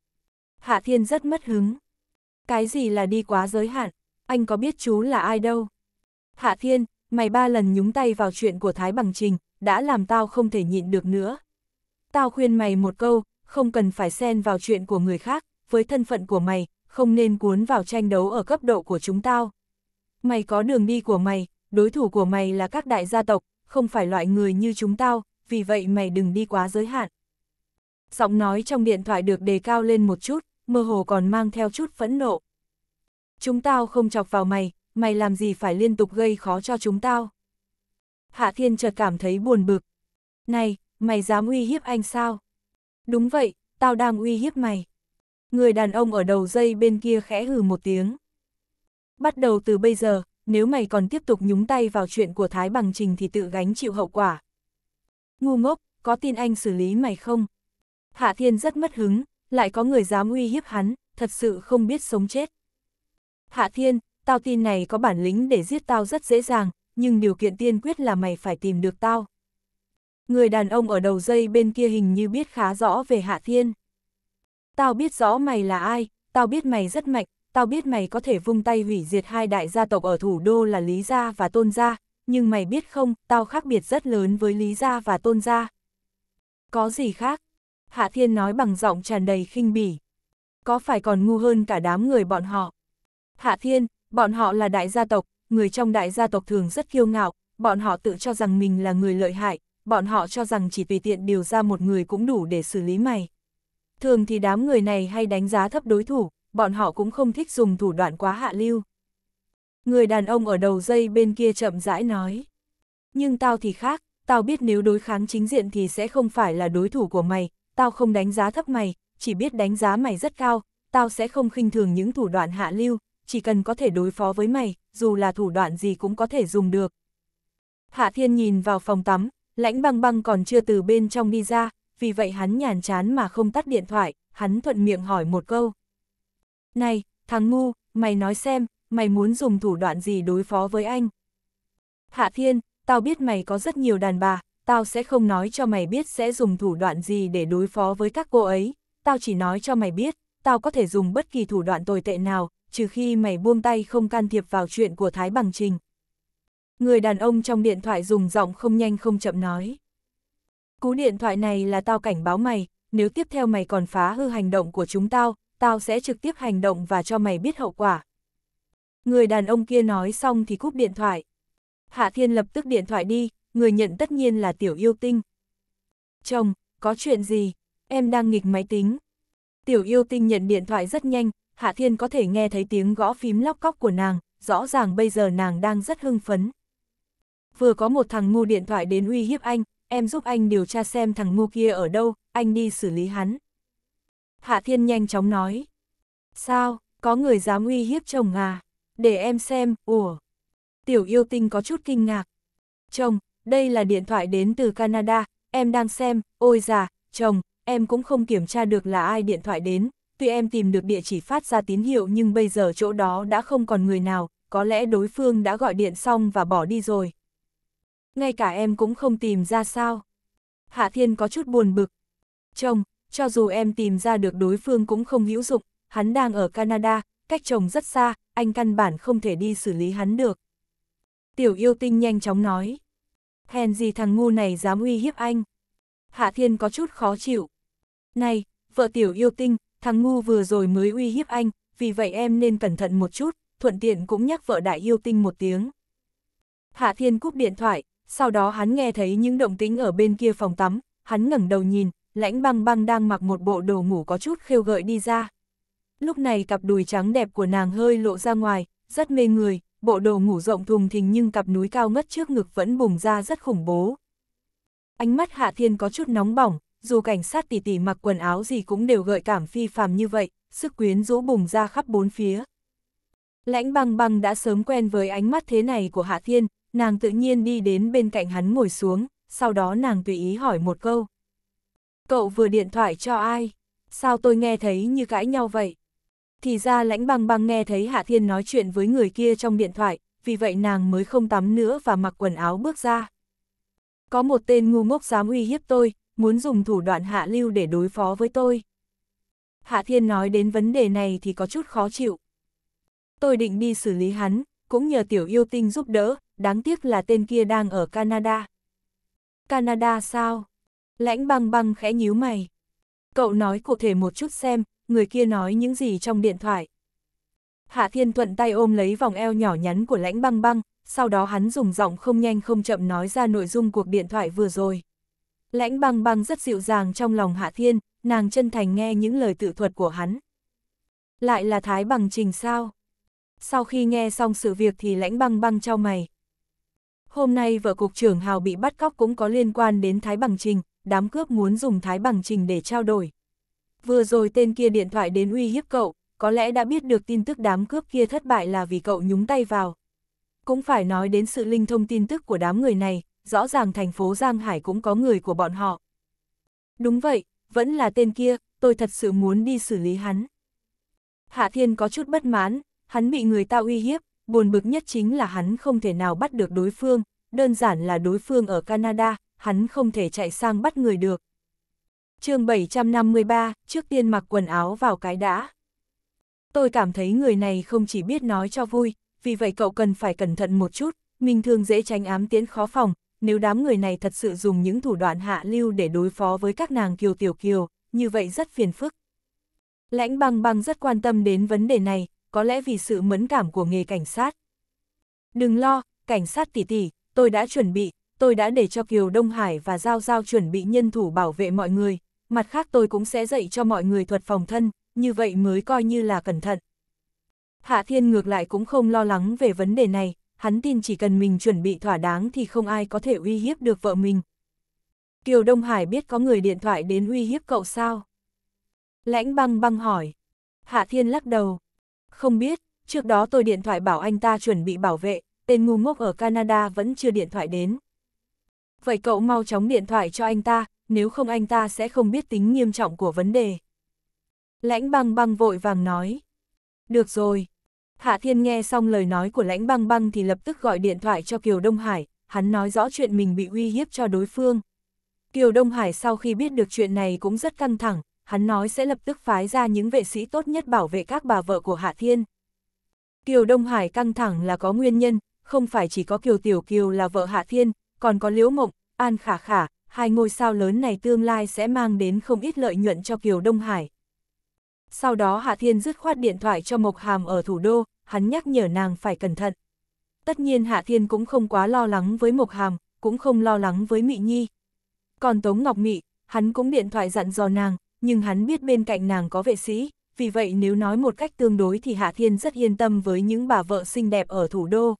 Hạ Thiên rất mất hứng. Cái gì là đi quá giới hạn, anh có biết chú là ai đâu? Hạ Thiên, mày ba lần nhúng tay vào chuyện của Thái Bằng Trình, đã làm tao không thể nhịn được nữa. Tao khuyên mày một câu, không cần phải xen vào chuyện của người khác, với thân phận của mày, không nên cuốn vào tranh đấu ở cấp độ của chúng tao. Mày có đường đi của mày, đối thủ của mày là các đại gia tộc, không phải loại người như chúng tao, vì vậy mày đừng đi quá giới hạn. Giọng nói trong điện thoại được đề cao lên một chút, mơ hồ còn mang theo chút phẫn nộ. Chúng tao không chọc vào mày, mày làm gì phải liên tục gây khó cho chúng tao. Hạ Thiên chợt cảm thấy buồn bực. Này, mày dám uy hiếp anh sao? Đúng vậy, tao đang uy hiếp mày. Người đàn ông ở đầu dây bên kia khẽ hừ một tiếng. Bắt đầu từ bây giờ, nếu mày còn tiếp tục nhúng tay vào chuyện của Thái Bằng Trình thì tự gánh chịu hậu quả. Ngu ngốc, có tin anh xử lý mày không? Hạ Thiên rất mất hứng, lại có người dám uy hiếp hắn, thật sự không biết sống chết. Hạ Thiên, tao tin này có bản lĩnh để giết tao rất dễ dàng, nhưng điều kiện tiên quyết là mày phải tìm được tao. Người đàn ông ở đầu dây bên kia hình như biết khá rõ về Hạ Thiên. Tao biết rõ mày là ai, tao biết mày rất mạnh, tao biết mày có thể vung tay hủy diệt hai đại gia tộc ở thủ đô là Lý Gia và Tôn Gia, nhưng mày biết không, tao khác biệt rất lớn với Lý Gia và Tôn Gia. Có gì khác? Hạ Thiên nói bằng giọng tràn đầy khinh bỉ. Có phải còn ngu hơn cả đám người bọn họ? Hạ Thiên, bọn họ là đại gia tộc, người trong đại gia tộc thường rất kiêu ngạo, bọn họ tự cho rằng mình là người lợi hại, bọn họ cho rằng chỉ tùy tiện điều ra một người cũng đủ để xử lý mày. Thường thì đám người này hay đánh giá thấp đối thủ, bọn họ cũng không thích dùng thủ đoạn quá hạ lưu. Người đàn ông ở đầu dây bên kia chậm rãi nói. Nhưng tao thì khác, tao biết nếu đối kháng chính diện thì sẽ không phải là đối thủ của mày, tao không đánh giá thấp mày, chỉ biết đánh giá mày rất cao, tao sẽ không khinh thường những thủ đoạn hạ lưu, chỉ cần có thể đối phó với mày, dù là thủ đoạn gì cũng có thể dùng được. Hạ Thiên nhìn vào phòng tắm, lãnh băng băng còn chưa từ bên trong đi ra, vì vậy hắn nhàn chán mà không tắt điện thoại, hắn thuận miệng hỏi một câu. Này, thằng ngu, mày nói xem, mày muốn dùng thủ đoạn gì đối phó với anh? Hạ Thiên, tao biết mày có rất nhiều đàn bà, tao sẽ không nói cho mày biết sẽ dùng thủ đoạn gì để đối phó với các cô ấy, tao chỉ nói cho mày biết, tao có thể dùng bất kỳ thủ đoạn tồi tệ nào, trừ khi mày buông tay không can thiệp vào chuyện của Thái Bằng Trình. Người đàn ông trong điện thoại dùng giọng không nhanh không chậm nói. Cú điện thoại này là tao cảnh báo mày, nếu tiếp theo mày còn phá hư hành động của chúng tao, tao sẽ trực tiếp hành động và cho mày biết hậu quả. Người đàn ông kia nói xong thì cúp điện thoại. Hạ Thiên lập tức điện thoại đi, người nhận tất nhiên là tiểu yêu tinh. Chồng, có chuyện gì? Em đang nghịch máy tính. Tiểu yêu tinh nhận điện thoại rất nhanh, Hạ Thiên có thể nghe thấy tiếng gõ phím lóc cóc của nàng, rõ ràng bây giờ nàng đang rất hưng phấn. Vừa có một thằng ngu điện thoại đến uy hiếp anh, em giúp anh điều tra xem thằng ngu kia ở đâu, anh đi xử lý hắn. Hạ Thiên nhanh chóng nói. Sao, có người dám uy hiếp chồng à? Để em xem, ủa. Tiểu yêu tinh có chút kinh ngạc. Chồng, đây là điện thoại đến từ Canada, em đang xem, ôi già, chồng, em cũng không kiểm tra được là ai điện thoại đến, tuy em tìm được địa chỉ phát ra tín hiệu nhưng bây giờ chỗ đó đã không còn người nào, có lẽ đối phương đã gọi điện xong và bỏ đi rồi. Ngay cả em cũng không tìm ra sao. Hạ Thiên có chút buồn bực. Chồng, cho dù em tìm ra được đối phương cũng không hữu dụng, hắn đang ở Canada, cách chồng rất xa, anh căn bản không thể đi xử lý hắn được. Tiểu yêu tinh nhanh chóng nói. Hèn gì thằng ngu này dám uy hiếp anh. Hạ Thiên có chút khó chịu. Này, vợ tiểu yêu tinh, thằng ngu vừa rồi mới uy hiếp anh, vì vậy em nên cẩn thận một chút, thuận tiện cũng nhắc vợ đại yêu tinh một tiếng. Hạ Thiên cúp điện thoại, sau đó hắn nghe thấy những động tĩnh ở bên kia phòng tắm, hắn ngẩng đầu nhìn, lãnh băng băng đang mặc một bộ đồ ngủ có chút khêu gợi đi ra. Lúc này cặp đùi trắng đẹp của nàng hơi lộ ra ngoài, rất mê người, bộ đồ ngủ rộng thùng thình nhưng cặp núi cao ngất trước ngực vẫn bùng ra rất khủng bố. Ánh mắt Hạ Thiên có chút nóng bỏng, dù cảnh sát tỉ tỉ mặc quần áo gì cũng đều gợi cảm phi phàm như vậy, sức quyến rũ bùng ra khắp bốn phía. Lãnh băng băng đã sớm quen với ánh mắt thế này của Hạ Thiên, nàng tự nhiên đi đến bên cạnh hắn ngồi xuống, sau đó nàng tùy ý hỏi một câu. Cậu vừa điện thoại cho ai? Sao tôi nghe thấy như cãi nhau vậy? Thì ra lãnh băng băng nghe thấy Hạ Thiên nói chuyện với người kia trong điện thoại, vì vậy nàng mới không tắm nữa và mặc quần áo bước ra. Có một tên ngu ngốc dám uy hiếp tôi, muốn dùng thủ đoạn hạ lưu để đối phó với tôi. Hạ Thiên nói đến vấn đề này thì có chút khó chịu. Tôi định đi xử lý hắn, cũng nhờ tiểu yêu tinh giúp đỡ, đáng tiếc là tên kia đang ở Canada. Canada sao? Lãnh băng băng khẽ nhíu mày. Cậu nói cụ thể một chút xem, người kia nói những gì trong điện thoại. Hạ Thiên Thuận tay ôm lấy vòng eo nhỏ nhắn của lãnh băng băng, sau đó hắn dùng giọng không nhanh không chậm nói ra nội dung cuộc điện thoại vừa rồi. Lãnh băng băng rất dịu dàng trong lòng Hạ Thiên, nàng chân thành nghe những lời tự thuật của hắn. Lại là Thái Bằng Trình sao? Sau khi nghe xong sự việc thì lãnh băng băng trao mày. Hôm nay vợ cục trưởng Hào bị bắt cóc cũng có liên quan đến Thái Bằng Trình, đám cướp muốn dùng Thái Bằng Trình để trao đổi vừa rồi tên kia điện thoại đến uy hiếp cậu, có lẽ đã biết được tin tức đám cướp kia thất bại là vì cậu nhúng tay vào. Cũng phải nói đến sự linh thông tin tức của đám người này, rõ ràng thành phố Giang Hải cũng có người của bọn họ. Đúng vậy, vẫn là tên kia, tôi thật sự muốn đi xử lý hắn. Hạ Thiên có chút bất mãn, hắn bị người ta uy hiếp, buồn bực nhất chính là hắn không thể nào bắt được đối phương, đơn giản là đối phương ở Canada, hắn không thể chạy sang bắt người được chương 753, trước tiên mặc quần áo vào cái đã. Tôi cảm thấy người này không chỉ biết nói cho vui, vì vậy cậu cần phải cẩn thận một chút, mình thường dễ tránh ám tiễn khó phòng, nếu đám người này thật sự dùng những thủ đoạn hạ lưu để đối phó với các nàng kiều tiểu kiều, như vậy rất phiền phức. Lãnh băng băng rất quan tâm đến vấn đề này, có lẽ vì sự mẫn cảm của nghề cảnh sát. Đừng lo, cảnh sát tỷ tỷ, tôi đã chuẩn bị, tôi đã để cho Kiều Đông Hải và Giao Giao chuẩn bị nhân thủ bảo vệ mọi người, mặt khác tôi cũng sẽ dạy cho mọi người thuật phòng thân, như vậy mới coi như là cẩn thận. Hạ Thiên ngược lại cũng không lo lắng về vấn đề này, hắn tin chỉ cần mình chuẩn bị thỏa đáng thì không ai có thể uy hiếp được vợ mình. Kiều Đông Hải biết có người điện thoại đến uy hiếp cậu sao? Lãnh băng băng hỏi. Hạ Thiên lắc đầu. Không biết, trước đó tôi điện thoại bảo anh ta chuẩn bị bảo vệ, tên ngu ngốc ở Canada vẫn chưa điện thoại đến. Vậy cậu mau chóng điện thoại cho anh ta, nếu không anh ta sẽ không biết tính nghiêm trọng của vấn đề. Lãnh băng băng vội vàng nói. Được rồi. Hạ Thiên nghe xong lời nói của lãnh băng băng thì lập tức gọi điện thoại cho Kiều Đông Hải, hắn nói rõ chuyện mình bị uy hiếp cho đối phương. Kiều Đông Hải sau khi biết được chuyện này cũng rất căng thẳng, hắn nói sẽ lập tức phái ra những vệ sĩ tốt nhất bảo vệ các bà vợ của Hạ Thiên. Kiều Đông Hải căng thẳng là có nguyên nhân, không phải chỉ có Kiều Tiểu Kiều là vợ Hạ Thiên, còn có Liễu Mộng, An Khả Khả, hai ngôi sao lớn này tương lai sẽ mang đến không ít lợi nhuận cho Kiều Đông Hải. Sau đó Hạ Thiên dứt khoát điện thoại cho Mộc Hàm ở thủ đô, hắn nhắc nhở nàng phải cẩn thận. Tất nhiên Hạ Thiên cũng không quá lo lắng với Mộc Hàm, cũng không lo lắng với Mị Nhi. Còn Tống Ngọc Mị, hắn cũng điện thoại dặn dò nàng, nhưng hắn biết bên cạnh nàng có vệ sĩ, vì vậy nếu nói một cách tương đối thì Hạ Thiên rất yên tâm với những bà vợ xinh đẹp ở thủ đô.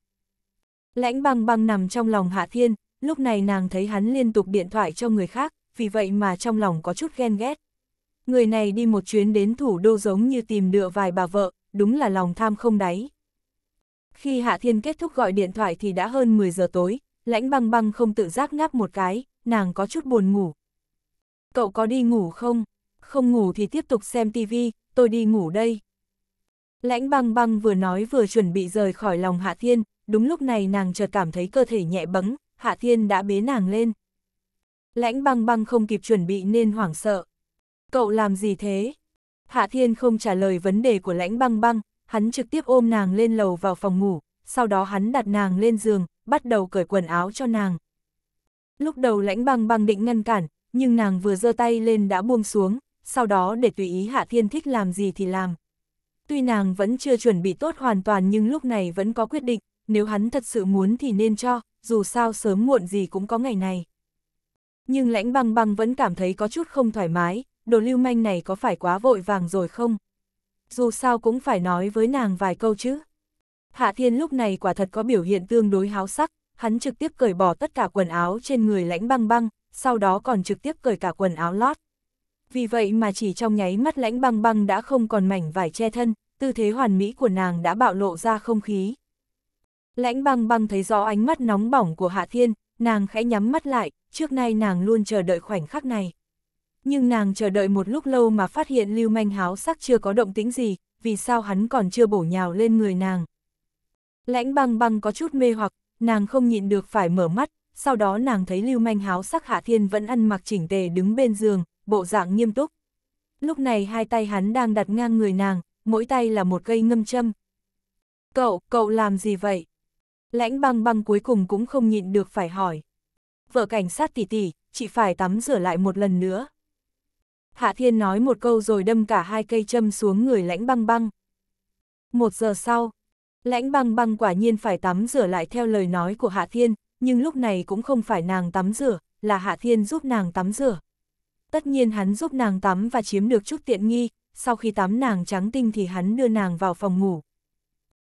Lãnh băng băng nằm trong lòng Hạ Thiên, lúc này nàng thấy hắn liên tục điện thoại cho người khác, vì vậy mà trong lòng có chút ghen ghét. Người này đi một chuyến đến thủ đô giống như tìm đựa vài bà vợ, đúng là lòng tham không đáy. Khi Hạ Thiên kết thúc gọi điện thoại thì đã hơn 10 giờ tối, lãnh băng băng không tự giác ngáp một cái, nàng có chút buồn ngủ. Cậu có đi ngủ không? Không ngủ thì tiếp tục xem tivi, tôi đi ngủ đây. Lãnh băng băng vừa nói vừa chuẩn bị rời khỏi lòng Hạ Thiên, đúng lúc này nàng chợt cảm thấy cơ thể nhẹ bấng, Hạ Thiên đã bế nàng lên. Lãnh băng băng không kịp chuẩn bị nên hoảng sợ. Cậu làm gì thế? Hạ Thiên không trả lời vấn đề của lãnh băng băng, hắn trực tiếp ôm nàng lên lầu vào phòng ngủ, sau đó hắn đặt nàng lên giường, bắt đầu cởi quần áo cho nàng. Lúc đầu lãnh băng băng định ngăn cản, nhưng nàng vừa giơ tay lên đã buông xuống, sau đó để tùy ý Hạ Thiên thích làm gì thì làm. Tuy nàng vẫn chưa chuẩn bị tốt hoàn toàn nhưng lúc này vẫn có quyết định, nếu hắn thật sự muốn thì nên cho, dù sao sớm muộn gì cũng có ngày này. Nhưng lãnh băng băng vẫn cảm thấy có chút không thoải mái, đồ lưu manh này có phải quá vội vàng rồi không? Dù sao cũng phải nói với nàng vài câu chứ. Hạ Thiên lúc này quả thật có biểu hiện tương đối háo sắc, hắn trực tiếp cởi bỏ tất cả quần áo trên người lãnh băng băng, sau đó còn trực tiếp cởi cả quần áo lót. Vì vậy mà chỉ trong nháy mắt lãnh băng băng đã không còn mảnh vải che thân, tư thế hoàn mỹ của nàng đã bạo lộ ra không khí. Lãnh băng băng thấy rõ ánh mắt nóng bỏng của Hạ Thiên, nàng khẽ nhắm mắt lại, trước nay nàng luôn chờ đợi khoảnh khắc này. Nhưng nàng chờ đợi một lúc lâu mà phát hiện Lưu Manh Háo sắc chưa có động tĩnh gì, vì sao hắn còn chưa bổ nhào lên người nàng. Lãnh băng băng có chút mê hoặc, nàng không nhịn được phải mở mắt, sau đó nàng thấy Lưu Manh Háo sắc Hạ Thiên vẫn ăn mặc chỉnh tề đứng bên giường, bộ dạng nghiêm túc. Lúc này hai tay hắn đang đặt ngang người nàng, mỗi tay là một cây ngâm châm. Cậu, cậu làm gì vậy? Lãnh băng băng cuối cùng cũng không nhịn được phải hỏi. Vợ cảnh sát tỷ tỷ, chị phải tắm rửa lại một lần nữa. Hạ Thiên nói một câu rồi đâm cả hai cây châm xuống người lãnh băng băng. Một giờ sau, lãnh băng băng quả nhiên phải tắm rửa lại theo lời nói của Hạ Thiên, nhưng lúc này cũng không phải nàng tắm rửa, là Hạ Thiên giúp nàng tắm rửa. Tất nhiên hắn giúp nàng tắm và chiếm được chút tiện nghi, sau khi tắm nàng trắng tinh thì hắn đưa nàng vào phòng ngủ.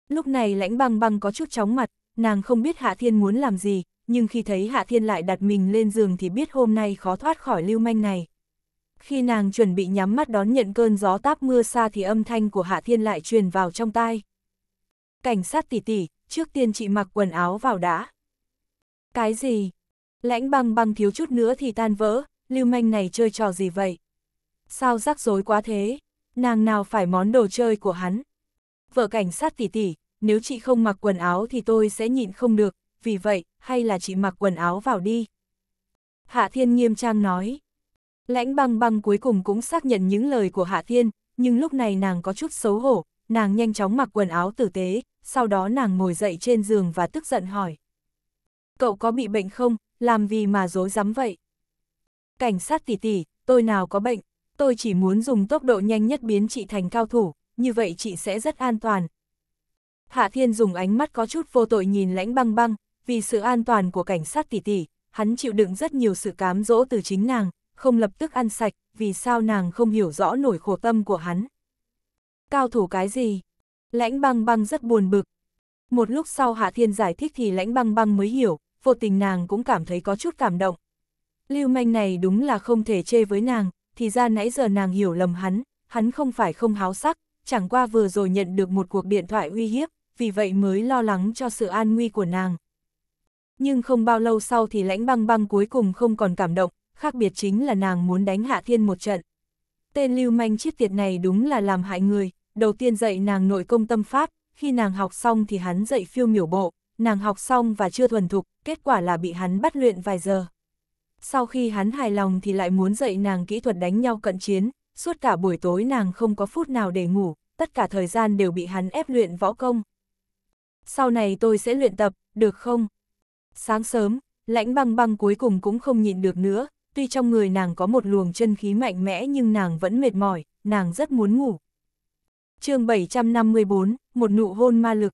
Lúc này lãnh băng băng có chút chóng mặt, nàng không biết Hạ Thiên muốn làm gì, nhưng khi thấy Hạ Thiên lại đặt mình lên giường thì biết hôm nay khó thoát khỏi lưu manh này. Khi nàng chuẩn bị nhắm mắt đón nhận cơn gió táp mưa xa thì âm thanh của Hạ Thiên lại truyền vào trong tai. Cảnh sát tỉ tỉ, trước tiên chị mặc quần áo vào đã. Cái gì? Lãnh băng băng thiếu chút nữa thì tan vỡ, lưu manh này chơi trò gì vậy? Sao rắc rối quá thế? Nàng nào phải món đồ chơi của hắn? Vợ cảnh sát tỉ tỉ, nếu chị không mặc quần áo thì tôi sẽ nhịn không được, vì vậy, hay là chị mặc quần áo vào đi. Hạ Thiên nghiêm trang nói. Lãnh băng băng cuối cùng cũng xác nhận những lời của Hạ Thiên, nhưng lúc này nàng có chút xấu hổ, nàng nhanh chóng mặc quần áo tử tế, sau đó nàng ngồi dậy trên giường và tức giận hỏi. Cậu có bị bệnh không, làm gì mà dối rắm vậy? Cảnh sát tỷ tỷ, tôi nào có bệnh, tôi chỉ muốn dùng tốc độ nhanh nhất biến chị thành cao thủ, như vậy chị sẽ rất an toàn, Hạ Thiên dùng ánh mắt có chút vô tội nhìn lãnh băng băng, vì sự an toàn của cảnh sát tỷ tỷ, hắn chịu đựng rất nhiều sự cám dỗ từ chính nàng, không lập tức ăn sạch, vì sao nàng không hiểu rõ nổi khổ tâm của hắn. Cao thủ cái gì? Lãnh băng băng rất buồn bực. Một lúc sau Hạ Thiên giải thích thì lãnh băng băng mới hiểu, vô tình nàng cũng cảm thấy có chút cảm động. Lưu manh này đúng là không thể chê với nàng, thì ra nãy giờ nàng hiểu lầm hắn, hắn không phải không háo sắc, chẳng qua vừa rồi nhận được một cuộc điện thoại uy hiếp, vì vậy mới lo lắng cho sự an nguy của nàng. Nhưng không bao lâu sau thì lãnh băng băng cuối cùng không còn cảm động, khác biệt chính là nàng muốn đánh Hạ Thiên một trận. Tên lưu manh chiết tiệt này đúng là làm hại người, đầu tiên dạy nàng nội công tâm pháp, khi nàng học xong thì hắn dạy phiêu miểu bộ, nàng học xong và chưa thuần thục, kết quả là bị hắn bắt luyện vài giờ. Sau khi hắn hài lòng thì lại muốn dạy nàng kỹ thuật đánh nhau cận chiến, suốt cả buổi tối nàng không có phút nào để ngủ, tất cả thời gian đều bị hắn ép luyện võ công. Sau này tôi sẽ luyện tập, được không? Sáng sớm, lãnh băng băng cuối cùng cũng không nhịn được nữa, tuy trong người nàng có một luồng chân khí mạnh mẽ nhưng nàng vẫn mệt mỏi, nàng rất muốn ngủ. chương 754, một nụ hôn ma lực.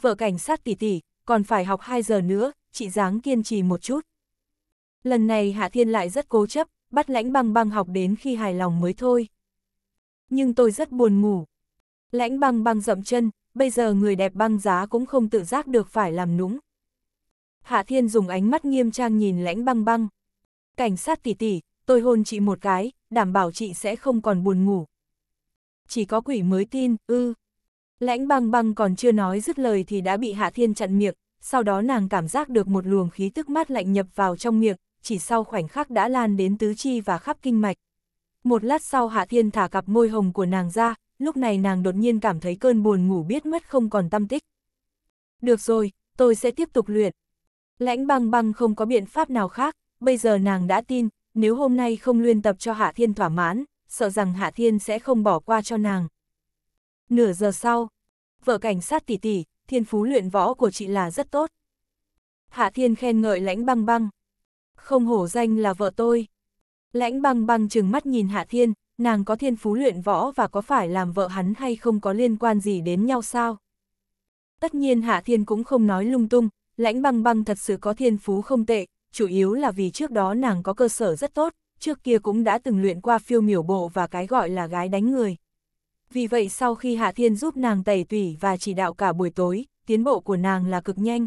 Vợ cảnh sát tỷ tỷ, còn phải học 2 giờ nữa, chị dáng kiên trì một chút. Lần này Hạ Thiên lại rất cố chấp, bắt lãnh băng băng học đến khi hài lòng mới thôi. Nhưng tôi rất buồn ngủ. Lãnh băng băng dậm chân, bây giờ người đẹp băng giá cũng không tự giác được phải làm núng. Hạ Thiên dùng ánh mắt nghiêm trang nhìn lãnh băng băng. Cảnh sát tỷ tỷ, tôi hôn chị một cái, đảm bảo chị sẽ không còn buồn ngủ. Chỉ có quỷ mới tin, ư. Lãnh băng băng còn chưa nói dứt lời thì đã bị Hạ Thiên chặn miệng, sau đó nàng cảm giác được một luồng khí tức mát lạnh nhập vào trong miệng, chỉ sau khoảnh khắc đã lan đến tứ chi và khắp kinh mạch. Một lát sau Hạ Thiên thả cặp môi hồng của nàng ra, lúc này nàng đột nhiên cảm thấy cơn buồn ngủ biết mất không còn tâm tích. Được rồi, tôi sẽ tiếp tục luyện. Lãnh băng băng không có biện pháp nào khác, bây giờ nàng đã tin, nếu hôm nay không luyện tập cho Hạ Thiên thỏa mãn, sợ rằng Hạ Thiên sẽ không bỏ qua cho nàng. Nửa giờ sau, vợ cảnh sát tỷ tỷ, thiên phú luyện võ của chị là rất tốt. Hạ Thiên khen ngợi lãnh băng băng. Không hổ danh là vợ tôi. Lãnh băng băng chừng mắt nhìn Hạ Thiên, nàng có thiên phú luyện võ và có phải làm vợ hắn hay không có liên quan gì đến nhau sao? Tất nhiên Hạ Thiên cũng không nói lung tung, lãnh băng băng thật sự có thiên phú không tệ, chủ yếu là vì trước đó nàng có cơ sở rất tốt, trước kia cũng đã từng luyện qua phiêu miểu bộ và cái gọi là gái đánh người. Vì vậy sau khi Hạ Thiên giúp nàng tẩy tủy và chỉ đạo cả buổi tối, tiến bộ của nàng là cực nhanh.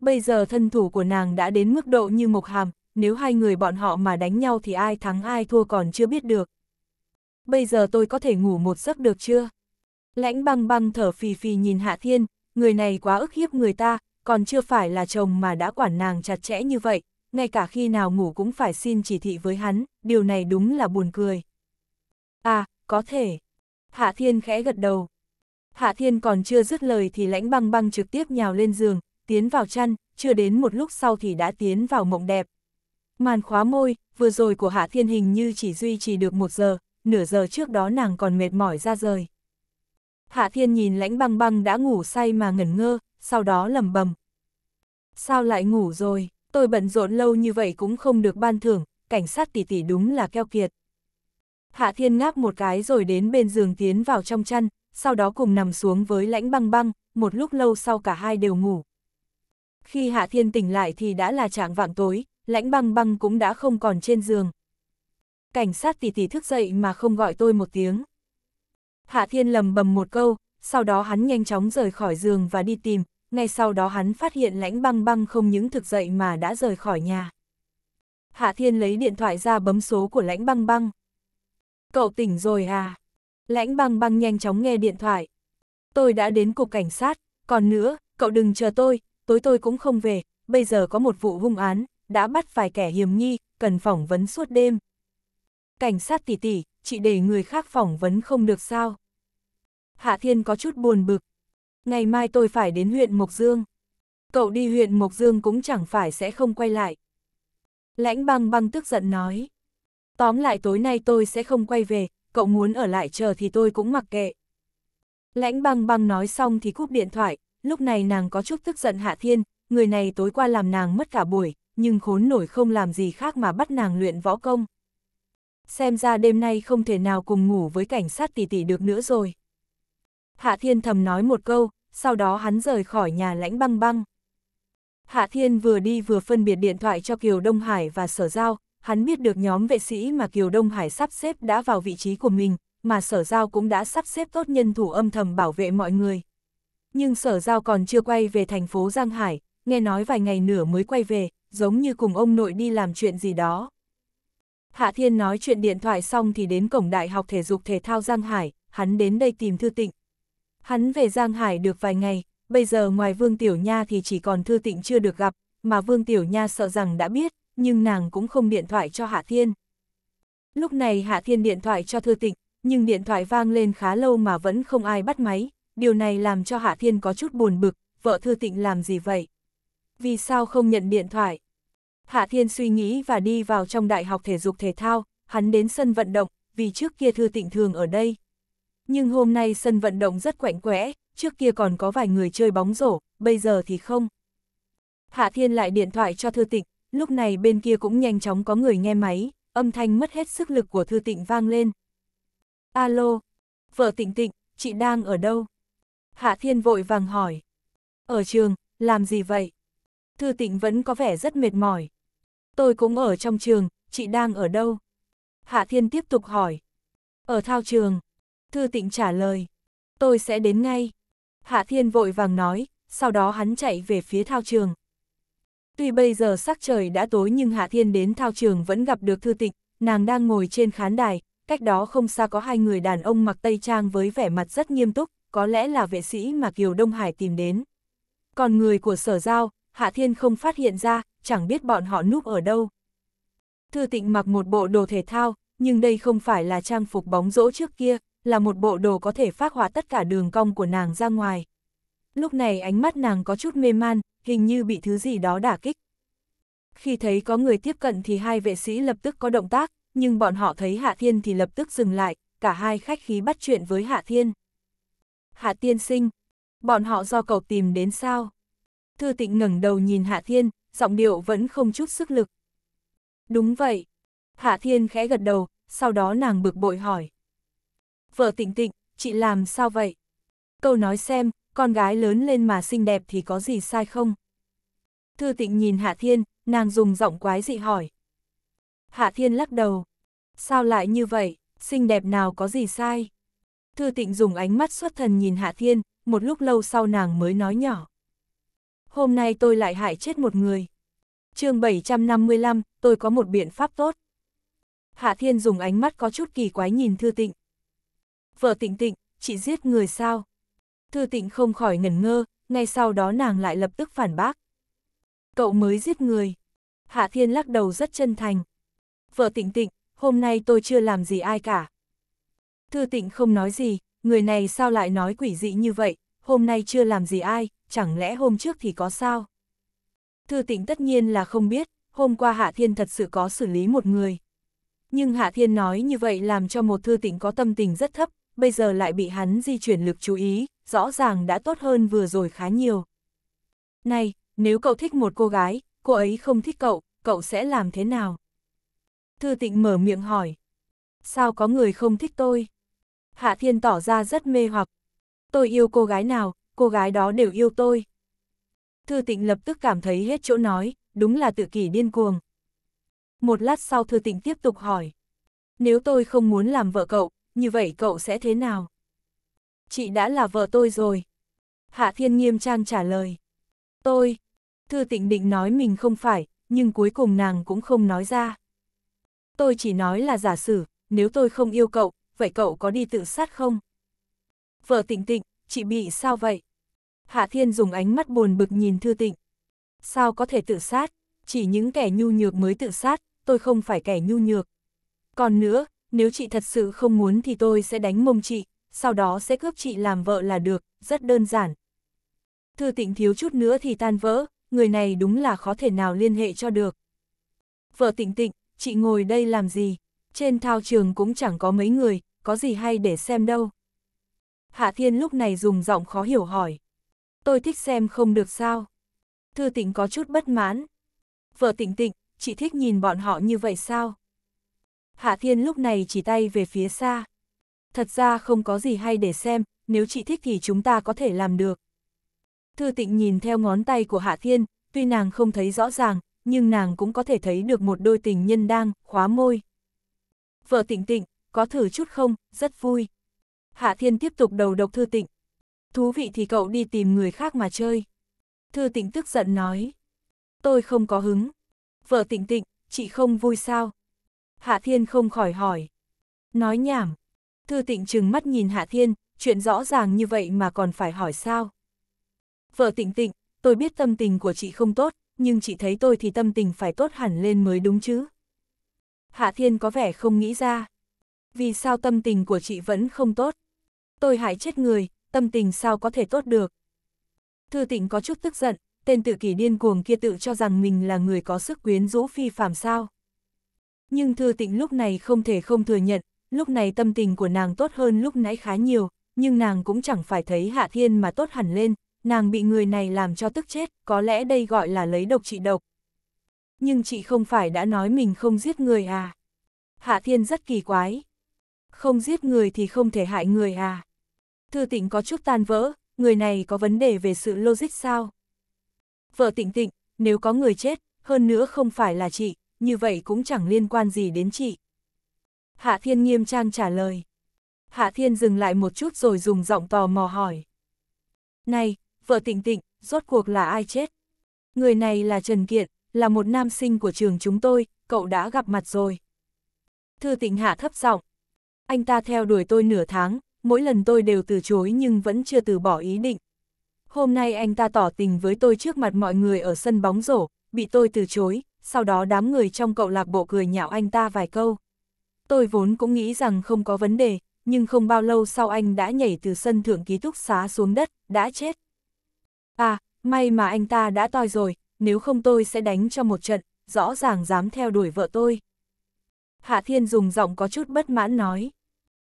Bây giờ thân thủ của nàng đã đến mức độ như mộc hàm, nếu hai người bọn họ mà đánh nhau thì ai thắng ai thua còn chưa biết được bây giờ tôi có thể ngủ một giấc được chưa? Lãnh băng băng thở phì phì nhìn Hạ Thiên, người này quá ức hiếp người ta, còn chưa phải là chồng mà đã quản nàng chặt chẽ như vậy, ngay cả khi nào ngủ cũng phải xin chỉ thị với hắn, điều này đúng là buồn cười. À, có thể. Hạ Thiên khẽ gật đầu. Hạ Thiên còn chưa dứt lời thì lãnh băng băng trực tiếp nhào lên giường, tiến vào chăn, chưa đến một lúc sau thì đã tiến vào mộng đẹp. Màn khóa môi, vừa rồi của Hạ Thiên hình như chỉ duy trì được một giờ, nửa giờ trước đó nàng còn mệt mỏi ra rời. Hạ thiên nhìn lãnh băng băng đã ngủ say mà ngẩn ngơ, sau đó lầm bầm. Sao lại ngủ rồi, tôi bận rộn lâu như vậy cũng không được ban thưởng, cảnh sát tỷ tỷ đúng là keo kiệt. Hạ thiên ngáp một cái rồi đến bên giường tiến vào trong chăn, sau đó cùng nằm xuống với lãnh băng băng, một lúc lâu sau cả hai đều ngủ. Khi Hạ Thiên tỉnh lại thì đã là trạng vạng tối, lãnh băng băng cũng đã không còn trên giường cảnh sát tỷ tỷ thức dậy mà không gọi tôi một tiếng. Hạ Thiên lầm bầm một câu, sau đó hắn nhanh chóng rời khỏi giường và đi tìm, ngay sau đó hắn phát hiện lãnh băng băng không những thực dậy mà đã rời khỏi nhà. Hạ Thiên lấy điện thoại ra bấm số của lãnh băng băng. Cậu tỉnh rồi à? Lãnh băng băng nhanh chóng nghe điện thoại. Tôi đã đến cục cảnh sát, còn nữa, cậu đừng chờ tôi, tối tôi cũng không về, bây giờ có một vụ hung án, đã bắt vài kẻ hiểm nghi, cần phỏng vấn suốt đêm cảnh sát tỷ tỷ, chị để người khác phỏng vấn không được sao? Hạ Thiên có chút buồn bực. Ngày mai tôi phải đến huyện Mộc Dương. Cậu đi huyện Mộc Dương cũng chẳng phải sẽ không quay lại. Lãnh băng băng tức giận nói. Tóm lại tối nay tôi sẽ không quay về, cậu muốn ở lại chờ thì tôi cũng mặc kệ. Lãnh băng băng nói xong thì cúp điện thoại, lúc này nàng có chút tức giận Hạ Thiên, người này tối qua làm nàng mất cả buổi, nhưng khốn nổi không làm gì khác mà bắt nàng luyện võ công xem ra đêm nay không thể nào cùng ngủ với cảnh sát tỷ tỷ được nữa rồi. Hạ Thiên thầm nói một câu, sau đó hắn rời khỏi nhà lãnh băng băng. Hạ Thiên vừa đi vừa phân biệt điện thoại cho Kiều Đông Hải và Sở Giao, hắn biết được nhóm vệ sĩ mà Kiều Đông Hải sắp xếp đã vào vị trí của mình, mà Sở Giao cũng đã sắp xếp tốt nhân thủ âm thầm bảo vệ mọi người. Nhưng Sở Giao còn chưa quay về thành phố Giang Hải, nghe nói vài ngày nửa mới quay về, giống như cùng ông nội đi làm chuyện gì đó. Hạ Thiên nói chuyện điện thoại xong thì đến cổng Đại học Thể dục Thể thao Giang Hải, hắn đến đây tìm Thư Tịnh. Hắn về Giang Hải được vài ngày, bây giờ ngoài Vương Tiểu Nha thì chỉ còn Thư Tịnh chưa được gặp, mà Vương Tiểu Nha sợ rằng đã biết, nhưng nàng cũng không điện thoại cho Hạ Thiên. Lúc này Hạ Thiên điện thoại cho Thư Tịnh, nhưng điện thoại vang lên khá lâu mà vẫn không ai bắt máy, điều này làm cho Hạ Thiên có chút buồn bực, vợ Thư Tịnh làm gì vậy? Vì sao không nhận điện thoại? Hạ Thiên suy nghĩ và đi vào trong đại học thể dục thể thao, hắn đến sân vận động, vì trước kia Thư Tịnh thường ở đây. Nhưng hôm nay sân vận động rất quạnh quẽ, trước kia còn có vài người chơi bóng rổ, bây giờ thì không. Hạ Thiên lại điện thoại cho Thư Tịnh, lúc này bên kia cũng nhanh chóng có người nghe máy, âm thanh mất hết sức lực của Thư Tịnh vang lên. Alo, vợ Tịnh Tịnh, chị đang ở đâu? Hạ Thiên vội vàng hỏi. Ở trường, làm gì vậy? Thư Tịnh vẫn có vẻ rất mệt mỏi, Tôi cũng ở trong trường, chị đang ở đâu? Hạ Thiên tiếp tục hỏi. Ở thao trường. Thư tịnh trả lời. Tôi sẽ đến ngay. Hạ Thiên vội vàng nói, sau đó hắn chạy về phía thao trường. Tuy bây giờ sắc trời đã tối nhưng Hạ Thiên đến thao trường vẫn gặp được thư tịnh, nàng đang ngồi trên khán đài, cách đó không xa có hai người đàn ông mặc tây trang với vẻ mặt rất nghiêm túc, có lẽ là vệ sĩ mà Kiều Đông Hải tìm đến. Còn người của sở giao, Hạ Thiên không phát hiện ra, chẳng biết bọn họ núp ở đâu. Thư tịnh mặc một bộ đồ thể thao, nhưng đây không phải là trang phục bóng rỗ trước kia, là một bộ đồ có thể phát họa tất cả đường cong của nàng ra ngoài. Lúc này ánh mắt nàng có chút mê man, hình như bị thứ gì đó đả kích. Khi thấy có người tiếp cận thì hai vệ sĩ lập tức có động tác, nhưng bọn họ thấy Hạ Thiên thì lập tức dừng lại, cả hai khách khí bắt chuyện với Hạ Thiên. Hạ Thiên sinh, bọn họ do cậu tìm đến sao? Thư tịnh ngẩng đầu nhìn Hạ Thiên, giọng điệu vẫn không chút sức lực. Đúng vậy. Hạ Thiên khẽ gật đầu, sau đó nàng bực bội hỏi. Vợ tịnh tịnh, chị làm sao vậy? Câu nói xem, con gái lớn lên mà xinh đẹp thì có gì sai không? Thư tịnh nhìn Hạ Thiên, nàng dùng giọng quái dị hỏi. Hạ Thiên lắc đầu. Sao lại như vậy, xinh đẹp nào có gì sai? Thư tịnh dùng ánh mắt xuất thần nhìn Hạ Thiên, một lúc lâu sau nàng mới nói nhỏ hôm nay tôi lại hại chết một người. chương 755, tôi có một biện pháp tốt. Hạ Thiên dùng ánh mắt có chút kỳ quái nhìn Thư Tịnh. Vợ Tịnh Tịnh, chị giết người sao? Thư Tịnh không khỏi ngẩn ngơ, ngay sau đó nàng lại lập tức phản bác. Cậu mới giết người. Hạ Thiên lắc đầu rất chân thành. Vợ Tịnh Tịnh, hôm nay tôi chưa làm gì ai cả. Thư Tịnh không nói gì, người này sao lại nói quỷ dị như vậy, hôm nay chưa làm gì ai, chẳng lẽ hôm trước thì có sao? Thư tịnh tất nhiên là không biết, hôm qua Hạ Thiên thật sự có xử lý một người. Nhưng Hạ Thiên nói như vậy làm cho một thư tịnh có tâm tình rất thấp, bây giờ lại bị hắn di chuyển lực chú ý, rõ ràng đã tốt hơn vừa rồi khá nhiều. Này, nếu cậu thích một cô gái, cô ấy không thích cậu, cậu sẽ làm thế nào? Thư tịnh mở miệng hỏi. Sao có người không thích tôi? Hạ Thiên tỏ ra rất mê hoặc. Tôi yêu cô gái nào, cô gái đó đều yêu tôi. Thư tịnh lập tức cảm thấy hết chỗ nói, đúng là tự kỷ điên cuồng. Một lát sau thư tịnh tiếp tục hỏi. Nếu tôi không muốn làm vợ cậu, như vậy cậu sẽ thế nào? Chị đã là vợ tôi rồi. Hạ Thiên nghiêm trang trả lời. Tôi, thư tịnh định nói mình không phải, nhưng cuối cùng nàng cũng không nói ra. Tôi chỉ nói là giả sử, nếu tôi không yêu cậu, vậy cậu có đi tự sát không? Vợ tịnh tịnh, chị bị sao vậy? Hạ Thiên dùng ánh mắt buồn bực nhìn Thư Tịnh. Sao có thể tự sát? Chỉ những kẻ nhu nhược mới tự sát, tôi không phải kẻ nhu nhược. Còn nữa, nếu chị thật sự không muốn thì tôi sẽ đánh mông chị, sau đó sẽ cướp chị làm vợ là được, rất đơn giản. Thư Tịnh thiếu chút nữa thì tan vỡ, người này đúng là khó thể nào liên hệ cho được. Vợ Tịnh Tịnh, chị ngồi đây làm gì? Trên thao trường cũng chẳng có mấy người, có gì hay để xem đâu. Hạ Thiên lúc này dùng giọng khó hiểu hỏi. Tôi thích xem không được sao. Thư tịnh có chút bất mãn. Vợ tịnh tịnh, chị thích nhìn bọn họ như vậy sao? Hạ Thiên lúc này chỉ tay về phía xa. Thật ra không có gì hay để xem, nếu chị thích thì chúng ta có thể làm được. Thư tịnh nhìn theo ngón tay của Hạ Thiên, tuy nàng không thấy rõ ràng, nhưng nàng cũng có thể thấy được một đôi tình nhân đang khóa môi. Vợ tịnh tịnh, có thử chút không, rất vui. Hạ Thiên tiếp tục đầu độc thư tịnh, Thú vị thì cậu đi tìm người khác mà chơi. Thư tịnh tức giận nói. Tôi không có hứng. Vợ tịnh tịnh, chị không vui sao? Hạ Thiên không khỏi hỏi. Nói nhảm. Thư tịnh trừng mắt nhìn Hạ Thiên, chuyện rõ ràng như vậy mà còn phải hỏi sao? Vợ tịnh tịnh, tôi biết tâm tình của chị không tốt, nhưng chị thấy tôi thì tâm tình phải tốt hẳn lên mới đúng chứ. Hạ Thiên có vẻ không nghĩ ra. Vì sao tâm tình của chị vẫn không tốt? Tôi hại chết người, tâm tình sao có thể tốt được. Thư tịnh có chút tức giận, tên tự kỷ điên cuồng kia tự cho rằng mình là người có sức quyến rũ phi phàm sao. Nhưng thư tịnh lúc này không thể không thừa nhận, lúc này tâm tình của nàng tốt hơn lúc nãy khá nhiều, nhưng nàng cũng chẳng phải thấy hạ thiên mà tốt hẳn lên, nàng bị người này làm cho tức chết, có lẽ đây gọi là lấy độc trị độc. Nhưng chị không phải đã nói mình không giết người à? Hạ thiên rất kỳ quái. Không giết người thì không thể hại người à? Thư tịnh có chút tan vỡ, người này có vấn đề về sự logic sao? Vợ tịnh tịnh, nếu có người chết, hơn nữa không phải là chị, như vậy cũng chẳng liên quan gì đến chị. Hạ Thiên nghiêm trang trả lời. Hạ Thiên dừng lại một chút rồi dùng giọng tò mò hỏi. Này, vợ tịnh tịnh, rốt cuộc là ai chết? Người này là Trần Kiện, là một nam sinh của trường chúng tôi, cậu đã gặp mặt rồi. Thư tịnh hạ thấp giọng. Anh ta theo đuổi tôi nửa tháng, mỗi lần tôi đều từ chối nhưng vẫn chưa từ bỏ ý định. Hôm nay anh ta tỏ tình với tôi trước mặt mọi người ở sân bóng rổ, bị tôi từ chối, sau đó đám người trong cậu lạc bộ cười nhạo anh ta vài câu. Tôi vốn cũng nghĩ rằng không có vấn đề, nhưng không bao lâu sau anh đã nhảy từ sân thượng ký túc xá xuống đất, đã chết. À, may mà anh ta đã toi rồi, nếu không tôi sẽ đánh cho một trận, rõ ràng dám theo đuổi vợ tôi. Hạ Thiên dùng giọng có chút bất mãn nói.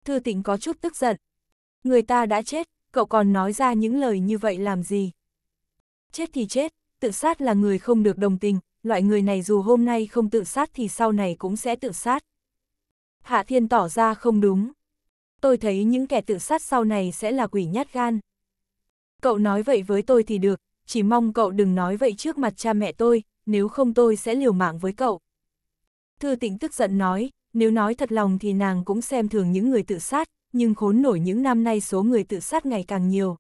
Thư Tịnh có chút tức giận. Người ta đã chết, cậu còn nói ra những lời như vậy làm gì? Chết thì chết, tự sát là người không được đồng tình, loại người này dù hôm nay không tự sát thì sau này cũng sẽ tự sát. Hạ Thiên tỏ ra không đúng. Tôi thấy những kẻ tự sát sau này sẽ là quỷ nhát gan. Cậu nói vậy với tôi thì được, chỉ mong cậu đừng nói vậy trước mặt cha mẹ tôi, nếu không tôi sẽ liều mạng với cậu. Thư tịnh tức giận nói, nếu nói thật lòng thì nàng cũng xem thường những người tự sát, nhưng khốn nổi những năm nay số người tự sát ngày càng nhiều.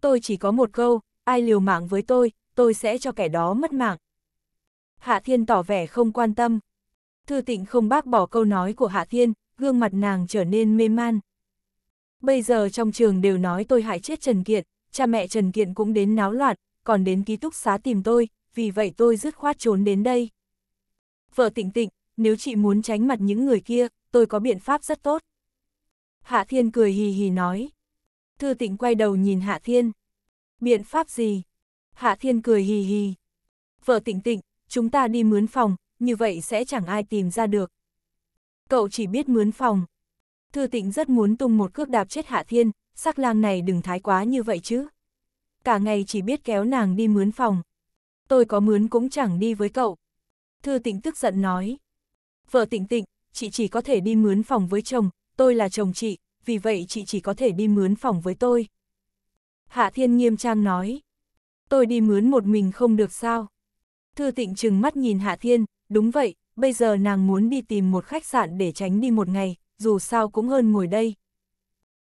Tôi chỉ có một câu, ai liều mạng với tôi, tôi sẽ cho kẻ đó mất mạng. Hạ Thiên tỏ vẻ không quan tâm. Thư tịnh không bác bỏ câu nói của Hạ Thiên, gương mặt nàng trở nên mê man. Bây giờ trong trường đều nói tôi hại chết Trần Kiệt, cha mẹ Trần Kiện cũng đến náo loạn, còn đến ký túc xá tìm tôi, vì vậy tôi dứt khoát trốn đến đây. Vợ tịnh tịnh, nếu chị muốn tránh mặt những người kia, tôi có biện pháp rất tốt. Hạ Thiên cười hì hì nói. Thư tịnh quay đầu nhìn Hạ Thiên. Biện pháp gì? Hạ Thiên cười hì hì. Vợ tịnh tịnh, chúng ta đi mướn phòng, như vậy sẽ chẳng ai tìm ra được. Cậu chỉ biết mướn phòng. Thư tịnh rất muốn tung một cước đạp chết Hạ Thiên, sắc lang này đừng thái quá như vậy chứ. Cả ngày chỉ biết kéo nàng đi mướn phòng. Tôi có mướn cũng chẳng đi với cậu. Thư tịnh tức giận nói vợ tịnh tịnh, chị chỉ có thể đi mướn phòng với chồng, tôi là chồng chị, vì vậy chị chỉ có thể đi mướn phòng với tôi. Hạ Thiên nghiêm trang nói, tôi đi mướn một mình không được sao. Thư tịnh trừng mắt nhìn Hạ Thiên, đúng vậy, bây giờ nàng muốn đi tìm một khách sạn để tránh đi một ngày, dù sao cũng hơn ngồi đây.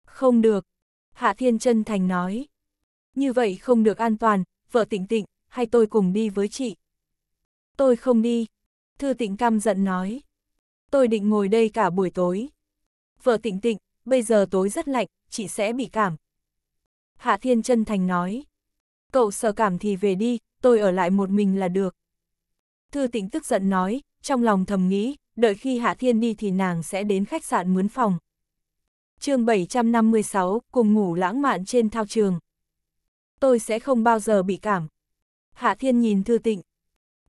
Không được, Hạ Thiên chân thành nói. Như vậy không được an toàn, vợ tịnh tịnh, hay tôi cùng đi với chị. Tôi không đi, Thư tịnh căm giận nói tôi định ngồi đây cả buổi tối. Vợ tịnh tịnh, bây giờ tối rất lạnh, chị sẽ bị cảm. Hạ Thiên chân thành nói. Cậu sợ cảm thì về đi, tôi ở lại một mình là được. Thư tịnh tức giận nói, trong lòng thầm nghĩ, đợi khi Hạ Thiên đi thì nàng sẽ đến khách sạn mướn phòng. chương 756, cùng ngủ lãng mạn trên thao trường. Tôi sẽ không bao giờ bị cảm. Hạ Thiên nhìn Thư Tịnh.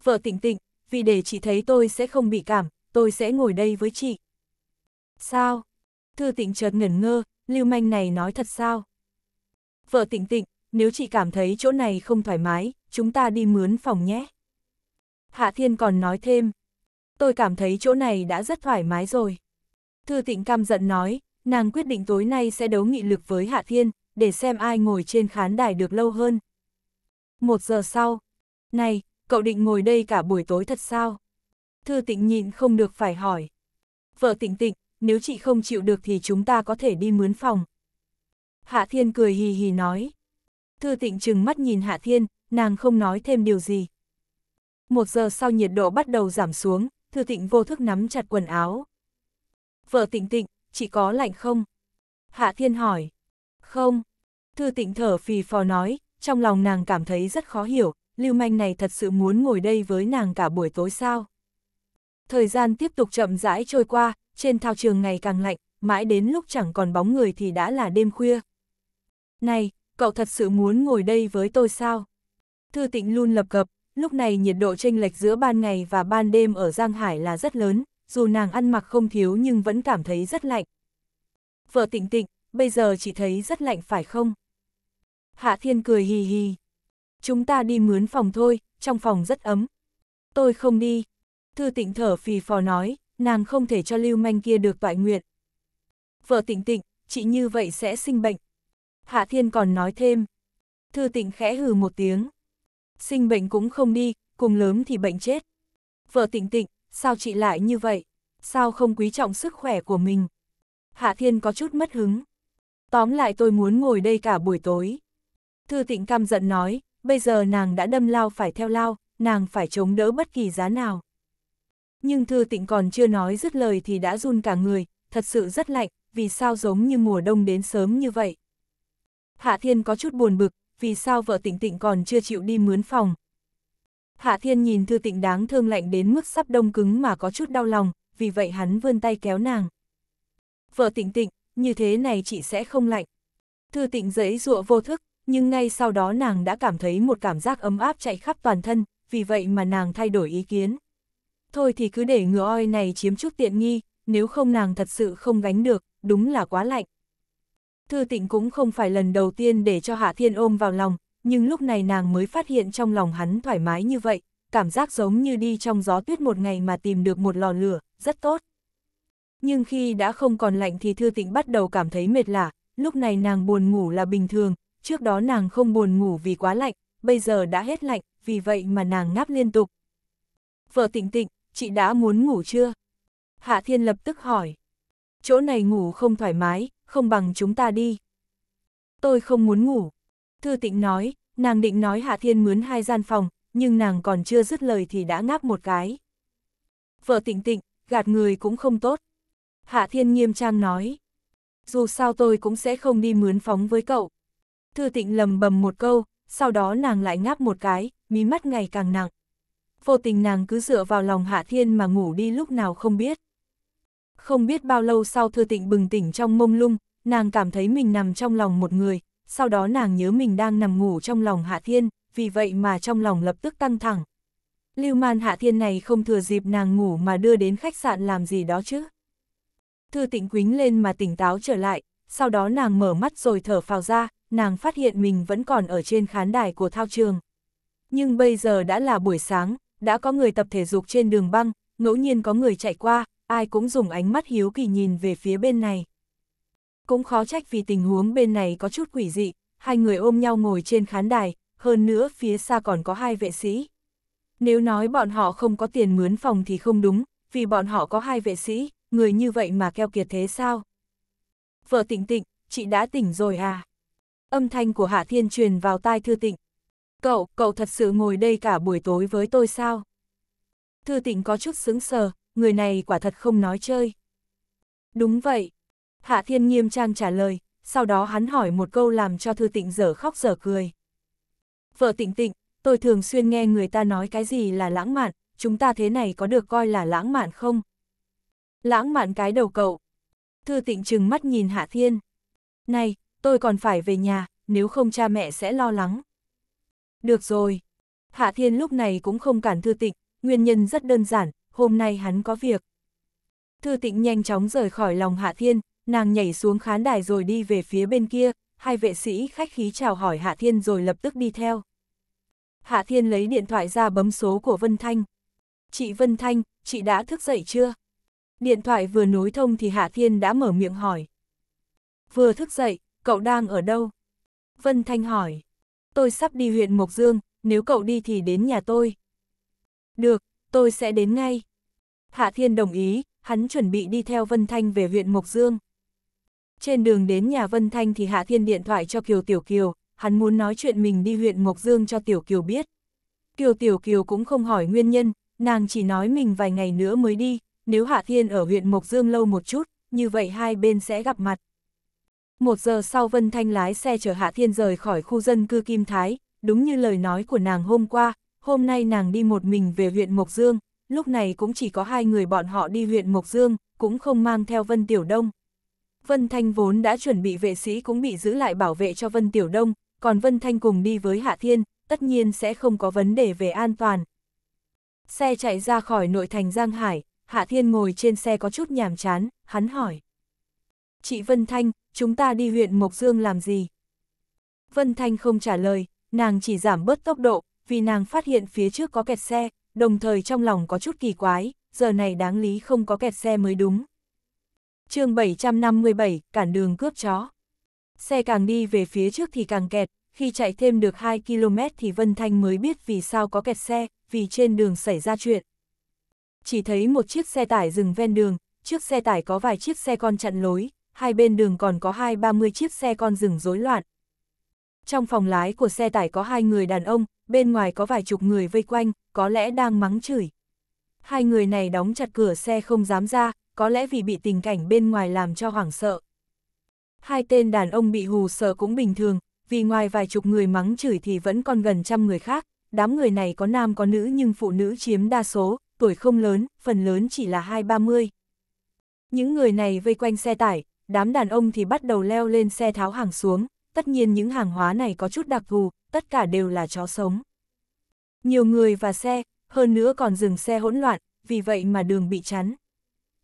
Vợ Tịnh Tịnh, vì để chị thấy tôi sẽ không bị cảm, tôi sẽ ngồi đây với chị. Sao? Thư tịnh chợt ngẩn ngơ, lưu manh này nói thật sao? Vợ tịnh tịnh, nếu chị cảm thấy chỗ này không thoải mái, chúng ta đi mướn phòng nhé. Hạ Thiên còn nói thêm, tôi cảm thấy chỗ này đã rất thoải mái rồi. Thư tịnh cam giận nói, nàng quyết định tối nay sẽ đấu nghị lực với Hạ Thiên, để xem ai ngồi trên khán đài được lâu hơn. Một giờ sau, này, cậu định ngồi đây cả buổi tối thật sao? Thư tịnh nhịn không được phải hỏi. Vợ tịnh tịnh, nếu chị không chịu được thì chúng ta có thể đi mướn phòng. Hạ Thiên cười hì hì nói. Thư tịnh trừng mắt nhìn Hạ Thiên, nàng không nói thêm điều gì. Một giờ sau nhiệt độ bắt đầu giảm xuống, Thư tịnh vô thức nắm chặt quần áo. Vợ tịnh tịnh, chị có lạnh không? Hạ Thiên hỏi. Không. Thư tịnh thở phì phò nói, trong lòng nàng cảm thấy rất khó hiểu, lưu manh này thật sự muốn ngồi đây với nàng cả buổi tối sao? Thời gian tiếp tục chậm rãi trôi qua, trên thao trường ngày càng lạnh, mãi đến lúc chẳng còn bóng người thì đã là đêm khuya. Này, cậu thật sự muốn ngồi đây với tôi sao? Thư tịnh luôn lập cập, lúc này nhiệt độ chênh lệch giữa ban ngày và ban đêm ở Giang Hải là rất lớn, dù nàng ăn mặc không thiếu nhưng vẫn cảm thấy rất lạnh. Vợ tịnh tịnh, bây giờ chị thấy rất lạnh phải không? Hạ Thiên cười hì hì. Chúng ta đi mướn phòng thôi, trong phòng rất ấm. Tôi không đi, Thư tịnh thở phì phò nói, nàng không thể cho lưu manh kia được toại nguyện. Vợ tịnh tịnh, chị như vậy sẽ sinh bệnh. Hạ thiên còn nói thêm. Thư tịnh khẽ hừ một tiếng. Sinh bệnh cũng không đi, cùng lớn thì bệnh chết. Vợ tịnh tịnh, sao chị lại như vậy? Sao không quý trọng sức khỏe của mình? Hạ thiên có chút mất hứng. Tóm lại tôi muốn ngồi đây cả buổi tối. Thư tịnh căm giận nói, bây giờ nàng đã đâm lao phải theo lao, nàng phải chống đỡ bất kỳ giá nào. Nhưng Thư Tịnh còn chưa nói dứt lời thì đã run cả người, thật sự rất lạnh, vì sao giống như mùa đông đến sớm như vậy. Hạ Thiên có chút buồn bực, vì sao vợ Tịnh Tịnh còn chưa chịu đi mướn phòng. Hạ Thiên nhìn Thư Tịnh đáng thương lạnh đến mức sắp đông cứng mà có chút đau lòng, vì vậy hắn vươn tay kéo nàng. Vợ Tịnh Tịnh, như thế này chị sẽ không lạnh. Thư Tịnh giấy dụa vô thức, nhưng ngay sau đó nàng đã cảm thấy một cảm giác ấm áp chạy khắp toàn thân, vì vậy mà nàng thay đổi ý kiến thôi thì cứ để ngựa oi này chiếm chút tiện nghi, nếu không nàng thật sự không gánh được, đúng là quá lạnh. Thư tịnh cũng không phải lần đầu tiên để cho Hạ Thiên ôm vào lòng, nhưng lúc này nàng mới phát hiện trong lòng hắn thoải mái như vậy, cảm giác giống như đi trong gió tuyết một ngày mà tìm được một lò lửa, rất tốt. Nhưng khi đã không còn lạnh thì Thư Tịnh bắt đầu cảm thấy mệt lạ, lúc này nàng buồn ngủ là bình thường, trước đó nàng không buồn ngủ vì quá lạnh, bây giờ đã hết lạnh, vì vậy mà nàng ngáp liên tục. Vợ Tịnh Tịnh, chị đã muốn ngủ chưa? Hạ Thiên lập tức hỏi. Chỗ này ngủ không thoải mái, không bằng chúng ta đi. Tôi không muốn ngủ. Thư tịnh nói, nàng định nói Hạ Thiên mướn hai gian phòng, nhưng nàng còn chưa dứt lời thì đã ngáp một cái. Vợ tịnh tịnh, gạt người cũng không tốt. Hạ Thiên nghiêm trang nói. Dù sao tôi cũng sẽ không đi mướn phóng với cậu. Thư tịnh lầm bầm một câu, sau đó nàng lại ngáp một cái, mí mắt ngày càng nặng vô tình nàng cứ dựa vào lòng Hạ Thiên mà ngủ đi lúc nào không biết. Không biết bao lâu sau Thư Tịnh bừng tỉnh trong mông lung, nàng cảm thấy mình nằm trong lòng một người, sau đó nàng nhớ mình đang nằm ngủ trong lòng Hạ Thiên, vì vậy mà trong lòng lập tức căng thẳng. Lưu man Hạ Thiên này không thừa dịp nàng ngủ mà đưa đến khách sạn làm gì đó chứ. Thư Tịnh quính lên mà tỉnh táo trở lại, sau đó nàng mở mắt rồi thở phào ra, nàng phát hiện mình vẫn còn ở trên khán đài của thao trường. Nhưng bây giờ đã là buổi sáng, đã có người tập thể dục trên đường băng, ngẫu nhiên có người chạy qua, ai cũng dùng ánh mắt hiếu kỳ nhìn về phía bên này. Cũng khó trách vì tình huống bên này có chút quỷ dị, hai người ôm nhau ngồi trên khán đài, hơn nữa phía xa còn có hai vệ sĩ. Nếu nói bọn họ không có tiền mướn phòng thì không đúng, vì bọn họ có hai vệ sĩ, người như vậy mà keo kiệt thế sao? Vợ tịnh tịnh, chị đã tỉnh rồi à? Âm thanh của Hạ Thiên truyền vào tai Thư Tịnh, Cậu, cậu thật sự ngồi đây cả buổi tối với tôi sao? Thư tịnh có chút sững sờ, người này quả thật không nói chơi. Đúng vậy. Hạ Thiên nghiêm trang trả lời, sau đó hắn hỏi một câu làm cho Thư tịnh dở khóc dở cười. Vợ tịnh tịnh, tôi thường xuyên nghe người ta nói cái gì là lãng mạn, chúng ta thế này có được coi là lãng mạn không? Lãng mạn cái đầu cậu. Thư tịnh trừng mắt nhìn Hạ Thiên. Này, tôi còn phải về nhà, nếu không cha mẹ sẽ lo lắng. Được rồi. Hạ Thiên lúc này cũng không cản Thư Tịnh, nguyên nhân rất đơn giản, hôm nay hắn có việc. Thư Tịnh nhanh chóng rời khỏi lòng Hạ Thiên, nàng nhảy xuống khán đài rồi đi về phía bên kia, hai vệ sĩ khách khí chào hỏi Hạ Thiên rồi lập tức đi theo. Hạ Thiên lấy điện thoại ra bấm số của Vân Thanh. Chị Vân Thanh, chị đã thức dậy chưa? Điện thoại vừa nối thông thì Hạ Thiên đã mở miệng hỏi. Vừa thức dậy, cậu đang ở đâu? Vân Thanh hỏi tôi sắp đi huyện Mộc Dương, nếu cậu đi thì đến nhà tôi. Được, tôi sẽ đến ngay. Hạ Thiên đồng ý, hắn chuẩn bị đi theo Vân Thanh về huyện Mộc Dương. Trên đường đến nhà Vân Thanh thì Hạ Thiên điện thoại cho Kiều Tiểu Kiều, hắn muốn nói chuyện mình đi huyện Mộc Dương cho Tiểu Kiều biết. Kiều Tiểu Kiều cũng không hỏi nguyên nhân, nàng chỉ nói mình vài ngày nữa mới đi, nếu Hạ Thiên ở huyện Mộc Dương lâu một chút, như vậy hai bên sẽ gặp mặt. Một giờ sau Vân Thanh lái xe chở Hạ Thiên rời khỏi khu dân cư Kim Thái, đúng như lời nói của nàng hôm qua, hôm nay nàng đi một mình về huyện Mộc Dương, lúc này cũng chỉ có hai người bọn họ đi huyện Mộc Dương, cũng không mang theo Vân Tiểu Đông. Vân Thanh vốn đã chuẩn bị vệ sĩ cũng bị giữ lại bảo vệ cho Vân Tiểu Đông, còn Vân Thanh cùng đi với Hạ Thiên, tất nhiên sẽ không có vấn đề về an toàn. Xe chạy ra khỏi nội thành Giang Hải, Hạ Thiên ngồi trên xe có chút nhàm chán, hắn hỏi. Chị Vân Thanh, chúng ta đi huyện Mộc Dương làm gì? Vân Thanh không trả lời, nàng chỉ giảm bớt tốc độ, vì nàng phát hiện phía trước có kẹt xe, đồng thời trong lòng có chút kỳ quái, giờ này đáng lý không có kẹt xe mới đúng. chương 757, cản đường cướp chó. Xe càng đi về phía trước thì càng kẹt, khi chạy thêm được 2 km thì Vân Thanh mới biết vì sao có kẹt xe, vì trên đường xảy ra chuyện. Chỉ thấy một chiếc xe tải dừng ven đường, trước xe tải có vài chiếc xe con chặn lối, hai bên đường còn có hai ba mươi chiếc xe con rừng rối loạn. Trong phòng lái của xe tải có hai người đàn ông, bên ngoài có vài chục người vây quanh, có lẽ đang mắng chửi. Hai người này đóng chặt cửa xe không dám ra, có lẽ vì bị tình cảnh bên ngoài làm cho hoảng sợ. Hai tên đàn ông bị hù sợ cũng bình thường, vì ngoài vài chục người mắng chửi thì vẫn còn gần trăm người khác, đám người này có nam có nữ nhưng phụ nữ chiếm đa số, tuổi không lớn, phần lớn chỉ là hai ba mươi. Những người này vây quanh xe tải, đám đàn ông thì bắt đầu leo lên xe tháo hàng xuống, tất nhiên những hàng hóa này có chút đặc thù, tất cả đều là chó sống. Nhiều người và xe, hơn nữa còn dừng xe hỗn loạn, vì vậy mà đường bị chắn.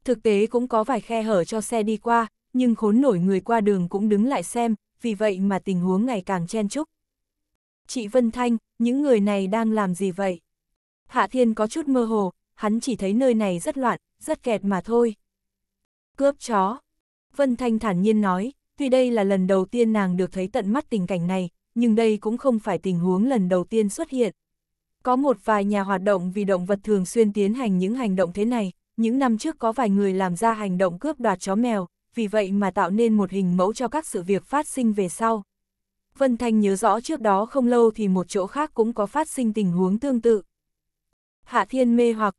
Thực tế cũng có vài khe hở cho xe đi qua, nhưng khốn nổi người qua đường cũng đứng lại xem, vì vậy mà tình huống ngày càng chen chúc. Chị Vân Thanh, những người này đang làm gì vậy? Hạ Thiên có chút mơ hồ, hắn chỉ thấy nơi này rất loạn, rất kẹt mà thôi. Cướp chó. Vân Thanh thản nhiên nói, tuy đây là lần đầu tiên nàng được thấy tận mắt tình cảnh này, nhưng đây cũng không phải tình huống lần đầu tiên xuất hiện. Có một vài nhà hoạt động vì động vật thường xuyên tiến hành những hành động thế này, những năm trước có vài người làm ra hành động cướp đoạt chó mèo, vì vậy mà tạo nên một hình mẫu cho các sự việc phát sinh về sau. Vân Thanh nhớ rõ trước đó không lâu thì một chỗ khác cũng có phát sinh tình huống tương tự. Hạ Thiên mê hoặc,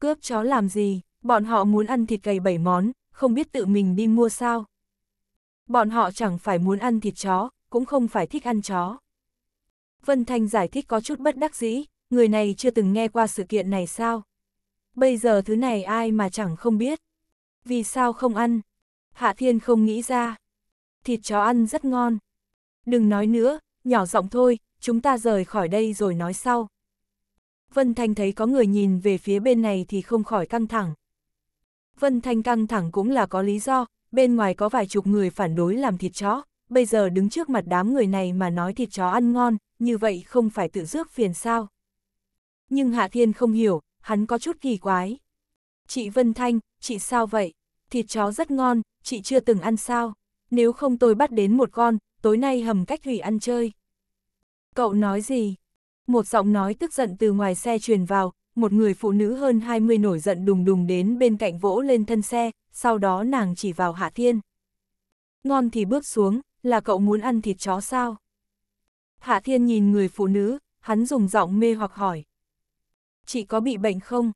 cướp chó làm gì, bọn họ muốn ăn thịt gầy bảy món, không biết tự mình đi mua sao. Bọn họ chẳng phải muốn ăn thịt chó, cũng không phải thích ăn chó. Vân Thanh giải thích có chút bất đắc dĩ, người này chưa từng nghe qua sự kiện này sao. Bây giờ thứ này ai mà chẳng không biết. Vì sao không ăn? Hạ Thiên không nghĩ ra. Thịt chó ăn rất ngon. Đừng nói nữa, nhỏ giọng thôi, chúng ta rời khỏi đây rồi nói sau. Vân Thanh thấy có người nhìn về phía bên này thì không khỏi căng thẳng. Vân Thanh căng thẳng cũng là có lý do, bên ngoài có vài chục người phản đối làm thịt chó, bây giờ đứng trước mặt đám người này mà nói thịt chó ăn ngon, như vậy không phải tự rước phiền sao. Nhưng Hạ Thiên không hiểu, hắn có chút kỳ quái. Chị Vân Thanh, chị sao vậy? Thịt chó rất ngon, chị chưa từng ăn sao? Nếu không tôi bắt đến một con, tối nay hầm cách hủy ăn chơi. Cậu nói gì? Một giọng nói tức giận từ ngoài xe truyền vào, một người phụ nữ hơn 20 nổi giận đùng đùng đến bên cạnh vỗ lên thân xe, sau đó nàng chỉ vào Hạ Thiên. Ngon thì bước xuống, là cậu muốn ăn thịt chó sao? Hạ Thiên nhìn người phụ nữ, hắn dùng giọng mê hoặc hỏi. Chị có bị bệnh không?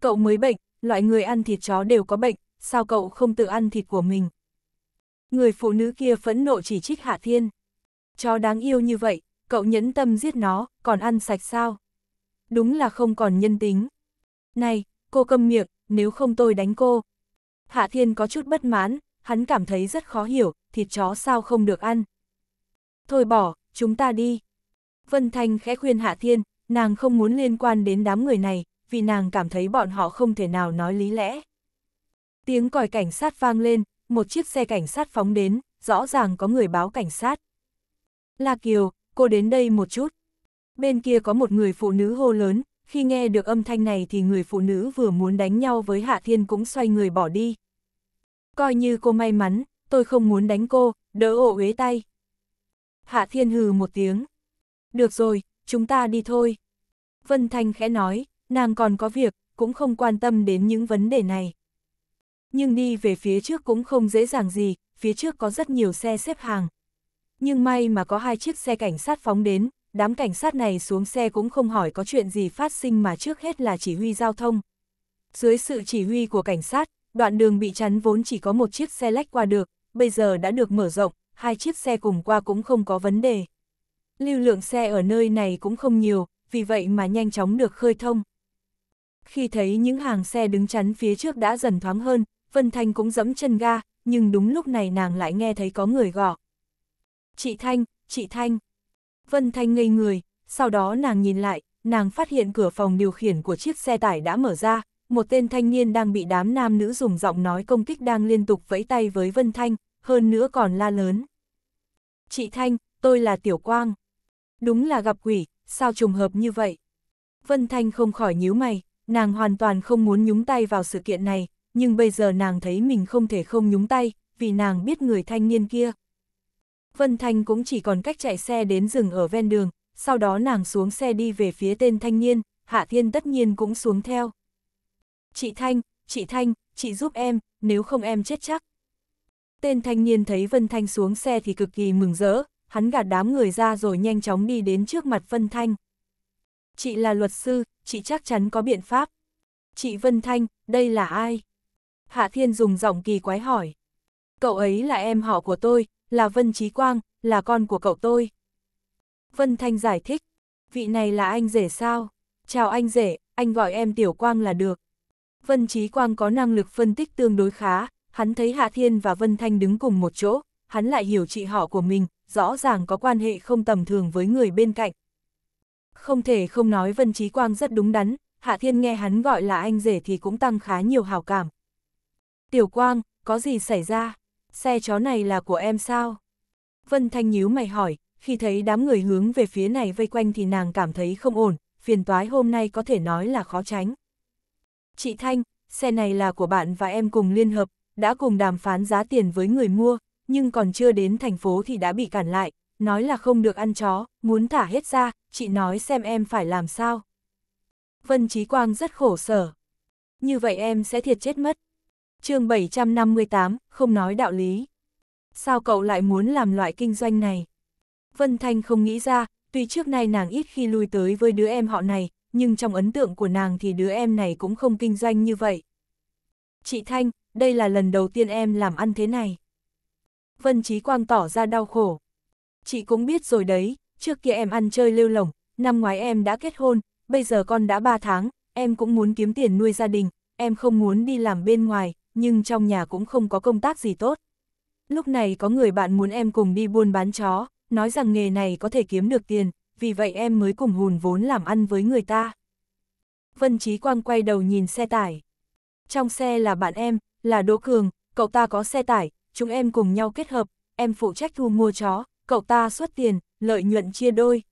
Cậu mới bệnh, loại người ăn thịt chó đều có bệnh, sao cậu không tự ăn thịt của mình? Người phụ nữ kia phẫn nộ chỉ trích Hạ Thiên. Chó đáng yêu như vậy, cậu nhẫn tâm giết nó, còn ăn sạch sao? đúng là không còn nhân tính. Này, cô câm miệng, nếu không tôi đánh cô. Hạ Thiên có chút bất mãn, hắn cảm thấy rất khó hiểu, thịt chó sao không được ăn. Thôi bỏ, chúng ta đi. Vân Thanh khẽ khuyên Hạ Thiên, nàng không muốn liên quan đến đám người này, vì nàng cảm thấy bọn họ không thể nào nói lý lẽ. Tiếng còi cảnh sát vang lên, một chiếc xe cảnh sát phóng đến, rõ ràng có người báo cảnh sát. La Kiều, cô đến đây một chút. Bên kia có một người phụ nữ hô lớn, khi nghe được âm thanh này thì người phụ nữ vừa muốn đánh nhau với Hạ Thiên cũng xoay người bỏ đi. Coi như cô may mắn, tôi không muốn đánh cô, đỡ ổ uế tay. Hạ Thiên hừ một tiếng. Được rồi, chúng ta đi thôi. Vân Thanh khẽ nói, nàng còn có việc, cũng không quan tâm đến những vấn đề này. Nhưng đi về phía trước cũng không dễ dàng gì, phía trước có rất nhiều xe xếp hàng. Nhưng may mà có hai chiếc xe cảnh sát phóng đến, đám cảnh sát này xuống xe cũng không hỏi có chuyện gì phát sinh mà trước hết là chỉ huy giao thông. Dưới sự chỉ huy của cảnh sát, đoạn đường bị chắn vốn chỉ có một chiếc xe lách qua được, bây giờ đã được mở rộng, hai chiếc xe cùng qua cũng không có vấn đề. Lưu lượng xe ở nơi này cũng không nhiều, vì vậy mà nhanh chóng được khơi thông. Khi thấy những hàng xe đứng chắn phía trước đã dần thoáng hơn, Vân Thanh cũng dẫm chân ga, nhưng đúng lúc này nàng lại nghe thấy có người gọi. Chị Thanh, chị Thanh. Vân Thanh ngây người, sau đó nàng nhìn lại, nàng phát hiện cửa phòng điều khiển của chiếc xe tải đã mở ra, một tên thanh niên đang bị đám nam nữ dùng giọng nói công kích đang liên tục vẫy tay với Vân Thanh, hơn nữa còn la lớn. Chị Thanh, tôi là Tiểu Quang. Đúng là gặp quỷ, sao trùng hợp như vậy? Vân Thanh không khỏi nhíu mày, nàng hoàn toàn không muốn nhúng tay vào sự kiện này, nhưng bây giờ nàng thấy mình không thể không nhúng tay, vì nàng biết người thanh niên kia, Vân Thanh cũng chỉ còn cách chạy xe đến rừng ở ven đường, sau đó nàng xuống xe đi về phía tên thanh niên, Hạ Thiên tất nhiên cũng xuống theo. Chị Thanh, chị Thanh, chị giúp em, nếu không em chết chắc. Tên thanh niên thấy Vân Thanh xuống xe thì cực kỳ mừng rỡ, hắn gạt đám người ra rồi nhanh chóng đi đến trước mặt Vân Thanh. Chị là luật sư, chị chắc chắn có biện pháp. Chị Vân Thanh, đây là ai? Hạ Thiên dùng giọng kỳ quái hỏi. Cậu ấy là em họ của tôi, là Vân Trí Quang, là con của cậu tôi. Vân Thanh giải thích, vị này là anh rể sao? Chào anh rể, anh gọi em Tiểu Quang là được. Vân Trí Quang có năng lực phân tích tương đối khá, hắn thấy Hạ Thiên và Vân Thanh đứng cùng một chỗ, hắn lại hiểu chị họ của mình, rõ ràng có quan hệ không tầm thường với người bên cạnh. Không thể không nói Vân Trí Quang rất đúng đắn, Hạ Thiên nghe hắn gọi là anh rể thì cũng tăng khá nhiều hào cảm. Tiểu Quang, có gì xảy ra? xe chó này là của em sao? Vân Thanh nhíu mày hỏi, khi thấy đám người hướng về phía này vây quanh thì nàng cảm thấy không ổn, phiền toái hôm nay có thể nói là khó tránh. Chị Thanh, xe này là của bạn và em cùng liên hợp, đã cùng đàm phán giá tiền với người mua, nhưng còn chưa đến thành phố thì đã bị cản lại, nói là không được ăn chó, muốn thả hết ra, chị nói xem em phải làm sao. Vân Chí Quang rất khổ sở. Như vậy em sẽ thiệt chết mất, chương 758, không nói đạo lý. Sao cậu lại muốn làm loại kinh doanh này? Vân Thanh không nghĩ ra, tuy trước nay nàng ít khi lui tới với đứa em họ này, nhưng trong ấn tượng của nàng thì đứa em này cũng không kinh doanh như vậy. Chị Thanh, đây là lần đầu tiên em làm ăn thế này. Vân Chí Quang tỏ ra đau khổ. Chị cũng biết rồi đấy, trước kia em ăn chơi lêu lỏng, năm ngoái em đã kết hôn, bây giờ con đã 3 tháng, em cũng muốn kiếm tiền nuôi gia đình, em không muốn đi làm bên ngoài, nhưng trong nhà cũng không có công tác gì tốt. Lúc này có người bạn muốn em cùng đi buôn bán chó, nói rằng nghề này có thể kiếm được tiền, vì vậy em mới cùng hùn vốn làm ăn với người ta. Vân Chí Quang quay đầu nhìn xe tải. Trong xe là bạn em, là Đỗ Cường, cậu ta có xe tải, chúng em cùng nhau kết hợp, em phụ trách thu mua chó, cậu ta xuất tiền, lợi nhuận chia đôi.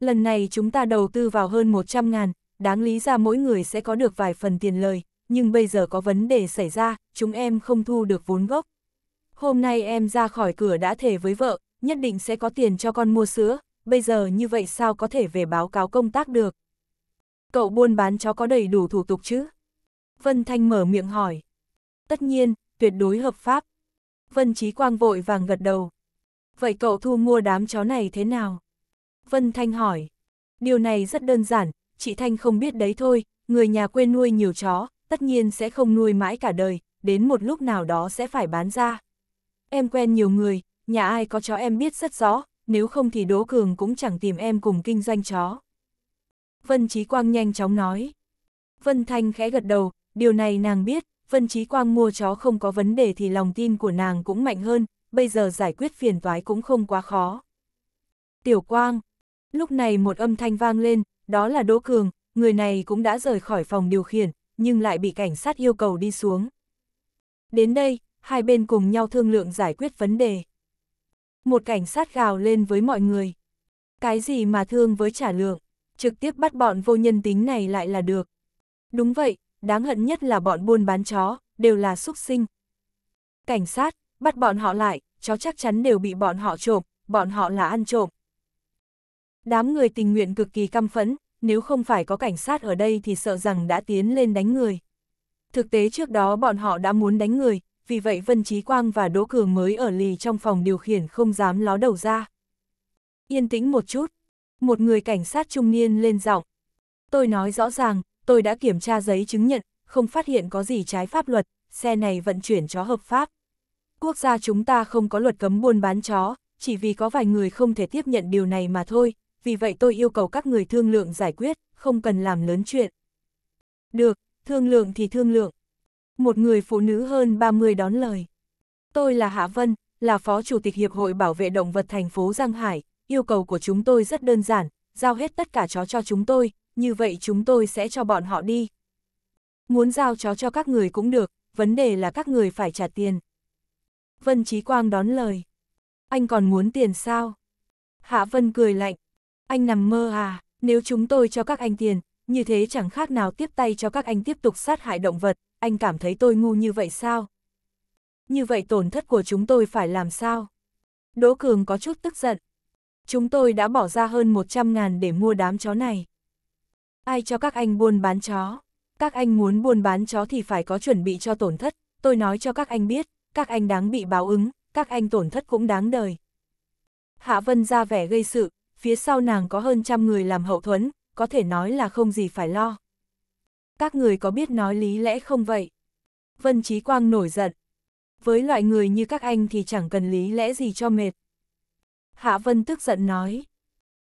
Lần này chúng ta đầu tư vào hơn 100 ngàn, đáng lý ra mỗi người sẽ có được vài phần tiền lời, nhưng bây giờ có vấn đề xảy ra, chúng em không thu được vốn gốc. Hôm nay em ra khỏi cửa đã thề với vợ, nhất định sẽ có tiền cho con mua sữa, bây giờ như vậy sao có thể về báo cáo công tác được. Cậu buôn bán chó có đầy đủ thủ tục chứ? Vân Thanh mở miệng hỏi. Tất nhiên, tuyệt đối hợp pháp. Vân Chí Quang vội vàng gật đầu. Vậy cậu thu mua đám chó này thế nào? Vân Thanh hỏi. Điều này rất đơn giản, chị Thanh không biết đấy thôi, người nhà quê nuôi nhiều chó, tất nhiên sẽ không nuôi mãi cả đời, đến một lúc nào đó sẽ phải bán ra. Em quen nhiều người, nhà ai có chó em biết rất rõ, nếu không thì Đỗ Cường cũng chẳng tìm em cùng kinh doanh chó. Vân Trí Quang nhanh chóng nói. Vân Thanh khẽ gật đầu, điều này nàng biết, Vân Trí Quang mua chó không có vấn đề thì lòng tin của nàng cũng mạnh hơn, bây giờ giải quyết phiền toái cũng không quá khó. Tiểu Quang, lúc này một âm thanh vang lên, đó là Đỗ Cường, người này cũng đã rời khỏi phòng điều khiển, nhưng lại bị cảnh sát yêu cầu đi xuống. Đến đây, hai bên cùng nhau thương lượng giải quyết vấn đề. Một cảnh sát gào lên với mọi người. Cái gì mà thương với trả lượng, trực tiếp bắt bọn vô nhân tính này lại là được. Đúng vậy, đáng hận nhất là bọn buôn bán chó, đều là súc sinh. Cảnh sát, bắt bọn họ lại, chó chắc chắn đều bị bọn họ trộm, bọn họ là ăn trộm. Đám người tình nguyện cực kỳ căm phẫn, nếu không phải có cảnh sát ở đây thì sợ rằng đã tiến lên đánh người. Thực tế trước đó bọn họ đã muốn đánh người, vì vậy Vân Chí Quang và Đỗ Cường mới ở lì trong phòng điều khiển không dám ló đầu ra. Yên tĩnh một chút, một người cảnh sát trung niên lên giọng. Tôi nói rõ ràng, tôi đã kiểm tra giấy chứng nhận, không phát hiện có gì trái pháp luật, xe này vận chuyển chó hợp pháp. Quốc gia chúng ta không có luật cấm buôn bán chó, chỉ vì có vài người không thể tiếp nhận điều này mà thôi, vì vậy tôi yêu cầu các người thương lượng giải quyết, không cần làm lớn chuyện. Được, thương lượng thì thương lượng. Một người phụ nữ hơn 30 đón lời. Tôi là Hạ Vân, là Phó Chủ tịch Hiệp hội Bảo vệ Động vật thành phố Giang Hải, yêu cầu của chúng tôi rất đơn giản, giao hết tất cả chó cho chúng tôi, như vậy chúng tôi sẽ cho bọn họ đi. Muốn giao chó cho các người cũng được, vấn đề là các người phải trả tiền. Vân Chí Quang đón lời. Anh còn muốn tiền sao? Hạ Vân cười lạnh, anh nằm mơ à, nếu chúng tôi cho các anh tiền, như thế chẳng khác nào tiếp tay cho các anh tiếp tục sát hại động vật, anh cảm thấy tôi ngu như vậy sao? Như vậy tổn thất của chúng tôi phải làm sao? Đỗ Cường có chút tức giận. Chúng tôi đã bỏ ra hơn 100 ngàn để mua đám chó này. Ai cho các anh buôn bán chó? Các anh muốn buôn bán chó thì phải có chuẩn bị cho tổn thất. Tôi nói cho các anh biết, các anh đáng bị báo ứng, các anh tổn thất cũng đáng đời. Hạ Vân ra vẻ gây sự, phía sau nàng có hơn trăm người làm hậu thuẫn, có thể nói là không gì phải lo. Các người có biết nói lý lẽ không vậy? Vân Chí Quang nổi giận. Với loại người như các anh thì chẳng cần lý lẽ gì cho mệt. Hạ Vân tức giận nói.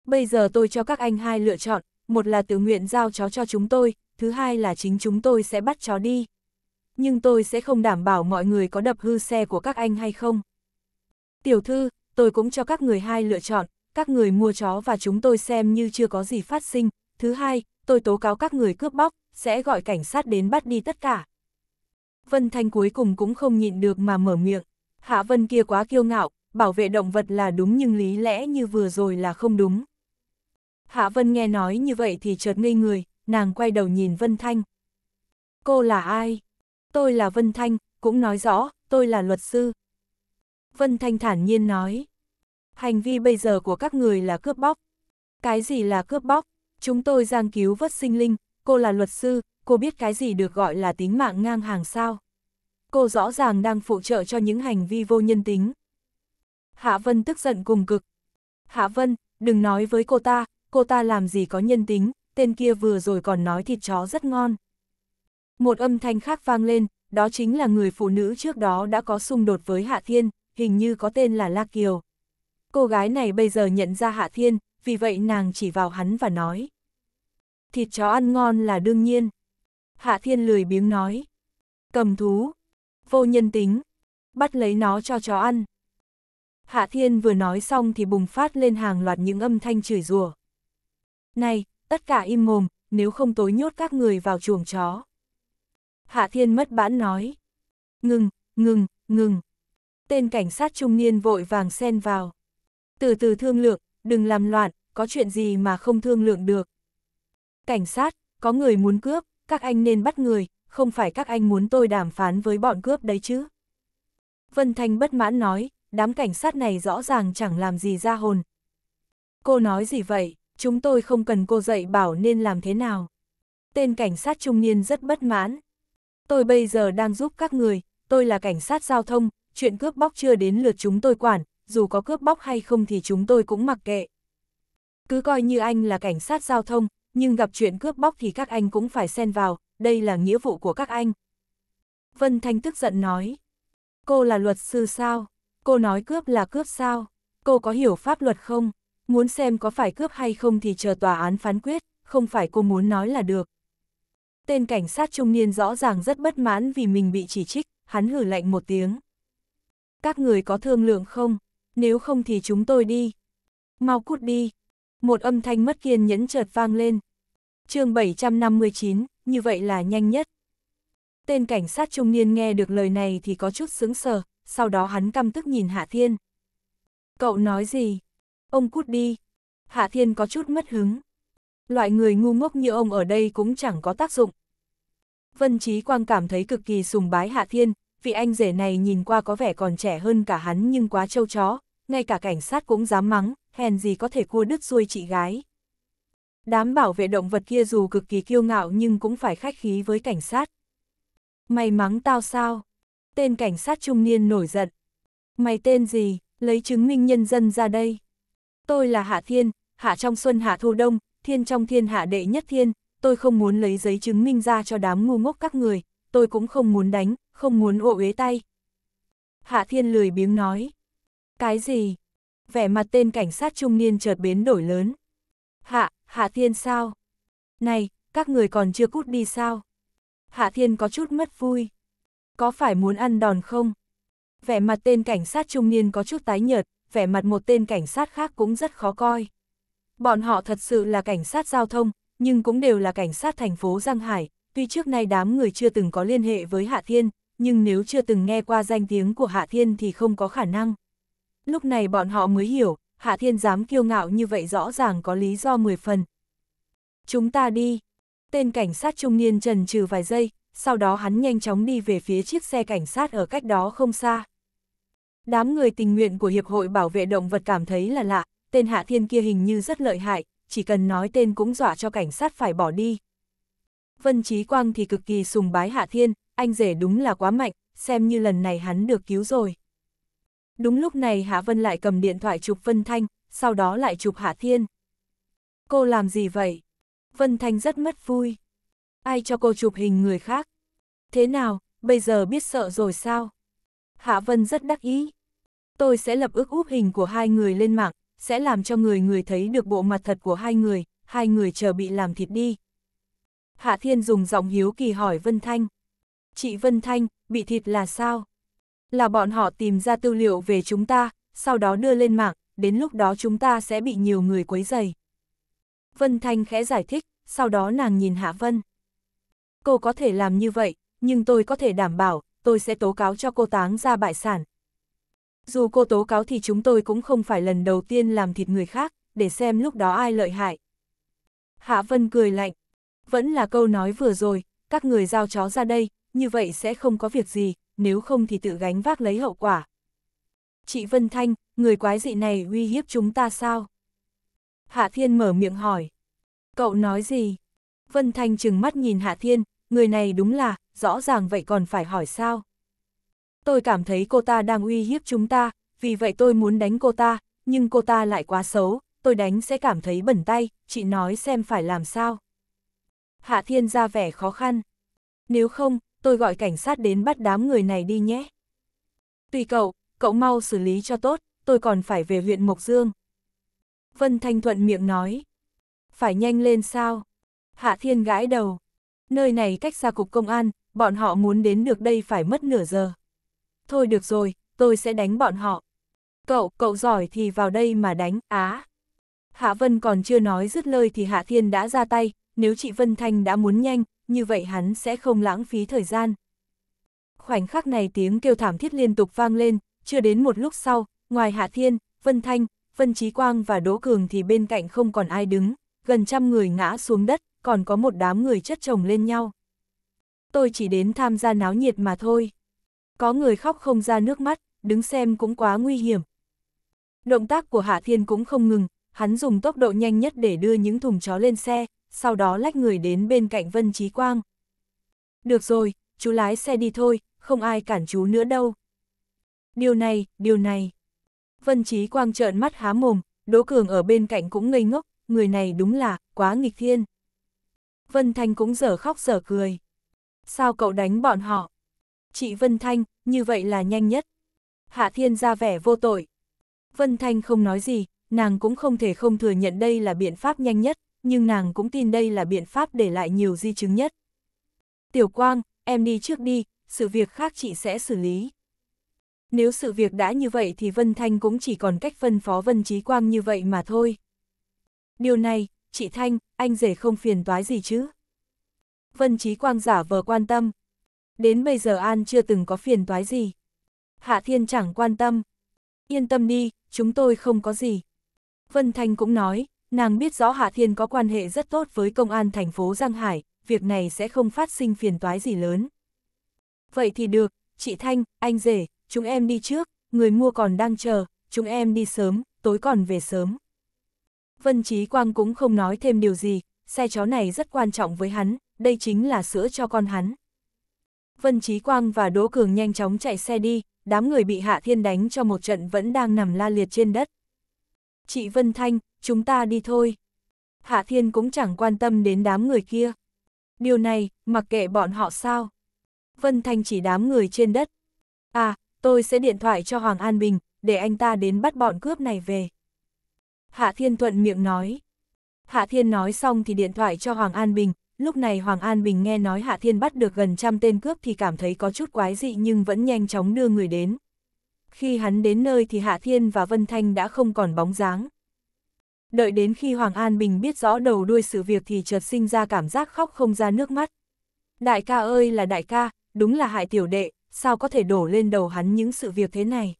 Bây giờ tôi cho các anh hai lựa chọn, một là tự nguyện giao chó cho chúng tôi, thứ hai là chính chúng tôi sẽ bắt chó đi. Nhưng tôi sẽ không đảm bảo mọi người có đập hư xe của các anh hay không. Tiểu thư, tôi cũng cho các người hai lựa chọn, các người mua chó và chúng tôi xem như chưa có gì phát sinh. Thứ hai, tôi tố cáo các người cướp bóc, sẽ gọi cảnh sát đến bắt đi tất cả. Vân Thanh cuối cùng cũng không nhịn được mà mở miệng. Hạ Vân kia quá kiêu ngạo, bảo vệ động vật là đúng nhưng lý lẽ như vừa rồi là không đúng. Hạ Vân nghe nói như vậy thì chợt ngây người, nàng quay đầu nhìn Vân Thanh. Cô là ai? Tôi là Vân Thanh, cũng nói rõ, tôi là luật sư. Vân Thanh thản nhiên nói hành vi bây giờ của các người là cướp bóc. Cái gì là cướp bóc? Chúng tôi giang cứu vớt sinh linh, cô là luật sư, cô biết cái gì được gọi là tính mạng ngang hàng sao? Cô rõ ràng đang phụ trợ cho những hành vi vô nhân tính. Hạ Vân tức giận cùng cực. Hạ Vân, đừng nói với cô ta, cô ta làm gì có nhân tính, tên kia vừa rồi còn nói thịt chó rất ngon. Một âm thanh khác vang lên, đó chính là người phụ nữ trước đó đã có xung đột với Hạ Thiên, hình như có tên là La Kiều. Cô gái này bây giờ nhận ra Hạ Thiên, vì vậy nàng chỉ vào hắn và nói. Thịt chó ăn ngon là đương nhiên. Hạ Thiên lười biếng nói. Cầm thú. Vô nhân tính. Bắt lấy nó cho chó ăn. Hạ Thiên vừa nói xong thì bùng phát lên hàng loạt những âm thanh chửi rủa. Này, tất cả im mồm, nếu không tối nhốt các người vào chuồng chó. Hạ Thiên mất bãn nói. Ngừng, ngừng, ngừng. Tên cảnh sát trung niên vội vàng xen vào. Từ từ thương lượng, đừng làm loạn, có chuyện gì mà không thương lượng được. Cảnh sát, có người muốn cướp, các anh nên bắt người, không phải các anh muốn tôi đàm phán với bọn cướp đấy chứ. Vân Thanh bất mãn nói, đám cảnh sát này rõ ràng chẳng làm gì ra hồn. Cô nói gì vậy, chúng tôi không cần cô dạy bảo nên làm thế nào. Tên cảnh sát trung niên rất bất mãn. Tôi bây giờ đang giúp các người, tôi là cảnh sát giao thông, chuyện cướp bóc chưa đến lượt chúng tôi quản, dù có cướp bóc hay không thì chúng tôi cũng mặc kệ. Cứ coi như anh là cảnh sát giao thông, nhưng gặp chuyện cướp bóc thì các anh cũng phải xen vào, đây là nghĩa vụ của các anh. Vân Thanh tức giận nói, cô là luật sư sao? Cô nói cướp là cướp sao? Cô có hiểu pháp luật không? Muốn xem có phải cướp hay không thì chờ tòa án phán quyết, không phải cô muốn nói là được. Tên cảnh sát trung niên rõ ràng rất bất mãn vì mình bị chỉ trích, hắn hử lạnh một tiếng. Các người có thương lượng không? nếu không thì chúng tôi đi. Mau cút đi. Một âm thanh mất kiên nhẫn chợt vang lên. chương 759, như vậy là nhanh nhất. Tên cảnh sát trung niên nghe được lời này thì có chút sững sờ, sau đó hắn căm tức nhìn Hạ Thiên. Cậu nói gì? Ông cút đi. Hạ Thiên có chút mất hứng. Loại người ngu ngốc như ông ở đây cũng chẳng có tác dụng. Vân Chí Quang cảm thấy cực kỳ sùng bái Hạ Thiên, vì anh rể này nhìn qua có vẻ còn trẻ hơn cả hắn nhưng quá trâu chó, ngay cả cảnh sát cũng dám mắng, hèn gì có thể cua đứt xuôi chị gái. Đám bảo vệ động vật kia dù cực kỳ kiêu ngạo nhưng cũng phải khách khí với cảnh sát. Mày mắng tao sao? Tên cảnh sát trung niên nổi giận. Mày tên gì? Lấy chứng minh nhân dân ra đây. Tôi là Hạ Thiên, Hạ trong xuân Hạ thu đông, Thiên trong thiên hạ đệ nhất thiên. Tôi không muốn lấy giấy chứng minh ra cho đám ngu ngốc các người. Tôi cũng không muốn đánh, không muốn ô uế tay. Hạ Thiên lười biếng nói. Cái gì? Vẻ mặt tên cảnh sát trung niên chợt biến đổi lớn. Hạ, Hạ Thiên sao? Này, các người còn chưa cút đi sao? Hạ Thiên có chút mất vui. Có phải muốn ăn đòn không? Vẻ mặt tên cảnh sát trung niên có chút tái nhợt, vẻ mặt một tên cảnh sát khác cũng rất khó coi. Bọn họ thật sự là cảnh sát giao thông, nhưng cũng đều là cảnh sát thành phố Giang Hải, tuy trước nay đám người chưa từng có liên hệ với Hạ Thiên, nhưng nếu chưa từng nghe qua danh tiếng của Hạ Thiên thì không có khả năng. Lúc này bọn họ mới hiểu, Hạ Thiên dám kiêu ngạo như vậy rõ ràng có lý do mười phần. Chúng ta đi. Tên cảnh sát trung niên trần trừ vài giây, sau đó hắn nhanh chóng đi về phía chiếc xe cảnh sát ở cách đó không xa. Đám người tình nguyện của Hiệp hội Bảo vệ Động vật cảm thấy là lạ, tên Hạ Thiên kia hình như rất lợi hại, chỉ cần nói tên cũng dọa cho cảnh sát phải bỏ đi. Vân Chí Quang thì cực kỳ sùng bái Hạ Thiên, anh rể đúng là quá mạnh, xem như lần này hắn được cứu rồi. Đúng lúc này Hạ Vân lại cầm điện thoại chụp Vân Thanh, sau đó lại chụp Hạ Thiên. Cô làm gì vậy? Vân Thanh rất mất vui. Ai cho cô chụp hình người khác? Thế nào, bây giờ biết sợ rồi sao? Hạ Vân rất đắc ý. Tôi sẽ lập ước úp hình của hai người lên mạng, sẽ làm cho người người thấy được bộ mặt thật của hai người, hai người chờ bị làm thịt đi. Hạ Thiên dùng giọng hiếu kỳ hỏi Vân Thanh chị Vân Thanh, bị thịt là sao? Là bọn họ tìm ra tư liệu về chúng ta, sau đó đưa lên mạng, đến lúc đó chúng ta sẽ bị nhiều người quấy dày. Vân Thanh khẽ giải thích, sau đó nàng nhìn Hạ Vân. Cô có thể làm như vậy, nhưng tôi có thể đảm bảo, tôi sẽ tố cáo cho cô táng ra bại sản. Dù cô tố cáo thì chúng tôi cũng không phải lần đầu tiên làm thịt người khác, để xem lúc đó ai lợi hại. Hạ Vân cười lạnh. Vẫn là câu nói vừa rồi, các người giao chó ra đây, như vậy sẽ không có việc gì, nếu không thì tự gánh vác lấy hậu quả. Chị Vân Thanh, người quái dị này uy hiếp chúng ta sao? Hạ Thiên mở miệng hỏi. Cậu nói gì? Vân Thanh chừng mắt nhìn Hạ Thiên, người này đúng là, rõ ràng vậy còn phải hỏi sao? Tôi cảm thấy cô ta đang uy hiếp chúng ta, vì vậy tôi muốn đánh cô ta, nhưng cô ta lại quá xấu, tôi đánh sẽ cảm thấy bẩn tay, chị nói xem phải làm sao. Hạ Thiên ra vẻ khó khăn. Nếu không, tôi gọi cảnh sát đến bắt đám người này đi nhé. Tùy cậu, cậu mau xử lý cho tốt, tôi còn phải về huyện Mộc Dương. Vân Thanh Thuận miệng nói. Phải nhanh lên sao? Hạ Thiên gãi đầu. Nơi này cách xa cục công an, bọn họ muốn đến được đây phải mất nửa giờ. Thôi được rồi, tôi sẽ đánh bọn họ. Cậu, cậu giỏi thì vào đây mà đánh, á. Hạ Vân còn chưa nói dứt lời thì Hạ Thiên đã ra tay, nếu chị Vân Thanh đã muốn nhanh, như vậy hắn sẽ không lãng phí thời gian. Khoảnh khắc này tiếng kêu thảm thiết liên tục vang lên, chưa đến một lúc sau, ngoài Hạ Thiên, Vân Thanh, Vân Trí Quang và Đỗ Cường thì bên cạnh không còn ai đứng, gần trăm người ngã xuống đất, còn có một đám người chất chồng lên nhau. Tôi chỉ đến tham gia náo nhiệt mà thôi. Có người khóc không ra nước mắt, đứng xem cũng quá nguy hiểm. Động tác của Hạ Thiên cũng không ngừng, hắn dùng tốc độ nhanh nhất để đưa những thùng chó lên xe, sau đó lách người đến bên cạnh Vân Trí Quang. Được rồi, chú lái xe đi thôi, không ai cản chú nữa đâu. Điều này, điều này. Vân Trí Quang trợn mắt há mồm, Đỗ Cường ở bên cạnh cũng ngây ngốc, người này đúng là, quá nghịch thiên. Vân Thanh cũng dở khóc dở cười. Sao cậu đánh bọn họ? Chị Vân Thanh, như vậy là nhanh nhất. Hạ Thiên ra vẻ vô tội. Vân Thanh không nói gì, nàng cũng không thể không thừa nhận đây là biện pháp nhanh nhất, nhưng nàng cũng tin đây là biện pháp để lại nhiều di chứng nhất. Tiểu Quang, em đi trước đi, sự việc khác chị sẽ xử lý. Nếu sự việc đã như vậy thì Vân Thanh cũng chỉ còn cách phân phó Vân Trí Quang như vậy mà thôi. Điều này, chị Thanh, anh rể không phiền toái gì chứ? Vân Trí Quang giả vờ quan tâm. Đến bây giờ An chưa từng có phiền toái gì. Hạ Thiên chẳng quan tâm. Yên tâm đi, chúng tôi không có gì. Vân Thanh cũng nói, Nàng biết rõ Hạ Thiên có quan hệ rất tốt với công an thành phố Giang Hải, việc này sẽ không phát sinh phiền toái gì lớn. Vậy thì được, chị Thanh, anh rể, chúng em đi trước, người mua còn đang chờ, chúng em đi sớm, tối còn về sớm. Vân Chí Quang cũng không nói thêm điều gì, xe chó này rất quan trọng với hắn, đây chính là sữa cho con hắn. Vân Chí Quang và Đỗ Cường nhanh chóng chạy xe đi, đám người bị Hạ Thiên đánh cho một trận vẫn đang nằm la liệt trên đất. Chị Vân Thanh, chúng ta đi thôi. Hạ Thiên cũng chẳng quan tâm đến đám người kia. Điều này, mặc kệ bọn họ sao. Vân Thanh chỉ đám người trên đất. À, tôi sẽ điện thoại cho Hoàng An Bình, để anh ta đến bắt bọn cướp này về. Hạ Thiên thuận miệng nói. Hạ Thiên nói xong thì điện thoại cho Hoàng An Bình, lúc này Hoàng An Bình nghe nói Hạ Thiên bắt được gần trăm tên cướp thì cảm thấy có chút quái dị nhưng vẫn nhanh chóng đưa người đến. Khi hắn đến nơi thì Hạ Thiên và Vân Thanh đã không còn bóng dáng đợi đến khi Hoàng An Bình biết rõ đầu đuôi sự việc thì chợt sinh ra cảm giác khóc không ra nước mắt. Đại ca ơi là đại ca, đúng là hại tiểu đệ, sao có thể đổ lên đầu hắn những sự việc thế này.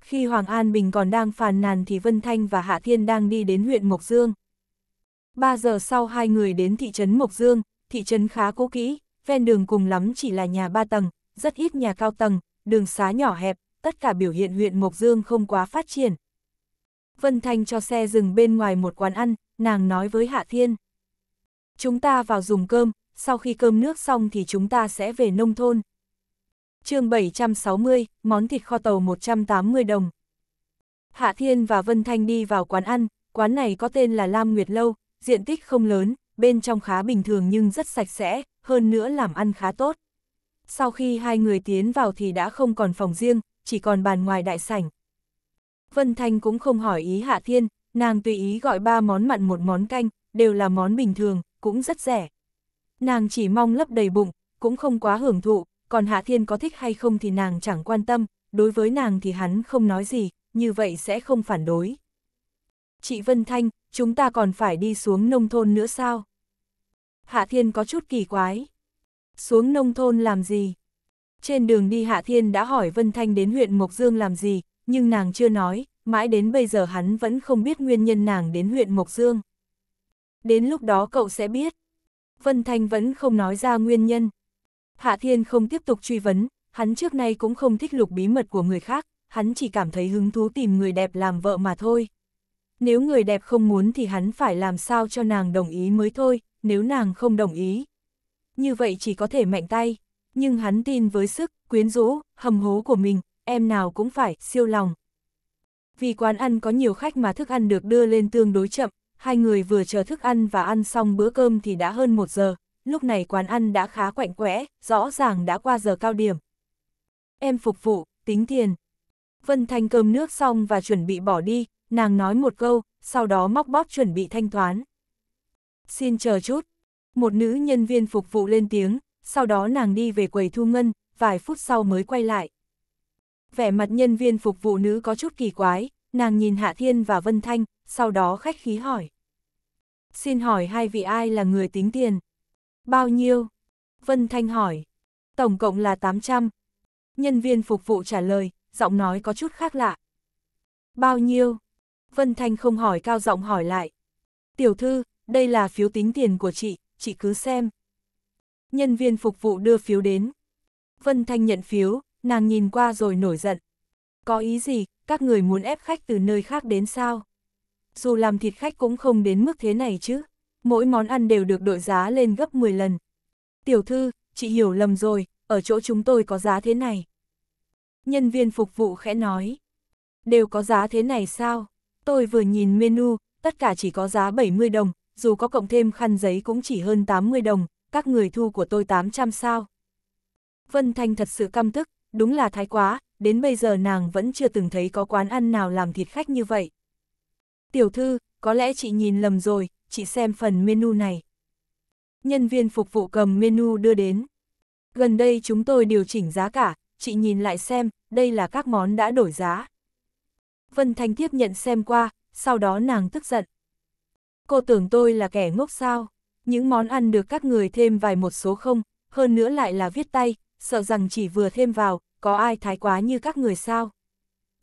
Khi Hoàng An Bình còn đang phàn nàn thì Vân Thanh và Hạ Thiên đang đi đến huyện Mộc Dương. Ba giờ sau hai người đến thị trấn Mộc Dương, thị trấn khá cố kỹ, ven đường cùng lắm chỉ là nhà ba tầng, rất ít nhà cao tầng, đường xá nhỏ hẹp, tất cả biểu hiện huyện Mộc Dương không quá phát triển, Vân Thanh cho xe dừng bên ngoài một quán ăn, nàng nói với Hạ Thiên. Chúng ta vào dùng cơm, sau khi cơm nước xong thì chúng ta sẽ về nông thôn. chương 760, món thịt kho tàu 180 đồng. Hạ Thiên và Vân Thanh đi vào quán ăn, quán này có tên là Lam Nguyệt Lâu, diện tích không lớn, bên trong khá bình thường nhưng rất sạch sẽ, hơn nữa làm ăn khá tốt. Sau khi hai người tiến vào thì đã không còn phòng riêng, chỉ còn bàn ngoài đại sảnh, Vân Thanh cũng không hỏi ý Hạ Thiên, nàng tùy ý gọi ba món mặn một món canh, đều là món bình thường, cũng rất rẻ. Nàng chỉ mong lấp đầy bụng, cũng không quá hưởng thụ, còn Hạ Thiên có thích hay không thì nàng chẳng quan tâm, đối với nàng thì hắn không nói gì, như vậy sẽ không phản đối. Chị Vân Thanh, chúng ta còn phải đi xuống nông thôn nữa sao? Hạ Thiên có chút kỳ quái. Xuống nông thôn làm gì? Trên đường đi Hạ Thiên đã hỏi Vân Thanh đến huyện Mộc Dương làm gì, nhưng nàng chưa nói, mãi đến bây giờ hắn vẫn không biết nguyên nhân nàng đến huyện Mộc Dương. Đến lúc đó cậu sẽ biết. Vân Thanh vẫn không nói ra nguyên nhân. Hạ Thiên không tiếp tục truy vấn, hắn trước nay cũng không thích lục bí mật của người khác, hắn chỉ cảm thấy hứng thú tìm người đẹp làm vợ mà thôi. Nếu người đẹp không muốn thì hắn phải làm sao cho nàng đồng ý mới thôi, nếu nàng không đồng ý. Như vậy chỉ có thể mạnh tay, nhưng hắn tin với sức, quyến rũ, hầm hố của mình, em nào cũng phải, siêu lòng. Vì quán ăn có nhiều khách mà thức ăn được đưa lên tương đối chậm, hai người vừa chờ thức ăn và ăn xong bữa cơm thì đã hơn một giờ, lúc này quán ăn đã khá quạnh quẽ, rõ ràng đã qua giờ cao điểm. Em phục vụ, tính tiền. Vân Thanh cơm nước xong và chuẩn bị bỏ đi, nàng nói một câu, sau đó móc bóp chuẩn bị thanh toán. Xin chờ chút. Một nữ nhân viên phục vụ lên tiếng, sau đó nàng đi về quầy thu ngân, vài phút sau mới quay lại. Vẻ mặt nhân viên phục vụ nữ có chút kỳ quái, nàng nhìn Hạ Thiên và Vân Thanh, sau đó khách khí hỏi. Xin hỏi hai vị ai là người tính tiền? Bao nhiêu? Vân Thanh hỏi. Tổng cộng là 800. Nhân viên phục vụ trả lời, giọng nói có chút khác lạ. Bao nhiêu? Vân Thanh không hỏi cao giọng hỏi lại. Tiểu thư, đây là phiếu tính tiền của chị, chị cứ xem. Nhân viên phục vụ đưa phiếu đến. Vân Thanh nhận phiếu, nàng nhìn qua rồi nổi giận. Có ý gì, các người muốn ép khách từ nơi khác đến sao? Dù làm thịt khách cũng không đến mức thế này chứ, mỗi món ăn đều được đội giá lên gấp 10 lần. Tiểu thư, chị hiểu lầm rồi, ở chỗ chúng tôi có giá thế này. Nhân viên phục vụ khẽ nói, đều có giá thế này sao? Tôi vừa nhìn menu, tất cả chỉ có giá 70 đồng, dù có cộng thêm khăn giấy cũng chỉ hơn 80 đồng, các người thu của tôi 800 sao? Vân Thanh thật sự căm tức, đúng là thái quá, đến bây giờ nàng vẫn chưa từng thấy có quán ăn nào làm thịt khách như vậy. Tiểu thư, có lẽ chị nhìn lầm rồi, chị xem phần menu này. Nhân viên phục vụ cầm menu đưa đến. Gần đây chúng tôi điều chỉnh giá cả, chị nhìn lại xem, đây là các món đã đổi giá. Vân Thanh tiếp nhận xem qua, sau đó nàng tức giận. Cô tưởng tôi là kẻ ngốc sao, những món ăn được các người thêm vài một số không, hơn nữa lại là viết tay, sợ rằng chỉ vừa thêm vào, có ai thái quá như các người sao?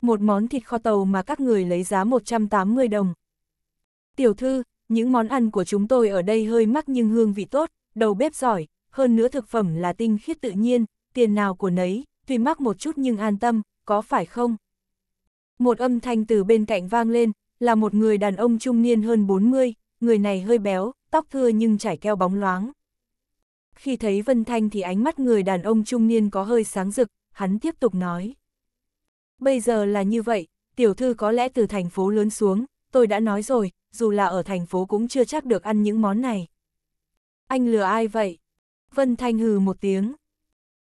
Một món thịt kho tàu mà các người lấy giá 180 đồng. Tiểu thư, những món ăn của chúng tôi ở đây hơi mắc nhưng hương vị tốt, đầu bếp giỏi, hơn nữa thực phẩm là tinh khiết tự nhiên, tiền nào của nấy, tuy mắc một chút nhưng an tâm, có phải không? Một âm thanh từ bên cạnh vang lên, là một người đàn ông trung niên hơn 40, người này hơi béo, tóc thưa nhưng chảy keo bóng loáng. Khi thấy Vân Thanh thì ánh mắt người đàn ông trung niên có hơi sáng rực, hắn tiếp tục nói. Bây giờ là như vậy, tiểu thư có lẽ từ thành phố lớn xuống, tôi đã nói rồi, dù là ở thành phố cũng chưa chắc được ăn những món này. Anh lừa ai vậy? Vân Thanh hừ một tiếng.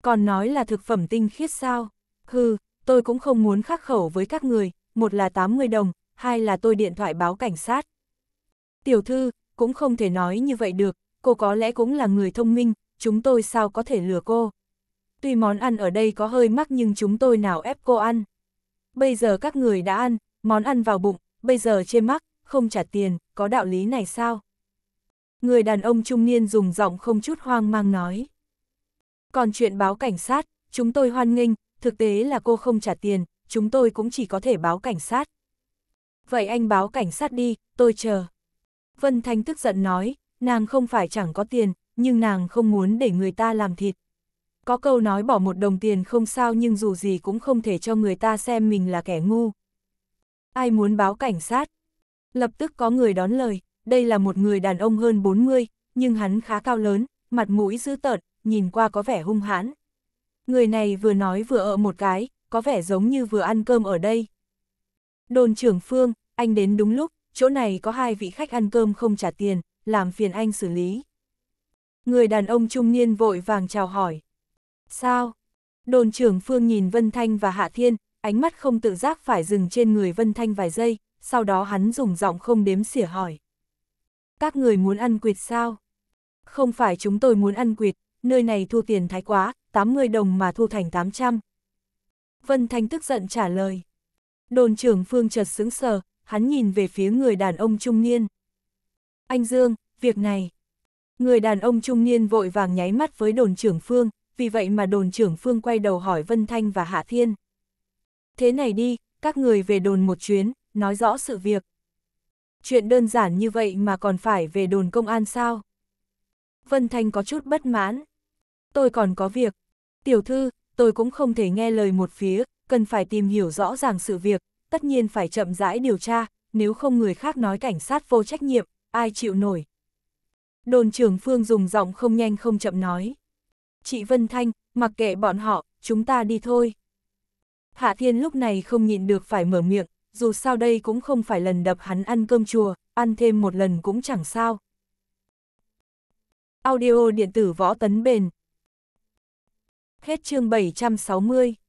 Còn nói là thực phẩm tinh khiết sao? Hừ, tôi cũng không muốn khắc khẩu với các người, một là 80 đồng, hai là tôi điện thoại báo cảnh sát. Tiểu thư, cũng không thể nói như vậy được, cô có lẽ cũng là người thông minh, chúng tôi sao có thể lừa cô tuy món ăn ở đây có hơi mắc nhưng chúng tôi nào ép cô ăn. Bây giờ các người đã ăn, món ăn vào bụng, bây giờ chê mắc, không trả tiền, có đạo lý này sao? Người đàn ông trung niên dùng giọng không chút hoang mang nói. Còn chuyện báo cảnh sát, chúng tôi hoan nghênh, thực tế là cô không trả tiền, chúng tôi cũng chỉ có thể báo cảnh sát. Vậy anh báo cảnh sát đi, tôi chờ. Vân Thanh tức giận nói, nàng không phải chẳng có tiền, nhưng nàng không muốn để người ta làm thịt. Có câu nói bỏ một đồng tiền không sao nhưng dù gì cũng không thể cho người ta xem mình là kẻ ngu. Ai muốn báo cảnh sát? Lập tức có người đón lời, đây là một người đàn ông hơn 40, nhưng hắn khá cao lớn, mặt mũi dữ tợn, nhìn qua có vẻ hung hãn. Người này vừa nói vừa ở một cái, có vẻ giống như vừa ăn cơm ở đây. Đồn trưởng Phương, anh đến đúng lúc, chỗ này có hai vị khách ăn cơm không trả tiền, làm phiền anh xử lý. Người đàn ông trung niên vội vàng chào hỏi. Sao? Đồn trưởng Phương nhìn Vân Thanh và Hạ Thiên, ánh mắt không tự giác phải dừng trên người Vân Thanh vài giây, sau đó hắn dùng giọng không đếm xỉa hỏi. Các người muốn ăn quyệt sao? Không phải chúng tôi muốn ăn quyệt, nơi này thu tiền thái quá, 80 đồng mà thu thành 800. Vân Thanh tức giận trả lời. Đồn trưởng Phương chợt sững sờ, hắn nhìn về phía người đàn ông trung niên. Anh Dương, việc này. Người đàn ông trung niên vội vàng nháy mắt với đồn trưởng Phương, vì vậy mà đồn trưởng Phương quay đầu hỏi Vân Thanh và Hạ Thiên. Thế này đi, các người về đồn một chuyến, nói rõ sự việc. Chuyện đơn giản như vậy mà còn phải về đồn công an sao? Vân Thanh có chút bất mãn. Tôi còn có việc. Tiểu thư, tôi cũng không thể nghe lời một phía, cần phải tìm hiểu rõ ràng sự việc, tất nhiên phải chậm rãi điều tra, nếu không người khác nói cảnh sát vô trách nhiệm, ai chịu nổi. Đồn trưởng Phương dùng giọng không nhanh không chậm nói chị Vân Thanh, mặc kệ bọn họ, chúng ta đi thôi. Hạ Thiên lúc này không nhịn được phải mở miệng, dù sao đây cũng không phải lần đập hắn ăn cơm chùa, ăn thêm một lần cũng chẳng sao. Audio điện tử võ tấn bền Hết chương 760